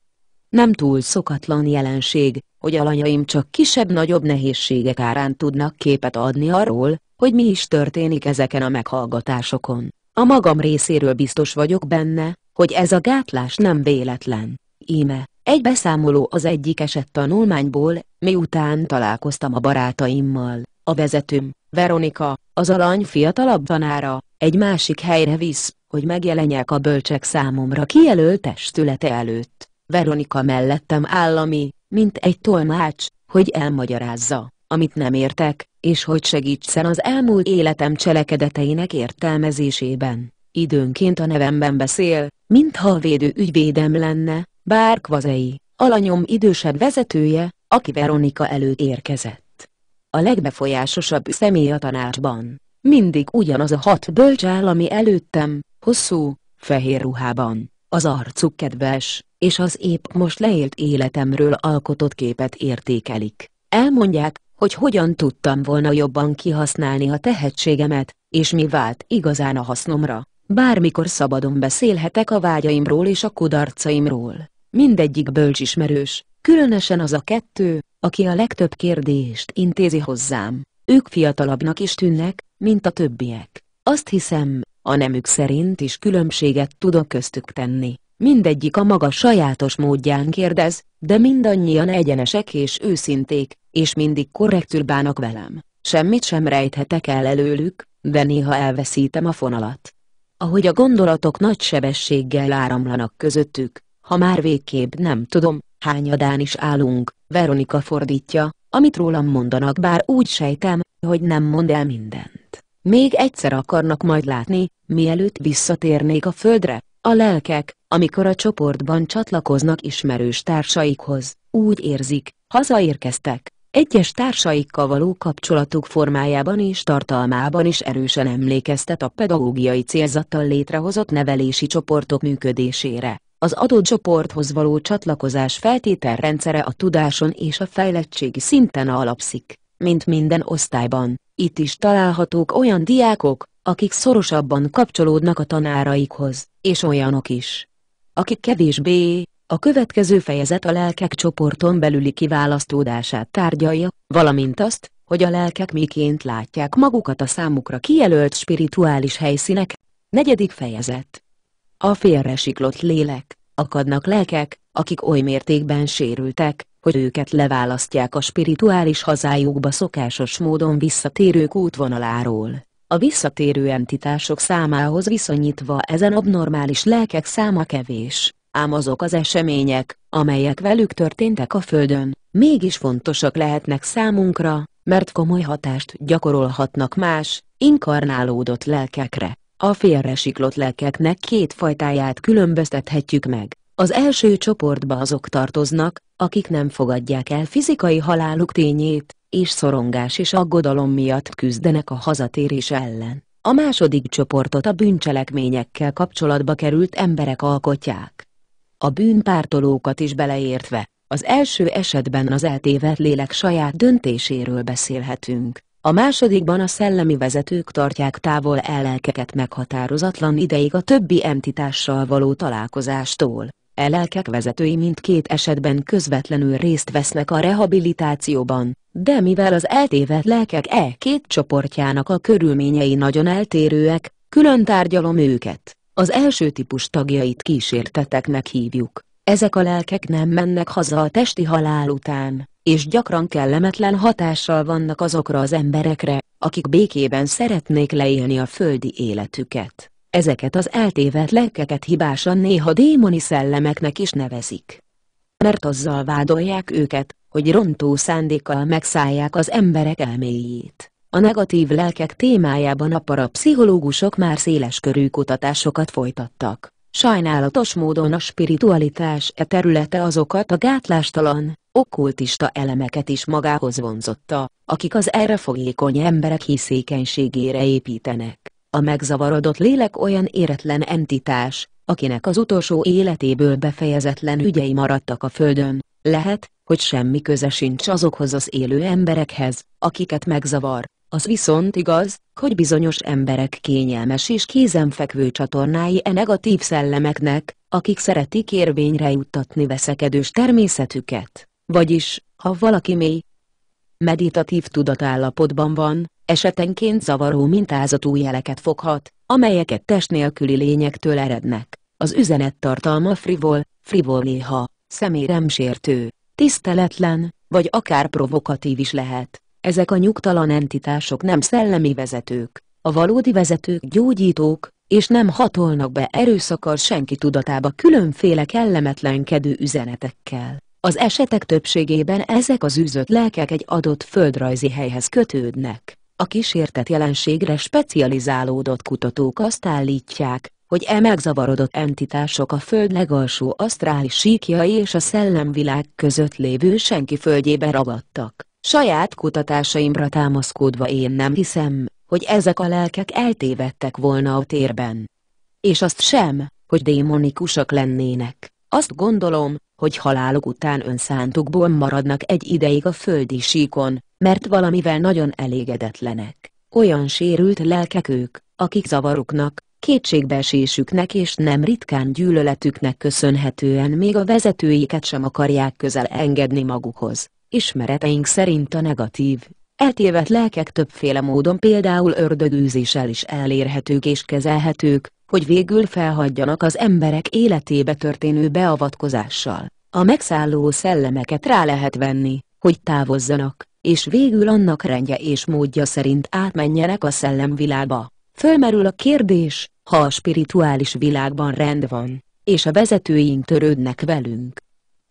Nem túl szokatlan jelenség, hogy alanyaim csak kisebb-nagyobb nehézségek árán tudnak képet adni arról, hogy mi is történik ezeken a meghallgatásokon. A magam részéről biztos vagyok benne, hogy ez a gátlás nem véletlen. Íme, egy beszámoló az egyik esett tanulmányból, miután találkoztam a barátaimmal a vezetőm, Veronika, az alany fiatalabb tanára, egy másik helyre visz, hogy megjelenjek a bölcsek számomra kijelölt testülete előtt. Veronika mellettem állami, mint egy tolmács, hogy elmagyarázza, amit nem értek, és hogy segítsen az elmúlt életem cselekedeteinek értelmezésében. Időnként a nevemben beszél, mintha a védő ügyvédem lenne, bár kvazei, alanyom idősebb vezetője, aki Veronika előtt érkezett a legbefolyásosabb személy a tanácsban. Mindig ugyanaz a hat bölcs áll, ami előttem, hosszú, fehér ruhában, az arcuk kedves, és az épp most leélt életemről alkotott képet értékelik. Elmondják, hogy hogyan tudtam volna jobban kihasználni a tehetségemet, és mi vált igazán a hasznomra. Bármikor szabadon beszélhetek a vágyaimról és a kudarcaimról. Mindegyik bölcs ismerős, különösen az a kettő, aki a legtöbb kérdést intézi hozzám. Ők fiatalabbnak is tűnnek, mint a többiek. Azt hiszem, a nemük szerint is különbséget tudok köztük tenni. Mindegyik a maga sajátos módján kérdez, de mindannyian egyenesek és őszinték, és mindig korrektül bának velem. Semmit sem rejthetek el előlük, de néha elveszítem a fonalat. Ahogy a gondolatok nagy sebességgel áramlanak közöttük, ha már végképp nem tudom, hányadán is állunk, Veronika fordítja, amit rólam mondanak bár úgy sejtem, hogy nem mond el mindent. Még egyszer akarnak majd látni, mielőtt visszatérnék a földre, a lelkek, amikor a csoportban csatlakoznak ismerős társaikhoz, úgy érzik, hazaérkeztek. Egyes társaikkal való kapcsolatuk formájában és tartalmában is erősen emlékeztet a pedagógiai célzattal létrehozott nevelési csoportok működésére. Az adott csoporthoz való csatlakozás feltételrendszere a tudáson és a fejlettségi szinten alapszik, mint minden osztályban. Itt is találhatók olyan diákok, akik szorosabban kapcsolódnak a tanáraikhoz, és olyanok is, akik kevésbé, a következő fejezet a lelkek csoporton belüli kiválasztódását tárgyalja, valamint azt, hogy a lelkek miként látják magukat a számukra kijelölt spirituális helyszínek. Negyedik fejezet a félresiklott lélek, akadnak lelkek, akik oly mértékben sérültek, hogy őket leválasztják a spirituális hazájukba szokásos módon visszatérők útvonaláról. A visszatérő entitások számához viszonyítva ezen abnormális lelkek száma kevés, ám azok az események, amelyek velük történtek a Földön, mégis fontosak lehetnek számunkra, mert komoly hatást gyakorolhatnak más, inkarnálódott lelkekre. A félresiklott lelkeknek két fajtáját különböztethetjük meg. Az első csoportba azok tartoznak, akik nem fogadják el fizikai haláluk tényét, és szorongás és aggodalom miatt küzdenek a hazatérés ellen. A második csoportot a bűncselekményekkel kapcsolatba került emberek alkotják. A bűnpártolókat is beleértve, az első esetben az eltévedt lélek saját döntéséről beszélhetünk a másodikban a szellemi vezetők tartják távol elelkeket meghatározatlan ideig a többi entitással való találkozástól. Elelkek vezetői mindkét esetben közvetlenül részt vesznek a rehabilitációban, de mivel az eltévedt lelkek e két csoportjának a körülményei nagyon eltérőek, külön tárgyalom őket. Az első típus tagjait kísérteteknek hívjuk. Ezek a lelkek nem mennek haza a testi halál után, és gyakran kellemetlen hatással vannak azokra az emberekre, akik békében szeretnék leélni a földi életüket. Ezeket az eltévedt lelkeket hibásan néha démoni szellemeknek is nevezik. Mert azzal vádolják őket, hogy rontó szándékkal megszállják az emberek elméjét. A negatív lelkek témájában a parapszichológusok már széleskörű kutatásokat folytattak. Sajnálatos módon a spiritualitás e területe azokat a gátlástalan, okkultista elemeket is magához vonzotta, akik az erre fogékony emberek hiszékenységére építenek. A megzavarodott lélek olyan éretlen entitás, akinek az utolsó életéből befejezetlen ügyei maradtak a földön, lehet, hogy semmi köze sincs azokhoz az élő emberekhez, akiket megzavar, az viszont igaz, hogy bizonyos emberek kényelmes és kézenfekvő csatornái e negatív szellemeknek, akik szeretik érvényre juttatni veszekedős természetüket. Vagyis, ha valaki mély, meditatív tudatállapotban van, esetenként zavaró mintázatú jeleket foghat, amelyeket test nélküli lényektől erednek. Az üzenet tartalma frivol, frivol néha, szeméremsértő, tiszteletlen, vagy akár provokatív is lehet. Ezek a nyugtalan entitások nem szellemi vezetők, a valódi vezetők gyógyítók, és nem hatolnak be erőszakar senki tudatába különféle kellemetlenkedő üzenetekkel. Az esetek többségében ezek az űzött lelkek egy adott földrajzi helyhez kötődnek. A kísértett jelenségre specializálódott kutatók azt állítják, hogy e megzavarodott entitások a Föld legalsó asztrális síkjai és a szellemvilág között lévő senki földjébe ragadtak. Saját kutatásaimra támaszkodva én nem hiszem, hogy ezek a lelkek eltévedtek volna a térben. És azt sem, hogy démonikusak lennének. Azt gondolom, hogy halálok után önszántukból maradnak egy ideig a földi síkon, mert valamivel nagyon elégedetlenek. Olyan sérült lelkek ők, akik zavaruknak, kétségbeesésüknek és nem ritkán gyűlöletüknek köszönhetően még a vezetőiket sem akarják közel engedni magukhoz. Ismereteink szerint a negatív, eltévet lelkek többféle módon például ördögűzéssel is elérhetők és kezelhetők, hogy végül felhagyjanak az emberek életébe történő beavatkozással. A megszálló szellemeket rá lehet venni, hogy távozzanak, és végül annak rendje és módja szerint átmenjenek a szellemvilágba. Fölmerül a kérdés, ha a spirituális világban rend van, és a vezetőink törődnek velünk,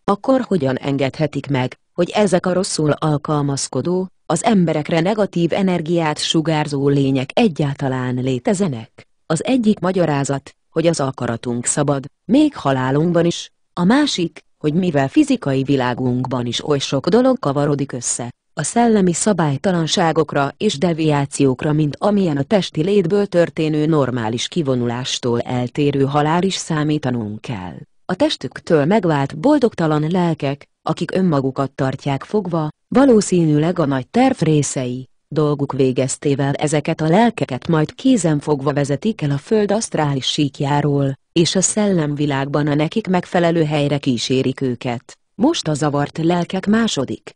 akkor hogyan engedhetik meg, hogy ezek a rosszul alkalmazkodó, az emberekre negatív energiát sugárzó lények egyáltalán létezenek? Az egyik magyarázat, hogy az akaratunk szabad, még halálunkban is, a másik, hogy mivel fizikai világunkban is oly sok dolog kavarodik össze, a szellemi szabálytalanságokra és deviációkra mint amilyen a testi létből történő normális kivonulástól eltérő halál is számítanunk kell. A testüktől megvált boldogtalan lelkek, akik önmagukat tartják fogva, valószínűleg a nagy terv részei, Dolguk végeztével ezeket a lelkeket majd kézen fogva vezetik el a föld asztrális síkjáról, és a szellemvilágban a nekik megfelelő helyre kísérik őket. Most a zavart lelkek második.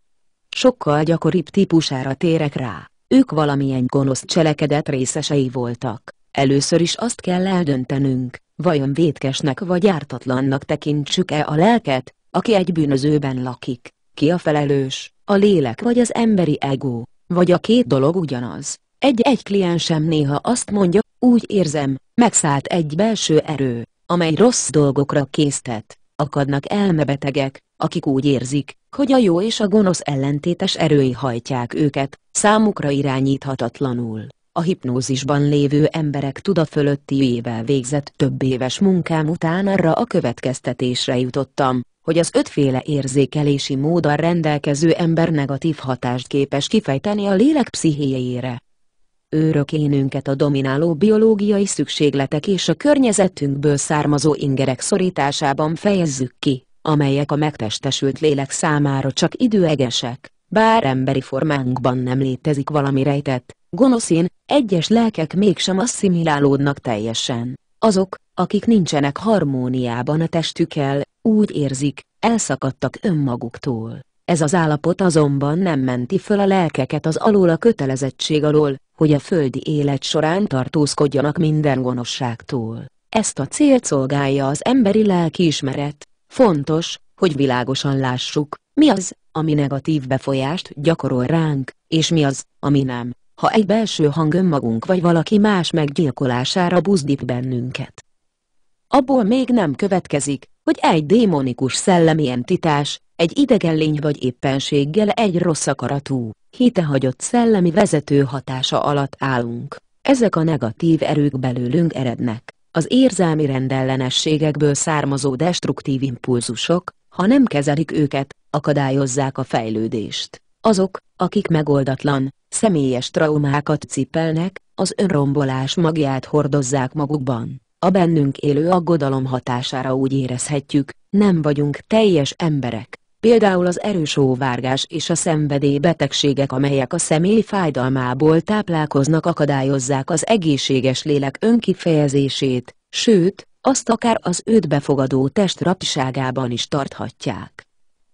Sokkal gyakoribb típusára térek rá, ők valamilyen gonosz cselekedet részesei voltak. Először is azt kell eldöntenünk, vajon vétkesnek vagy ártatlannak tekintsük-e a lelket, aki egy bűnözőben lakik. Ki a felelős, a lélek vagy az emberi ego? Vagy a két dolog ugyanaz. Egy-egy kliensem néha azt mondja, úgy érzem, megszállt egy belső erő, amely rossz dolgokra késztet. Akadnak elmebetegek, akik úgy érzik, hogy a jó és a gonosz ellentétes erői hajtják őket, számukra irányíthatatlanul. A hipnózisban lévő emberek tuda fölötti végzett több éves munkám után arra a következtetésre jutottam, hogy az ötféle érzékelési móddal rendelkező ember negatív hatást képes kifejteni a lélek pszichéjére. Őrök énünket a domináló biológiai szükségletek és a környezetünkből származó ingerek szorításában fejezzük ki, amelyek a megtestesült lélek számára csak időegesek, bár emberi formánkban nem létezik valami rejtett, gonoszén, egyes lelkek mégsem asszimilálódnak teljesen. Azok, akik nincsenek harmóniában a testükkel, úgy érzik, elszakadtak önmaguktól. Ez az állapot azonban nem menti föl a lelkeket az alól a kötelezettség alól, hogy a földi élet során tartózkodjanak minden gonoszságtól. Ezt a célt szolgálja az emberi lelkiismeret. Fontos, hogy világosan lássuk, mi az, ami negatív befolyást gyakorol ránk, és mi az, ami nem, ha egy belső hang önmagunk vagy valaki más meggyilkolására buzdít bennünket. Abból még nem következik, hogy egy démonikus szellemi entitás, egy idegen lény vagy éppenséggel egy rossz akaratú, hitehagyott szellemi vezető hatása alatt állunk. Ezek a negatív erők belőlünk erednek, az érzelmi rendellenességekből származó destruktív impulzusok, ha nem kezelik őket, akadályozzák a fejlődést. Azok, akik megoldatlan, személyes traumákat cipelnek, az önrombolás magját hordozzák magukban. A bennünk élő aggodalom hatására úgy érezhetjük, nem vagyunk teljes emberek. Például az erős óvárgás és a betegségek, amelyek a személy fájdalmából táplálkoznak akadályozzák az egészséges lélek önkifejezését, sőt, azt akár az őt befogadó test rapságában is tarthatják.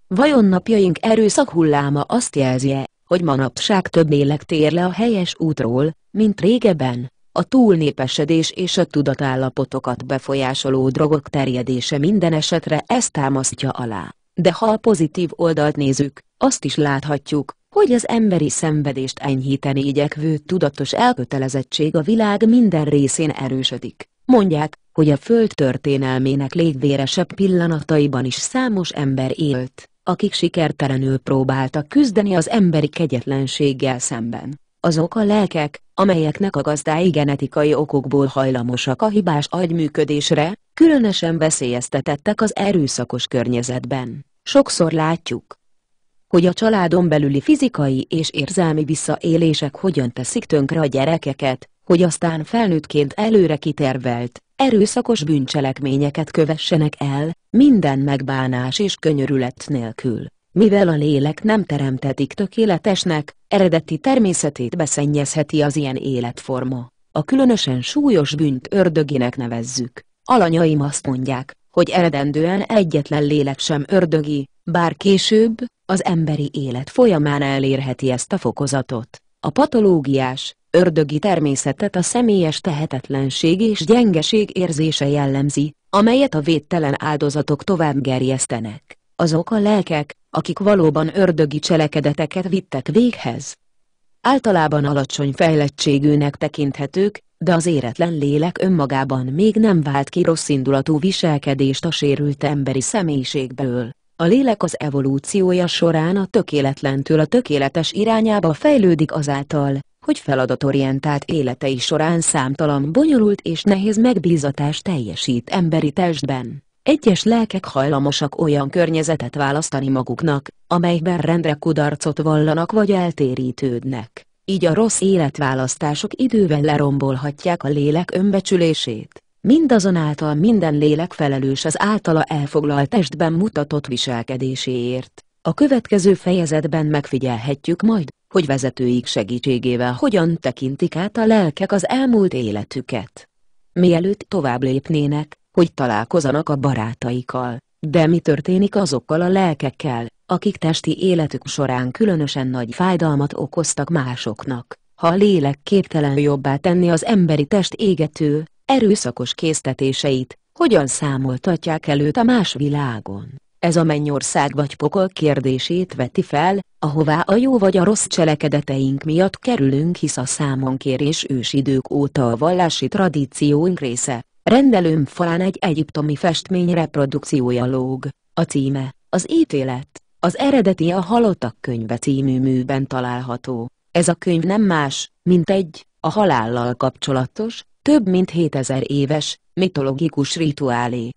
Vajon napjaink erőszak hulláma azt jelzi -e, hogy manapság több lélek tér le a helyes útról, mint régebben? a túlnépesedés és a tudatállapotokat befolyásoló drogok terjedése minden esetre ezt támasztja alá. De ha a pozitív oldalt nézzük, azt is láthatjuk, hogy az emberi szenvedést enyhíteni igyekvő tudatos elkötelezettség a világ minden részén erősödik. Mondják, hogy a Föld történelmének légvéresebb pillanataiban is számos ember élt, akik sikertelenül próbáltak küzdeni az emberi kegyetlenséggel szemben azok a lelkek, amelyeknek a gazdái genetikai okokból hajlamosak a hibás agyműködésre, különösen veszélyeztetettek az erőszakos környezetben. Sokszor látjuk, hogy a családon belüli fizikai és érzelmi visszaélések hogyan teszik tönkre a gyerekeket, hogy aztán felnőttként előre kitervelt, erőszakos bűncselekményeket kövessenek el, minden megbánás és könyörület nélkül. Mivel a lélek nem teremtetik tökéletesnek, eredeti természetét beszennyezheti az ilyen életforma. A különösen súlyos bűnt ördögének nevezzük. Alanyaim azt mondják, hogy eredendően egyetlen lélek sem ördögi, bár később, az emberi élet folyamán elérheti ezt a fokozatot. A patológiás, ördögi természetet a személyes tehetetlenség és gyengeség érzése jellemzi, amelyet a védtelen áldozatok tovább gerjesztenek azok a lelkek, akik valóban ördögi cselekedeteket vittek véghez. Általában alacsony fejlettségűnek tekinthetők, de az éretlen lélek önmagában még nem vált ki rosszindulatú viselkedést a sérült emberi személyiségből. A lélek az evolúciója során a tökéletlentől a tökéletes irányába fejlődik azáltal, hogy feladatorientált életei során számtalan bonyolult és nehéz megbízatást teljesít emberi testben. Egyes lelkek hajlamosak olyan környezetet választani maguknak, amelyben rendre kudarcot vallanak vagy eltérítődnek, így a rossz életválasztások idővel lerombolhatják a lélek önbecsülését. Mindazonáltal minden lélek felelős az általa elfoglalt testben mutatott viselkedéséért. A következő fejezetben megfigyelhetjük majd, hogy vezetőik segítségével hogyan tekintik át a lelkek az elmúlt életüket. Mielőtt tovább lépnének, hogy találkozanak a barátaikkal, de mi történik azokkal a lelkekkel, akik testi életük során különösen nagy fájdalmat okoztak másoknak, ha a lélek képtelen jobbá tenni az emberi test égető, erőszakos késztetéseit, hogyan számoltatják előtt a más világon. Ez a mennyország vagy pokol kérdését veti fel, ahová a jó vagy a rossz cselekedeteink miatt kerülünk hisz a számonkérés ősidők óta a vallási tradíciónk része, Rendelőm falán egy egyiptomi festmény reprodukciója lóg, a címe, az ítélet, az eredeti a Halottak könyve című műben található. Ez a könyv nem más, mint egy, a halállal kapcsolatos, több mint 7000 éves, mitológikus rituálé.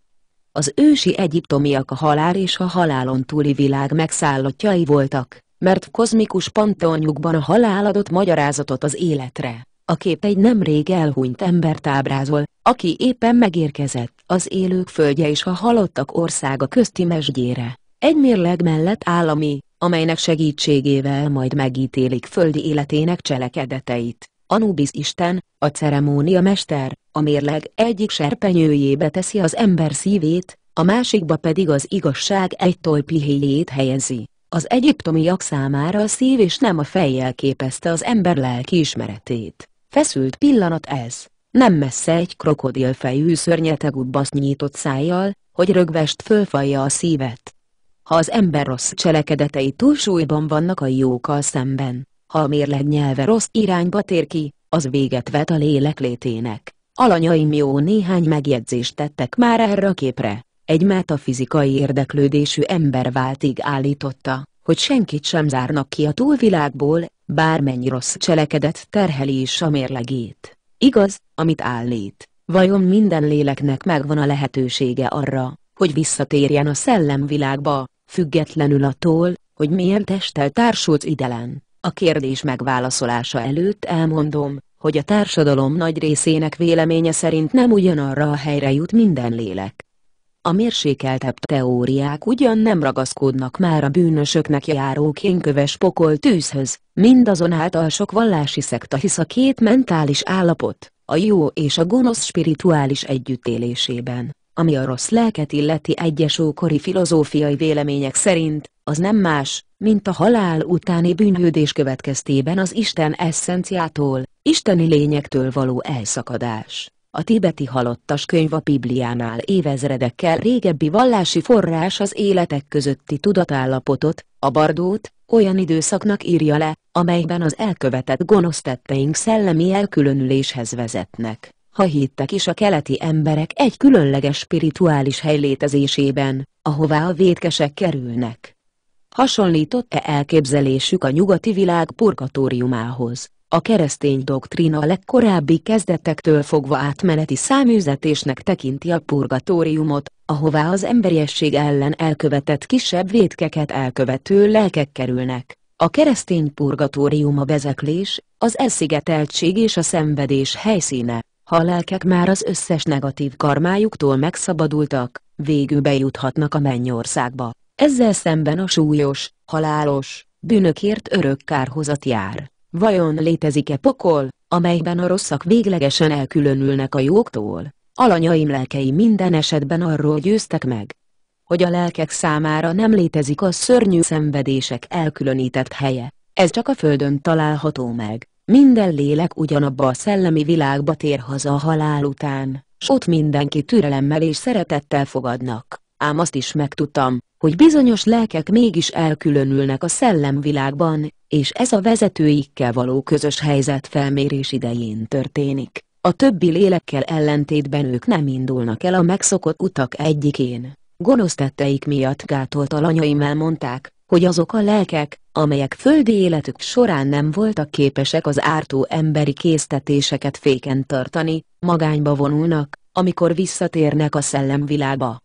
Az ősi egyiptomiak a halál és a halálon túli világ megszállottjai voltak, mert kozmikus panteonjukban a halál adott magyarázatot az életre. A kép egy nemrég elhunyt embert ábrázol, aki éppen megérkezett az élők földje és a halottak országa közti mesgyére. Egy mérleg mellett állami, amelynek segítségével majd megítélik földi életének cselekedeteit. Anubis Isten, a ceremónia mester, a mérleg egyik serpenyőjébe teszi az ember szívét, a másikba pedig az igazság egy tolpihéjét helyezi. Az egyiptomiak számára a szív és nem a fejjel képezte az ember lelki ismeretét. Feszült pillanat ez, nem messze egy krokodilfejű szörnyeteg ubbasz nyitott szájjal, hogy rögvest fölfalja a szívet. Ha az ember rossz cselekedetei túlsúlyban vannak a jókkal szemben, ha a mérleg nyelve rossz irányba tér ki, az véget vet a lélek létének. Alanyaim jó néhány megjegyzést tettek már erre a képre, egy metafizikai érdeklődésű ember váltig állította, hogy senkit sem zárnak ki a túlvilágból, bármennyi rossz cselekedet terheli is a mérlegét. Igaz, amit állít, vajon minden léleknek megvan a lehetősége arra, hogy visszatérjen a szellemvilágba, függetlenül attól, hogy milyen testtel társult idelen. A kérdés megválaszolása előtt elmondom, hogy a társadalom nagy részének véleménye szerint nem ugyanarra a helyre jut minden lélek, a mérsékeltebb teóriák ugyan nem ragaszkodnak már a bűnösöknek járó kénköves pokol tűzhöz, mindazonáltal sok vallási szekta hisz a két mentális állapot, a jó és a gonosz spirituális együttélésében, ami a rossz lelket illeti egyes ókori filozófiai vélemények szerint, az nem más, mint a halál utáni bűnhődés következtében az Isten eszenciától, isteni lényektől való elszakadás. A tibeti halottas könyv a Bibliánál évezredekkel régebbi vallási forrás az életek közötti tudatállapotot, a bardót, olyan időszaknak írja le, amelyben az elkövetett gonosz tetteink szellemi elkülönüléshez vezetnek, ha hittek is a keleti emberek egy különleges spirituális hely létezésében, ahová a vétkesek kerülnek. Hasonlított-e elképzelésük a nyugati világ purgatóriumához? A keresztény doktrína a legkorábbi kezdetektől fogva átmeneti száműzetésnek tekinti a purgatóriumot, ahová az emberiesség ellen elkövetett kisebb védkeket elkövető lelkek kerülnek. A keresztény purgatórium a vezeklés, az elszigeteltség és a szenvedés helyszíne. Ha a lelkek már az összes negatív karmájuktól megszabadultak, végül bejuthatnak a mennyországba. Ezzel szemben a súlyos, halálos, bűnökért örök kárhozat jár. Vajon létezik-e pokol, amelyben a rosszak véglegesen elkülönülnek a jóktól? Alanyaim lelkei minden esetben arról győztek meg, hogy a lelkek számára nem létezik a szörnyű szenvedések elkülönített helye, ez csak a Földön található meg. Minden lélek ugyanabba a szellemi világba tér haza a halál után, s ott mindenki türelemmel és szeretettel fogadnak, ám azt is megtudtam, hogy bizonyos lelkek mégis elkülönülnek a szellemvilágban, és ez a vezetőikkel való közös helyzet felmérés idején történik. A többi lélekkel ellentétben ők nem indulnak el a megszokott utak egyikén. Gonosz tetteik miatt gátolt alanyaim elmondták, hogy azok a lelkek, amelyek földi életük során nem voltak képesek az ártó emberi késztetéseket féken tartani, magányba vonulnak, amikor visszatérnek a szellemvilágba.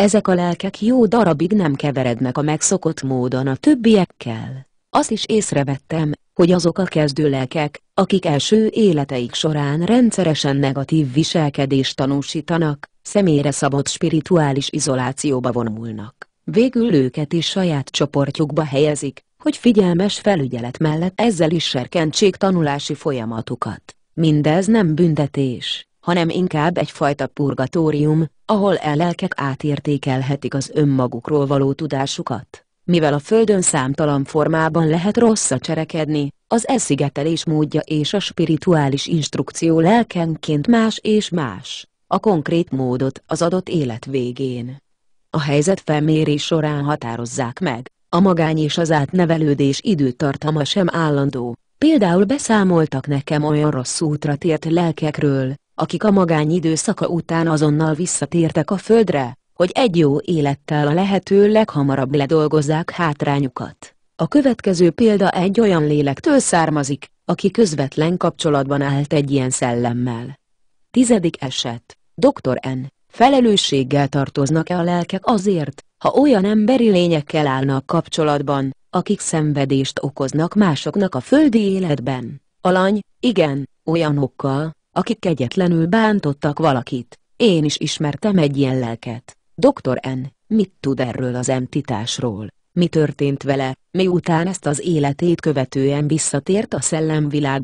Ezek a lelkek jó darabig nem keverednek a megszokott módon a többiekkel. Azt is észrevettem, hogy azok a kezdő lelkek, akik első életeik során rendszeresen negatív viselkedést tanúsítanak, személyre szabott spirituális izolációba vonulnak. Végül őket is saját csoportjukba helyezik, hogy figyelmes felügyelet mellett ezzel is serkentsék tanulási folyamatukat. Mindez nem büntetés, hanem inkább egyfajta purgatórium, ahol el lelkek átértékelhetik az önmagukról való tudásukat. Mivel a Földön számtalan formában lehet a cserekedni, az elszigetelés módja és a spirituális instrukció lelkenként más és más, a konkrét módot az adott élet végén. A helyzet felmérés során határozzák meg, a magány és az átnevelődés időtartama sem állandó, például beszámoltak nekem olyan rossz útra tért lelkekről, akik a magány időszaka után azonnal visszatértek a földre, hogy egy jó élettel a lehető leghamarabb ledolgozzák hátrányukat. A következő példa egy olyan lélektől származik, aki közvetlen kapcsolatban állt egy ilyen szellemmel. Tizedik eset. Dr. N. Felelősséggel tartoznak-e a lelkek azért, ha olyan emberi lényekkel állnak kapcsolatban, akik szenvedést okoznak másoknak a földi életben? Alany, igen, olyanokkal, akik kegyetlenül bántottak valakit. Én is ismertem egy ilyen lelket. Dr. N. mit tud erről az entitásról? Mi történt vele, miután ezt az életét követően visszatért a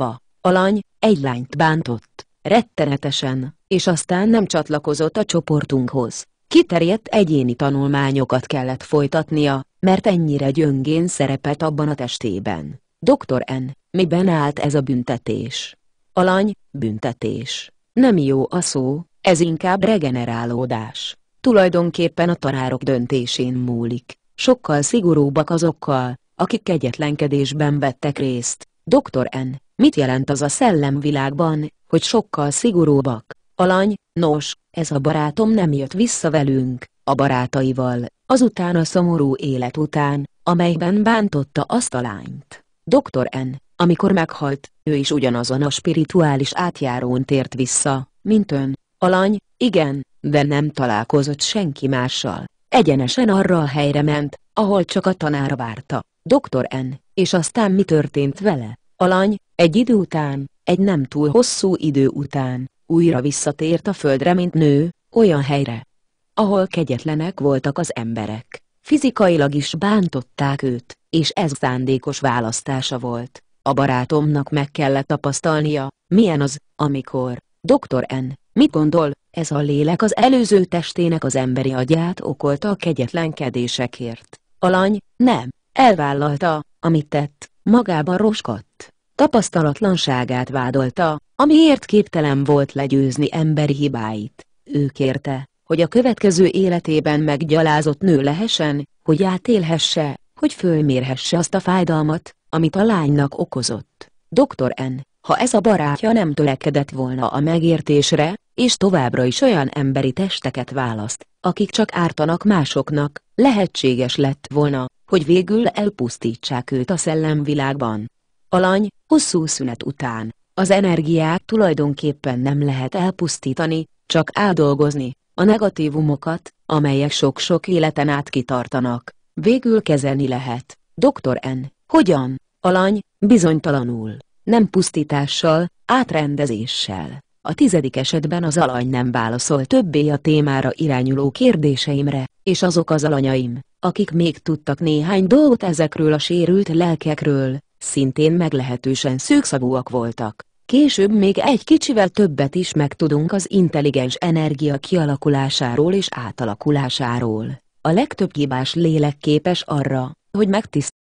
A Alany, egy lányt bántott, rettenetesen, és aztán nem csatlakozott a csoportunkhoz. Kiterjedt egyéni tanulmányokat kellett folytatnia, mert ennyire gyöngén szerepet abban a testében. Dr. N. miben állt ez a büntetés? Alany, büntetés. Nem jó a szó, ez inkább regenerálódás. Tulajdonképpen a tanárok döntésén múlik. Sokkal szigorúbbak azokkal, akik kegyetlenkedésben vettek részt. Dr. N. Mit jelent az a szellemvilágban, hogy sokkal szigorúbbak? Alany, nos, ez a barátom nem jött vissza velünk, a barátaival, azután a szomorú élet után, amelyben bántotta azt a lányt. Dr. N. Amikor meghalt, ő is ugyanazon a spirituális átjárón tért vissza, mint ön, alany, igen, de nem találkozott senki mással. Egyenesen arra a helyre ment, ahol csak a tanára várta, doktor N, és aztán mi történt vele? Alany, egy idő után, egy nem túl hosszú idő után, újra visszatért a földre mint nő, olyan helyre, ahol kegyetlenek voltak az emberek, fizikailag is bántották őt, és ez szándékos választása volt. A barátomnak meg kellett tapasztalnia, milyen az, amikor, doktor N, mit gondol, ez a lélek az előző testének az emberi agyát okolta a kegyetlenkedésekért. Alany, nem, elvállalta, amit tett, magában roskadt. Tapasztalatlanságát vádolta, amiért képtelen volt legyőzni emberi hibáit. Ő kérte, hogy a következő életében meggyalázott nő lehessen, hogy átélhesse, hogy fölmérhesse azt a fájdalmat, amit a lánynak okozott. Dr. N., ha ez a barátja nem törekedett volna a megértésre, és továbbra is olyan emberi testeket választ, akik csak ártanak másoknak, lehetséges lett volna, hogy végül elpusztítsák őt a szellemvilágban. Alany, hosszú szünet után, az energiák tulajdonképpen nem lehet elpusztítani, csak áldolgozni, a negatívumokat, amelyek sok-sok életen át kitartanak, végül kezelni lehet. Dr. N. Hogyan? alany, bizonytalanul, nem pusztítással, átrendezéssel. A tizedik esetben az alany nem válaszol többé a témára irányuló kérdéseimre, és azok az alanyaim, akik még tudtak néhány dolgot ezekről a sérült lelkekről, szintén meglehetősen szűkszavúak voltak. Később még egy kicsivel többet is megtudunk az intelligens energia kialakulásáról és átalakulásáról. A legtöbb hibás lélek képes arra, hogy megtisztítsa.